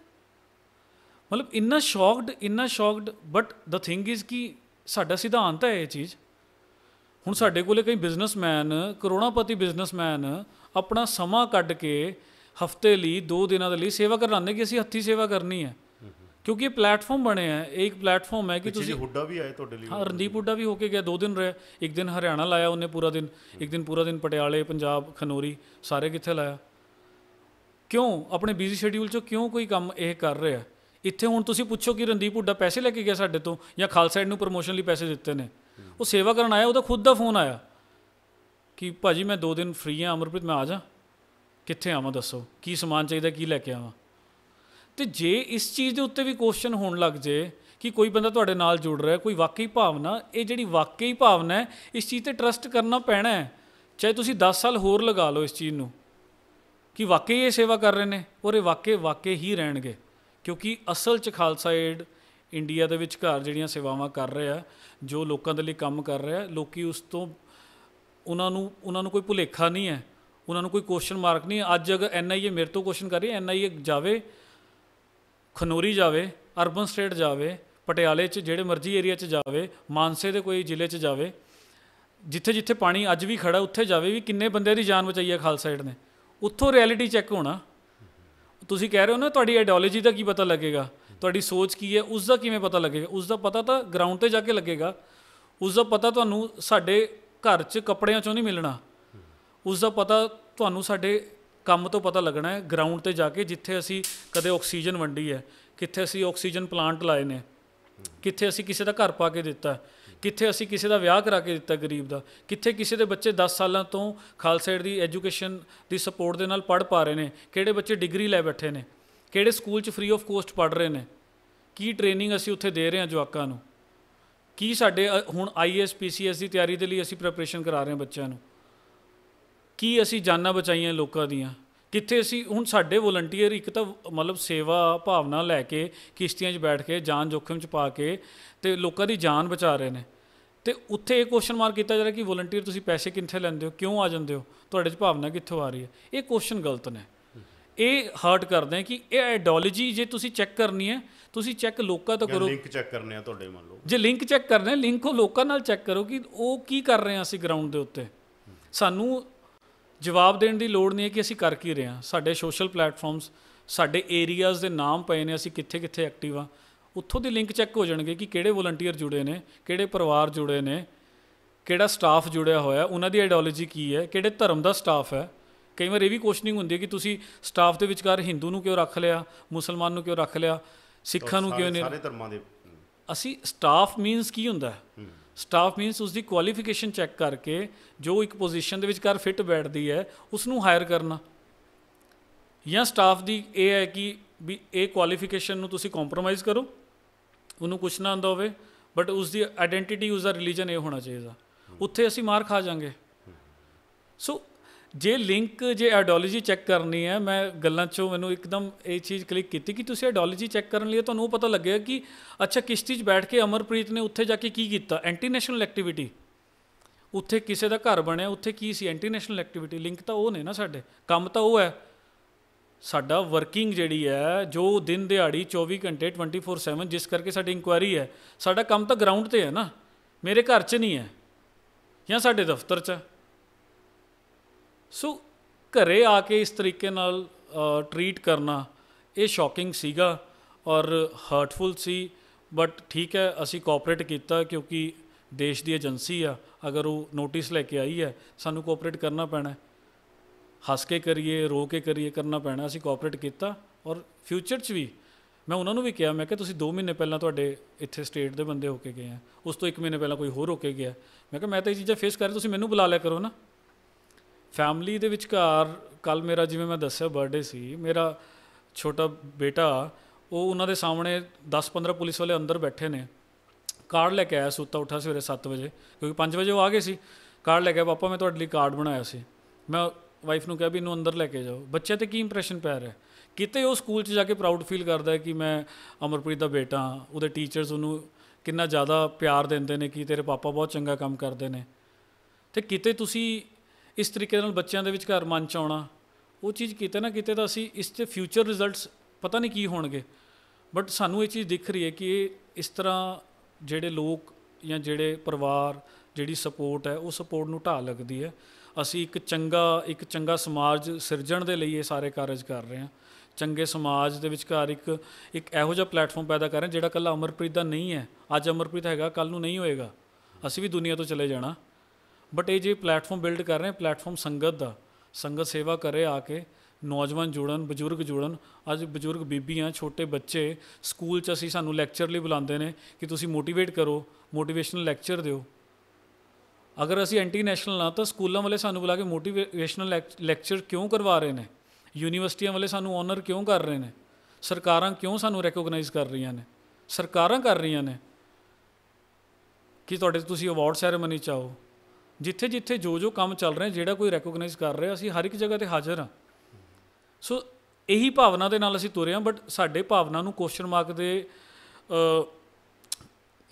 Speaker 2: ਮਤਲਬ ਇੰਨਾ ਸ਼ੌਕਡ ਇੰਨਾ shocked but the thing is ਕਿ ਸਾਡਾ ਸਿਧਾਂਤ ਹੈ ਇਹ ਚੀਜ਼ ਹੁਣ ਸਾਡੇ ਕੋਲੇ ਕਈ ਬਿਜ਼ਨਸਮੈਨ ਕਰੋਨਾਪਤੀ ਬਿਜ਼ਨਸਮੈਨ ਆਪਣਾ ਸਮਾਂ ਕੱਢ ਕੇ ਹਫਤੇ ਲਈ 2 ਦਿਨਾਂ ਦੇ ਲਈ ਸੇਵਾ ਕਰਾਉਂਦੇ ਕਿ ਅਸੀਂ ਹੱਥੀ ਸੇਵਾ ਕਰਨੀ ਹੈ ਕਿਉਂਕਿ ਇਹ ਪਲੇਟਫਾਰਮ ਬਣਿਆ ਹੈ ਇੱਕ ਪਲੇਟਫਾਰਮ ਹੈ ਕਿ ਤੁਸੀਂ ਹੁੱਡਾ ਵੀ ਆਏ ਤੁਹਾਡੇ ਲਈ ਹਾਂ ਰਣਦੀਪ ਹੁੱਡਾ ਵੀ ਹੋ ਕੇ ਗਿਆ 2 ਦਿਨ ਰਿਹਾ ਇੱਕ ਦਿਨ ਹਰਿਆਣਾ ਲਾਇਆ ਉਹਨੇ ਪੂਰਾ ਦਿਨ ਇੱਕ ਦਿਨ ਪੂਰਾ ਦਿਨ ਪਟਿਆਲੇ ਪੰਜਾਬ ਖਨੋਰੀ ਸਾਰੇ ਕਿੱਥੇ ਲਾਇਆ ਕਿਉਂ ਆਪਣੇ ਬਿਜ਼ੀ ਸ਼ੈਡਿਊਲ ਚੋਂ ਕਿਉਂ ਕੋਈ ਕੰਮ ਇਹ ਕਰ ਰਿਹਾ ਇੱਥੇ ਹੁਣ ਤੁਸੀਂ ਪੁੱਛੋ ਕਿ ਰਣਦੀਪ ਹੁੱਡਾ ਪੈਸੇ ਲੈ ਕੇ ਗਿਆ ਸਾਡੇ ਤੋਂ ਜਾਂ ਖਾਲਸਾ ਐਡ ਨੂੰ ਪ੍ਰੋਮੋਸ਼ਨ ਲਈ ਪੈਸੇ ਦਿੱਤੇ ਨੇ ਉਹ ਸੇਵਾ ਕਰਨ ਆਇਆ ਉਹਦਾ ਖੁਦ ਦਾ ਫੋਨ ਆਇਆ ਕਿ ਭਾਜੀ ਮੈਂ 2 ਦਿਨ ਫ੍ਰੀ ਆ ਅਮਰਪ੍ਰੀਤ ਮੈਂ ਆ ਜਾ ਕਿੱਥੇ ਆਵਾਂ ਦੱਸੋ ਕੀ ਸਮਾਨ ਚਾਹੀਦਾ ਕੀ ਲੈ ਕੇ ਆਵਾਂ ਤੇ ਜੇ ਇਸ ਚੀਜ਼ ਦੇ ਉੱਤੇ ਵੀ ਕੁਐਸਚਨ ਹੋਣ ਲੱਗ ਜੇ ਕਿ ਕੋਈ ਬੰਦਾ ਤੁਹਾਡੇ ਨਾਲ ਜੁੜ ਰਿਹਾ ਕੋਈ ਵਾਕਈ ਭਾਵਨਾ ਇਹ ਜਿਹੜੀ ਵਾਕਈ ਭਾਵਨਾ ਹੈ ਇਸ ਚੀਜ਼ ਤੇ ਟਰਸਟ ਕਰਨਾ ਪੈਣਾ ਹੈ ਚਾਹੇ ਤੁਸੀਂ 10 ਸਾਲ ਹੋਰ ਲਗਾ ਲਓ ਇਸ ਚੀਜ਼ ਨੂੰ ਕਿ ਵਾਕਈ ਇਹ ਸੇਵਾ ਕਰ ਰਹੇ ਨੇ ਔਰ ਇਹ ਵਾਕਈ ਵਾਕਈ ਹੀ ਰਹਿਣਗੇ ਕਿਉਂਕਿ ਅਸਲ ਚ ਖਾਲਸਾ ਏਡ ਇੰਡੀਆ ਦੇ ਵਿੱਚ ਘਰ ਜਿਹੜੀਆਂ ਸੇਵਾਵਾਂ ਕਰ ਰਿਹਾ ਜੋ ਲੋਕਾਂ ਦੇ ਲਈ ਕੰਮ ਕਰ ਰਿਹਾ ਲੋਕੀ ਉਸ ਤੋਂ ਉਹਨਾਂ ਨੂੰ ਉਹਨਾਂ ਨੂੰ ਕੋਈ ਭੁਲੇਖਾ ਨਹੀਂ ਹੈ ਉਹਨਾਂ ਨੂੰ ਕੋਈ ਕੁਐਸਚਨ ਮਾਰਕ ਨਹੀਂ ਅੱਜ ਅਗਰ ਐਨਆਈਏ ਮੇਰੇ ਤੋਂ ਕੁਐਸਚਨ ਕਰ ਰਹੀ ਹੈ ਐਨਆਈਏ ਜਾਵੇ ਖਨੋਰੀ ਜਾਵੇ ਅਰਬਨ ਸਟੇਟ ਜਾਵੇ ਪਟਿਆਲੇ 'ਚ ਜਿਹੜੇ ਮਰਜ਼ੀ ਏਰੀਆ 'ਚ ਜਾਵੇ ਮਾਨਸੇ ਦੇ ਕੋਈ ਜ਼ਿਲ੍ਹੇ 'ਚ ਜਾਵੇ ਜਿੱਥੇ ਜਿੱਥੇ ਪਾਣੀ ਅੱਜ ਵੀ ਖੜਾ ਉੱਥੇ ਜਾਵੇ ਵੀ ਕਿੰਨੇ ਬੰਦੇ ਦੀ ਜਾਨ ਬਚਾਈ ਹੈ ਖਾਲਸਾ ਸਾਈਡ ਨੇ ਉੱਥੋਂ ਰਿਐਲਿਟੀ ਚੈੱਕ ਹੋਣਾ ਤੁਸੀਂ ਕਹਿ ਰਹੇ ਹੋ ਨਾ ਤੁਹਾਡੀ ਆਈਡੀਓਲੋਜੀ ਦਾ ਕੀ ਪਤਾ ਲੱਗੇਗਾ ਤੁਹਾਡੀ ਸੋਚ ਕੀ ਹੈ ਉਸ ਦਾ ਕਿਵੇਂ ਪਤਾ ਲੱਗੇਗਾ ਉਸ ਦਾ ਪਤਾ ਤਾਂ ਗਰਾਊਂਡ ਤੇ ਜਾ ਕੇ ਲੱਗੇਗਾ ਉਸ ਦਾ ਪਤਾ ਤੁਹਾਨੂੰ ਸਾਡੇ ਘਰ 'ਚ ਕੱਪੜਿਆਂ 'ਚੋਂ ਨਹੀਂ ਮਿਲਣਾ ਉਸ ਦਾ ਪਤਾ ਤੁਹਾਨੂੰ ਸਾਡੇ ਕੰਮ ਤੋਂ ਪਤਾ ਲੱਗਣਾ ਹੈ ਗਰਾਊਂਡ ਤੇ ਜਾ ਕੇ ਜਿੱਥੇ ਅਸੀਂ ਕਦੇ ਆਕਸੀਜਨ ਵੰਡੀ ਹੈ ਕਿੱਥੇ ਅਸੀਂ ਆਕਸੀਜਨ ਪਲਾਂਟ ਲਾਏ ਨੇ ਕਿੱਥੇ ਅਸੀਂ ਕਿਸੇ ਦਾ ਘਰ ਪਾ ਕੇ ਦਿੱਤਾ ਕਿੱਥੇ ਅਸੀਂ ਕਿਸੇ ਦਾ ਵਿਆਹ ਕਰਾ ਕੇ ਦਿੱਤਾ ਗਰੀਬ ਦਾ ਕਿੱਥੇ ਕਿਸੇ ਦੇ ਬੱਚੇ 10 ਸਾਲਾਂ ਤੋਂ ਖਾਲਸਾ ਏਡ ਦੀ ਐਜੂਕੇਸ਼ਨ ਦੀ ਸਪੋਰਟ ਦੇ ਨਾਲ ਪੜ ਪਾ ਰਹੇ ਨੇ ਕਿਹੜੇ ਬੱਚੇ ਡਿਗਰੀ ਲੈ ਬੈਠੇ ਨੇ ਕਿਹੜੇ ਸਕੂਲ 'ਚ ਫ੍ਰੀ ਆਫ ਕੋਸਟ ਪੜ ਰਹੇ ਨੇ ਕੀ ਟ੍ਰੇਨਿੰਗ ਅਸੀਂ ਉੱਥੇ ਦੇ ਰਹੇ ਹਾਂ ਜਵਾਕਾਂ ਨੂੰ ਕੀ ਸਾਡੇ ਹੁਣ ਆਈਐਸ ਪੀਸੀਐਸ ਦੀ ਤਿਆਰੀ ਦੇ ਲਈ ਅਸੀਂ ਪ੍ਰੈਪਰੇਸ਼ਨ ਕਰਾ ਰਹੇ ਹਾਂ ਬੱਚਿਆਂ ਨੂੰ ਕੀ ਅਸੀਂ ਜਾਨਾਂ ਬਚਾਈਆਂ ਲੋਕਾਂ ਦੀਆਂ ਕਿੱਥੇ ਅਸੀਂ ਹੁਣ ਸਾਡੇ ਵੋਲੰਟੀਅਰ ਇੱਕ ਤਾਂ ਮਤਲਬ ਸੇਵਾ ਭਾਵਨਾ ਲੈ ਕੇ ਕਿਸ਼ਤੀਆਂ 'ਚ ਬੈਠ ਕੇ ਜਾਨ ਜੋਖਮ 'ਚ ਪਾ ਕੇ ਤੇ ਲੋਕਾਂ ਦੀ ਜਾਨ ਬਚਾ ਰਹੇ ਨੇ ਤੇ ਉੱਥੇ ਇਹ ਕੁਐਸਚਨ ਮਾਰਕ ਕੀਤਾ ਜਾ ਰਿਹਾ ਕਿ ਵੋਲੰਟੀਅਰ ਤੁਸੀਂ ਪੈਸੇ ਕਿੱਥੇ ਲੈਂਦੇ ਹੋ ਕਿਉਂ ਆ ਜਾਂਦੇ ਹੋ ਤੁਹਾਡੇ 'ਚ ਭਾਵਨਾ ਕਿੱਥੋਂ ਆ ਰਹੀ ਹੈ ਇਹ ਕੁਐਸਚਨ ਗਲਤ ਨੇ ਇਹ ਹਰਟ ਕਰਦੇ ਆ ਕਿ ਇਹ ਆਈਡੋਲੋਜੀ ਜੇ ਤੁਸੀਂ ਚੈੱਕ ਕਰਨੀ ਹੈ ਤੁਸੀਂ ਚੈੱਕ ਲੋਕਾਂ ਤੋਂ ਕਰੋ ਲਿੰਕ
Speaker 1: ਚੈੱਕ ਕਰਨੇ ਆ ਤੁਹਾਡੇ ਮੰਨ ਲਓ
Speaker 2: ਜੇ ਲਿੰਕ ਚੈੱਕ ਆ ਲਿੰਕ ਉਹ ਲੋਕਾਂ ਨਾਲ ਚੈੱਕ ਕਰੋ ਕਿ ਉਹ ਕੀ ਕਰ ਰਹੇ ਆ ਅਸੀਂ ਗਰਾਊਂਡ ਦੇ ਉੱਤੇ ਸਾਨੂੰ ਜਵਾਬ ਦੇਣ ਦੀ ਲੋੜ ਨਹੀਂ ਹੈ ਕਿ ਅਸੀਂ ਕਰ ਕੀ ਰਹੇ ਆ ਸਾਡੇ ਸੋਸ਼ਲ ਪਲੇਟਫਾਰਮਸ ਸਾਡੇ ਏਰੀਆਜ਼ ਦੇ ਨਾਮ ਪਏ ਨੇ ਅਸੀਂ ਕਿੱਥੇ ਕਿੱਥੇ ਐਕਟਿਵ ਆ ਉੱਥੋਂ ਦੇ ਲਿੰਕ ਚੈੱਕ ਹੋ ਜਾਣਗੇ ਕਿ ਕਿਹੜੇ ਵਲੰਟੀਅਰ ਜੁੜੇ ਨੇ ਕਿਹੜੇ ਪਰਿਵਾਰ ਜੁੜੇ ਨੇ ਕਿਹੜਾ ਸਟਾਫ ਜੁੜਿਆ ਹੋਇਆ ਉਹਨਾਂ ਦੀ ਆਈਡੋਲੋਜੀ ਕੀ ਹੈ ਕਿਹੜੇ ਧਰਮ ਦਾ ਸਟਾਫ ਹੈ ਕਈ ਵਾਰ ਇਹ ਵੀ ਕੁਐਸਚਨਿੰਗ ਹੁੰਦੀ ਹੈ ਕਿ ਤੁਸੀਂ ਸਟਾਫ ਦੇ ਵਿਚਕਾਰ ਹਿੰਦੂ ਨੂੰ ਕਿਉਂ ਰੱਖ ਲਿਆ ਮੁਸਲਮਾਨ ਨੂੰ ਕਿਉਂ ਰੱਖ ਲਿਆ ਸਿੱਖਾਂ ਨੂੰ ਕਿਉਂ ਨਹੀਂ ਸਾਰੇ ਧਰਮਾਂ ਦੇ ਅਸੀਂ ਸਟਾਫ ਮੀਨਸ ਕੀ ਹੁੰਦਾ ਹੈ ਸਟਾਫ ਮੀਨਸ ਉਸ ਦੀ ਕੁਆਲੀਫਿਕੇਸ਼ਨ ਚੈੱਕ ਕਰਕੇ ਜੋ ਇੱਕ ਪੋਜੀਸ਼ਨ ਦੇ ਵਿਚਕਾਰ ਫਿੱਟ ਬੈਠਦੀ ਹੈ ਉਸ ਨੂੰ ਹਾਇਰ ਕਰਨਾ ਜਾਂ ਸਟਾਫ ਦੀ ਇਹ ਹੈ ਕਿ ਵੀ ਇਹ ਕੁਆਲੀਫਿਕੇਸ਼ਨ ਨੂੰ ਤੁਸੀਂ ਕੰਪਰੋਮਾਈਜ਼ ਕਰੋ ਉਹਨੂੰ ਕੁਛ ਨਾ ਆਂਦਾ ਹੋਵੇ ਬਟ ਉਸ ਦੀ ਆਇਡੈਂਟੀਟੀ ਉਸ ਦਾ ਰਿਲੀਜੀਅਨ ਇਹ ਹੋਣਾ ਚਾਹੀਦਾ ਉੱਥੇ ਅਸੀਂ ਮਾਰ ਖਾ ਜਾਾਂਗੇ ਸੋ ਜੇ ਲਿੰਕ ਜੇ ਆਈਡੀਓਲੋਜੀ ਚੈੱਕ ਕਰਨੀ ਹੈ ਮੈਂ ਗੱਲਾਂ ਚੋਂ ਮੈਨੂੰ ਇੱਕਦਮ ਇਹ ਚੀਜ਼ ਕਲਿੱਕ ਕੀਤੀ ਕਿ ਤੁਸੀਂ ਆਈਡੀਓਲੋਜੀ ਚੈੱਕ ਕਰਨ ਲਈ ਤੁਹਾਨੂੰ ਪਤਾ ਲੱਗਿਆ ਕਿ ਅੱਛਾ ਕਿਸ 'ਚ ਬੈਠ ਕੇ ਅਮਰਪ੍ਰੀਤ ਨੇ ਉੱਥੇ ਜਾ ਕੇ ਕੀ ਕੀਤਾ ਐਂਟੀ ਨੈਸ਼ਨਲ ਐਕਟੀਵਿਟੀ ਉੱਥੇ ਕਿਸੇ ਦਾ ਘਰ ਬਣਿਆ ਉੱਥੇ ਕੀ ਸੀ ਐਂਟੀ ਨੈਸ਼ਨਲ ਐਕਟੀਵਿਟੀ ਲਿੰਕ ਤਾਂ ਉਹ ਨੇ ਨਾ ਸਾਡੇ ਕੰਮ ਤਾਂ ਉਹ ਹੈ ਸਾਡਾ ਵਰਕਿੰਗ ਜਿਹੜੀ ਹੈ ਜੋ ਦਿਨ ਦਿਹਾੜੀ 24 ਘੰਟੇ 24/7 ਜਿਸ ਕਰਕੇ ਸਾਡੀ ਇਨਕੁਆਇਰੀ ਹੈ ਸਾਡਾ ਕੰਮ ਤਾਂ ਗਰਾਊਂਡ ਤੇ ਹੈ ਨਾ ਮੇਰੇ ਘਰ 'ਚ ਨਹੀਂ ਹੈ ਜਾਂ ਸਾਡੇ ਦਫ਼ਤਰ 'ਚ ਸੋ ਘਰੇ ਆ ਕੇ ਇਸ ਤਰੀਕੇ ਨਾਲ ਟ੍ਰੀਟ ਕਰਨਾ ਇਹ ਸ਼ੌਕਿੰਗ ਸੀਗਾ ਔਰ ਹਰਟਫੁਲ ਸੀ ਬਟ ਠੀਕ ਹੈ ਅਸੀਂ ਕੋਆਪਰੇਟ ਕੀਤਾ ਕਿਉਂਕਿ ਦੇਸ਼ ਦੀ ਏਜੰਸੀ ਆ ਅਗਰ ਉਹ ਨੋਟਿਸ ਲੈ ਕੇ ਆਈ ਹੈ ਸਾਨੂੰ ਕੋਆਪਰੇਟ ਕਰਨਾ ਪੈਣਾ ਹੱਸ ਕੇ ਕਰੀਏ ਰੋ ਕੇ ਕਰੀਏ ਕਰਨਾ ਪੈਣਾ ਅਸੀਂ ਕੋਆਪਰੇਟ ਕੀਤਾ ਔਰ ਫਿਊਚਰ 'ਚ ਵੀ ਮੈਂ ਉਹਨਾਂ ਨੂੰ ਵੀ ਕਿਹਾ ਮੈਂ ਕਿ ਤੁਸੀਂ 2 ਮਹੀਨੇ ਪਹਿਲਾਂ ਤੁਹਾਡੇ ਇੱਥੇ ਸਟੇਟ ਦੇ ਬੰਦੇ ਹੋ ਕੇ ਗਏ ਆ ਉਸ ਤੋਂ 1 ਮਹੀਨੇ ਪਹਿਲਾਂ ਕੋਈ ਹੋਰ ਹੋ ਕੇ ਗਿਆ ਮੈਂ ਕਿ ਮੈਂ ਤਾਂ ਇਹ ਚੀਜ਼ਾਂ ਫੇਸ ਕਰ ਰਿਹਾ ਤੁਸੀਂ ਮੈਨੂੰ ਬੁਲਾ ਲਿਆ ਕਰੋ ਨਾ ਫੈਮਿਲੀ ਦੇ ਵਿਚਕਾਰ ਕੱਲ ਮੇਰਾ ਜਿਵੇਂ ਮੈਂ ਦੱਸਿਆ ਬਰਥਡੇ ਸੀ ਮੇਰਾ ਛੋਟਾ ਬੇਟਾ ਉਹ ਉਹਨਾਂ ਦੇ ਸਾਹਮਣੇ 10-15 ਪੁਲਿਸ ਵਾਲੇ ਅੰਦਰ ਬੈਠੇ ਨੇ ਕਾਰਡ ਲੈ ਕੇ ਆਇਆ ਸੁੱਤਾ ਉੱਠਾ ਸਵੇਰੇ 7 ਵਜੇ ਕਿਉਂਕਿ 5 ਵਜੇ ਉਹ ਆ ਗਏ ਸੀ ਕਾਰਡ ਲੈ ਕੇ ਪਾਪਾ ਮੈਂ ਤੁਹਾਡੇ ਲਈ ਕਾਰਡ ਬਣਾਇਆ ਸੀ ਮੈਂ ਵਾਈਫ ਨੂੰ ਕਿਹਾ ਵੀ ਇਹਨੂੰ ਅੰਦਰ ਲੈ ਕੇ ਜਾਓ ਬੱਚੇ ਤੇ ਕੀ ਇੰਪ੍ਰੈਸ਼ਨ ਪੈ ਰਿਹਾ ਕਿਤੇ ਉਹ ਸਕੂਲ 'ਚ ਜਾ ਕੇ ਪ੍ਰਾਊਡ ਫੀਲ ਕਰਦਾ ਹੈ ਕਿ ਮੈਂ ਅਮਰਪ੍ਰੀਤ ਦਾ ਬੇਟਾ ਉਹਦੇ ਟੀਚਰਸ ਉਹਨੂੰ ਕਿੰਨਾ ਜ਼ਿਆਦਾ ਪਿਆਰ ਦਿੰਦੇ ਨੇ ਕਿ ਤੇਰੇ ਪਾਪਾ ਬਹੁਤ ਚੰਗਾ ਕੰਮ ਕਰਦੇ ਨੇ ਤੇ ਕਿਤੇ ਤੁਸੀਂ ਇਸ ਤਰੀਕੇ ਨਾਲ ਬੱਚਿਆਂ ਦੇ ਵਿਚਕਾਰ ਮਨ ਚ ਆਉਣਾ ਉਹ ਚੀਜ਼ ਕਿਤੇ ਨਾ ਕਿਤੇ ਤਾਂ ਅਸੀਂ ਇਸ ਤੇ ਫਿਊਚਰ ਰਿਜ਼ਲਟਸ ਪਤਾ ਨਹੀਂ ਕੀ ਹੋਣਗੇ ਬਟ ਸਾਨੂੰ ਇਹ ਚੀਜ਼ ਦਿਖ ਰਹੀ ਹੈ ਕਿ ਇਹ ਇਸ ਤਰ੍ਹਾਂ ਜਿਹੜੇ ਲੋਕ ਜਾਂ ਜਿਹੜੇ ਪਰਿਵਾਰ ਜਿਹੜੀ ਸਪੋਰਟ ਹੈ ਉਹ ਸਪੋਰਟ ਨੂੰ ਢਾ ਲੱਗਦੀ ਹੈ ਅਸੀਂ ਇੱਕ ਚੰਗਾ ਇੱਕ ਚੰਗਾ ਸਮਾਜ ਸਿਰਜਣ ਦੇ ਲਈ ਇਹ ਸਾਰੇ ਕਾਰਜ ਕਰ ਰਹੇ ਹਾਂ ਚੰਗੇ ਸਮਾਜ ਦੇ ਵਿਚਕਾਰ ਇੱਕ ਇੱਕ ਇਹੋ ਜਿਹਾ ਪਲੇਟਫਾਰਮ ਪੈਦਾ ਕਰ ਰਹੇ ਜਿਹੜਾ ਕੱਲਾ ਅਮਰਪ੍ਰੀਤ ਦਾ ਨਹੀਂ ਹੈ ਅੱਜ ਅਮਰਪ੍ਰੀਤ ਹੈਗਾ ਕੱਲ ਨੂੰ ਨਹੀਂ ਹੋਏਗਾ ਅਸੀਂ ਵੀ ਦੁਨੀਆ ਤੋਂ ਚਲੇ ਜਾਣਾ ਬਟ ਇਹ ਜੇ ਪਲੇਟਫਾਰਮ ਬਿਲਡ ਕਰ ਰਹੇ ਪਲੇਟਫਾਰਮ ਸੰਗਤ ਦਾ ਸੰਗਤ ਸੇਵਾ ਕਰੇ ਆ ਕੇ ਨੌਜਵਾਨ ਜੁੜਨ ਬਜ਼ੁਰਗ ਜੁੜਨ ਅੱਜ ਬਜ਼ੁਰਗ ਬੀਬੀਆਂ ਛੋਟੇ ਬੱਚੇ ਸਕੂਲ 'ਚ ਅਸੀਂ ਸਾਨੂੰ ਲੈਕਚਰ ਲਈ ਬੁਲਾਉਂਦੇ ਨੇ ਕਿ ਤੁਸੀਂ ਮੋਟੀਵੇਟ ਕਰੋ ਮੋਟੀਵੇਸ਼ਨਲ ਲੈਕਚਰ ਦਿਓ ਅਗਰ ਅਸੀਂ ਐਂਟੀ ਨੈਸ਼ਨਲ ਨਾ ਤਾਂ ਸਕੂਲਾਂ ਵਾਲੇ ਸਾਨੂੰ ਬੁਲਾ ਕੇ ਮੋਟੀਵੇਸ਼ਨਲ ਲੈਕਚਰ ਕਿਉਂ ਕਰਵਾ ਰਹੇ ਨੇ ਯੂਨੀਵਰਸਿਟੀਆਂ ਵਾਲੇ ਸਾਨੂੰ ਓਨਰ ਕਿਉਂ ਕਰ ਰਹੇ ਨੇ ਸਰਕਾਰਾਂ ਕਿਉਂ ਸਾਨੂੰ ਰੈਕੋਗਨਾਈਜ਼ ਕਰ ਰਹੀਆਂ ਨੇ ਸਰਕਾਰਾਂ ਕਰ ਰਹੀਆਂ ਨੇ ਕਿ ਤੁਹਾਡੇ ਤੁਸੀਂ ਅਵਾਰਡ ਸੈਰੇਮਨੀ ਚਾਹੋ ਜਿੱਥੇ ਜਿੱਥੇ ਜੋ ਜੋ ਕੰਮ ਚੱਲ ਰਹੇ ਜਿਹੜਾ ਕੋਈ ਰੈਕੋਗਨਾਈਜ਼ ਕਰ ਰਿਹਾ ਅਸੀਂ ਹਰ ਇੱਕ ਜਗ੍ਹਾ ਤੇ ਹਾਜ਼ਰ ਹਾਂ ਸੋ ਇਹੀ ਭਾਵਨਾ ਦੇ ਨਾਲ ਅਸੀਂ ਤੁਰੇ ਹਾਂ ਬਟ ਸਾਡੇ ਭਾਵਨਾ ਨੂੰ ਕੁਐਸਚਨ ਮਾਰਕ ਦੇ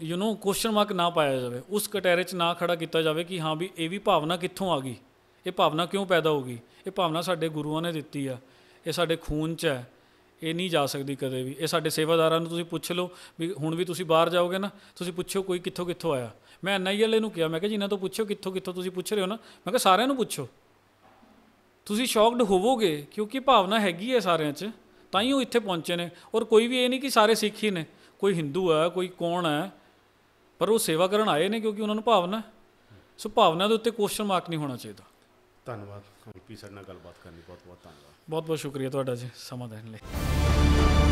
Speaker 2: ਯੂ نو ਕੁਐਸਚਨ ਮਾਰਕ ਨਾ ਪਾਇਆ ਜਾਵੇ ਉਸ ਕਟੈਰੇ 'ਚ ਨਾ ਖੜਾ ਕੀਤਾ ਜਾਵੇ ਕਿ ਹਾਂ ਵੀ ਇਹ ਵੀ ਭਾਵਨਾ ਕਿੱਥੋਂ ਆ ਗਈ ਇਹ ਭਾਵਨਾ ਕਿਉਂ ਪੈਦਾ ਹੋ ਗਈ ਇਹ ਭਾਵਨਾ ਸਾਡੇ ਗੁਰੂਆਂ ਨੇ ਦਿੱਤੀ ਆ ਇਹ ਸਾਡੇ ਖੂਨ 'ਚ ਹੈ ਇਹ ਨਹੀਂ ਜਾ ਸਕਦੀ ਕਦੇ ਵੀ ਇਹ ਸਾਡੇ ਸੇਵਾਦਾਰਾਂ ਨੂੰ ਤੁਸੀਂ ਪੁੱਛ ਲਓ ਵੀ ਹੁਣ ਵੀ ਤੁਸੀਂ ਬਾਹਰ ਜਾਓਗੇ ਨਾ ਤੁਸੀਂ ਪੁੱਛੋ ਕੋਈ ਕਿੱਥੋਂ ਕਿੱਥੋਂ ਆਇਆ ਮੈਂ ਐਨਆਈਐਲ ਨੂੰ ਕਿਹਾ ਮੈਂ ਕਿਹਾ ਜੀ ਇਹਨਾਂ ਤੋਂ ਪੁੱਛੋ ਕਿੱਥੋਂ ਕਿੱਥੋਂ ਤੁਸੀਂ ਪੁੱਛ ਰਹੇ ਹੋ ਨਾ ਮੈਂ ਕਿਹਾ ਸਾਰਿਆਂ ਨੂੰ ਪੁੱਛੋ ਤੁਸੀਂ ਸ਼ੌਕਡ ਹੋਵੋਗੇ ਕਿਉਂਕਿ ਭਾਵਨਾ ਹੈਗੀ ਹੈ ਸਾਰਿਆਂ 'ਚ ਤਾਂ ਹੀ ਉਹ ਇੱਥੇ ਪਹੁੰਚੇ ਨੇ ਔਰ ਕੋਈ ਵੀ ਇਹ ਨਹੀਂ ਕਿ ਸਾਰੇ ਸਿੱਖ ਹੀ ਨੇ ਕੋਈ ਹਿੰਦੂ ਆ ਕੋਈ ਕੌਣ ਆ ਪਰ ਉਹ ਸੇਵਾ ਕਰਨ ਆਏ ਨੇ ਕਿਉਂਕਿ ਉਹਨਾਂ ਨੂੰ ਭਾਵਨਾ ਸੋ ਭਾਵਨਾ ਦੇ ਉੱਤੇ ਕੁਐਸਚਨ ਮਾਰਕ ਨਹੀਂ ਹੋਣਾ ਚਾਹੀਦਾ
Speaker 1: ਧੰਨਵਾਦ ਪੀ ਸਾਡੇ ਨਾਲ ਗੱਲਬਾਤ ਕਰਨੀ ਬਹੁਤ ਬਹੁਤ ਧੰਨਵਾਦ
Speaker 2: ਬਹੁਤ ਬਹੁਤ ਸ਼ੁਕਰੀਆ ਤੁਹਾਡਾ ਜੀ ਸਮਾਂ ਦੇਣ ਲਈ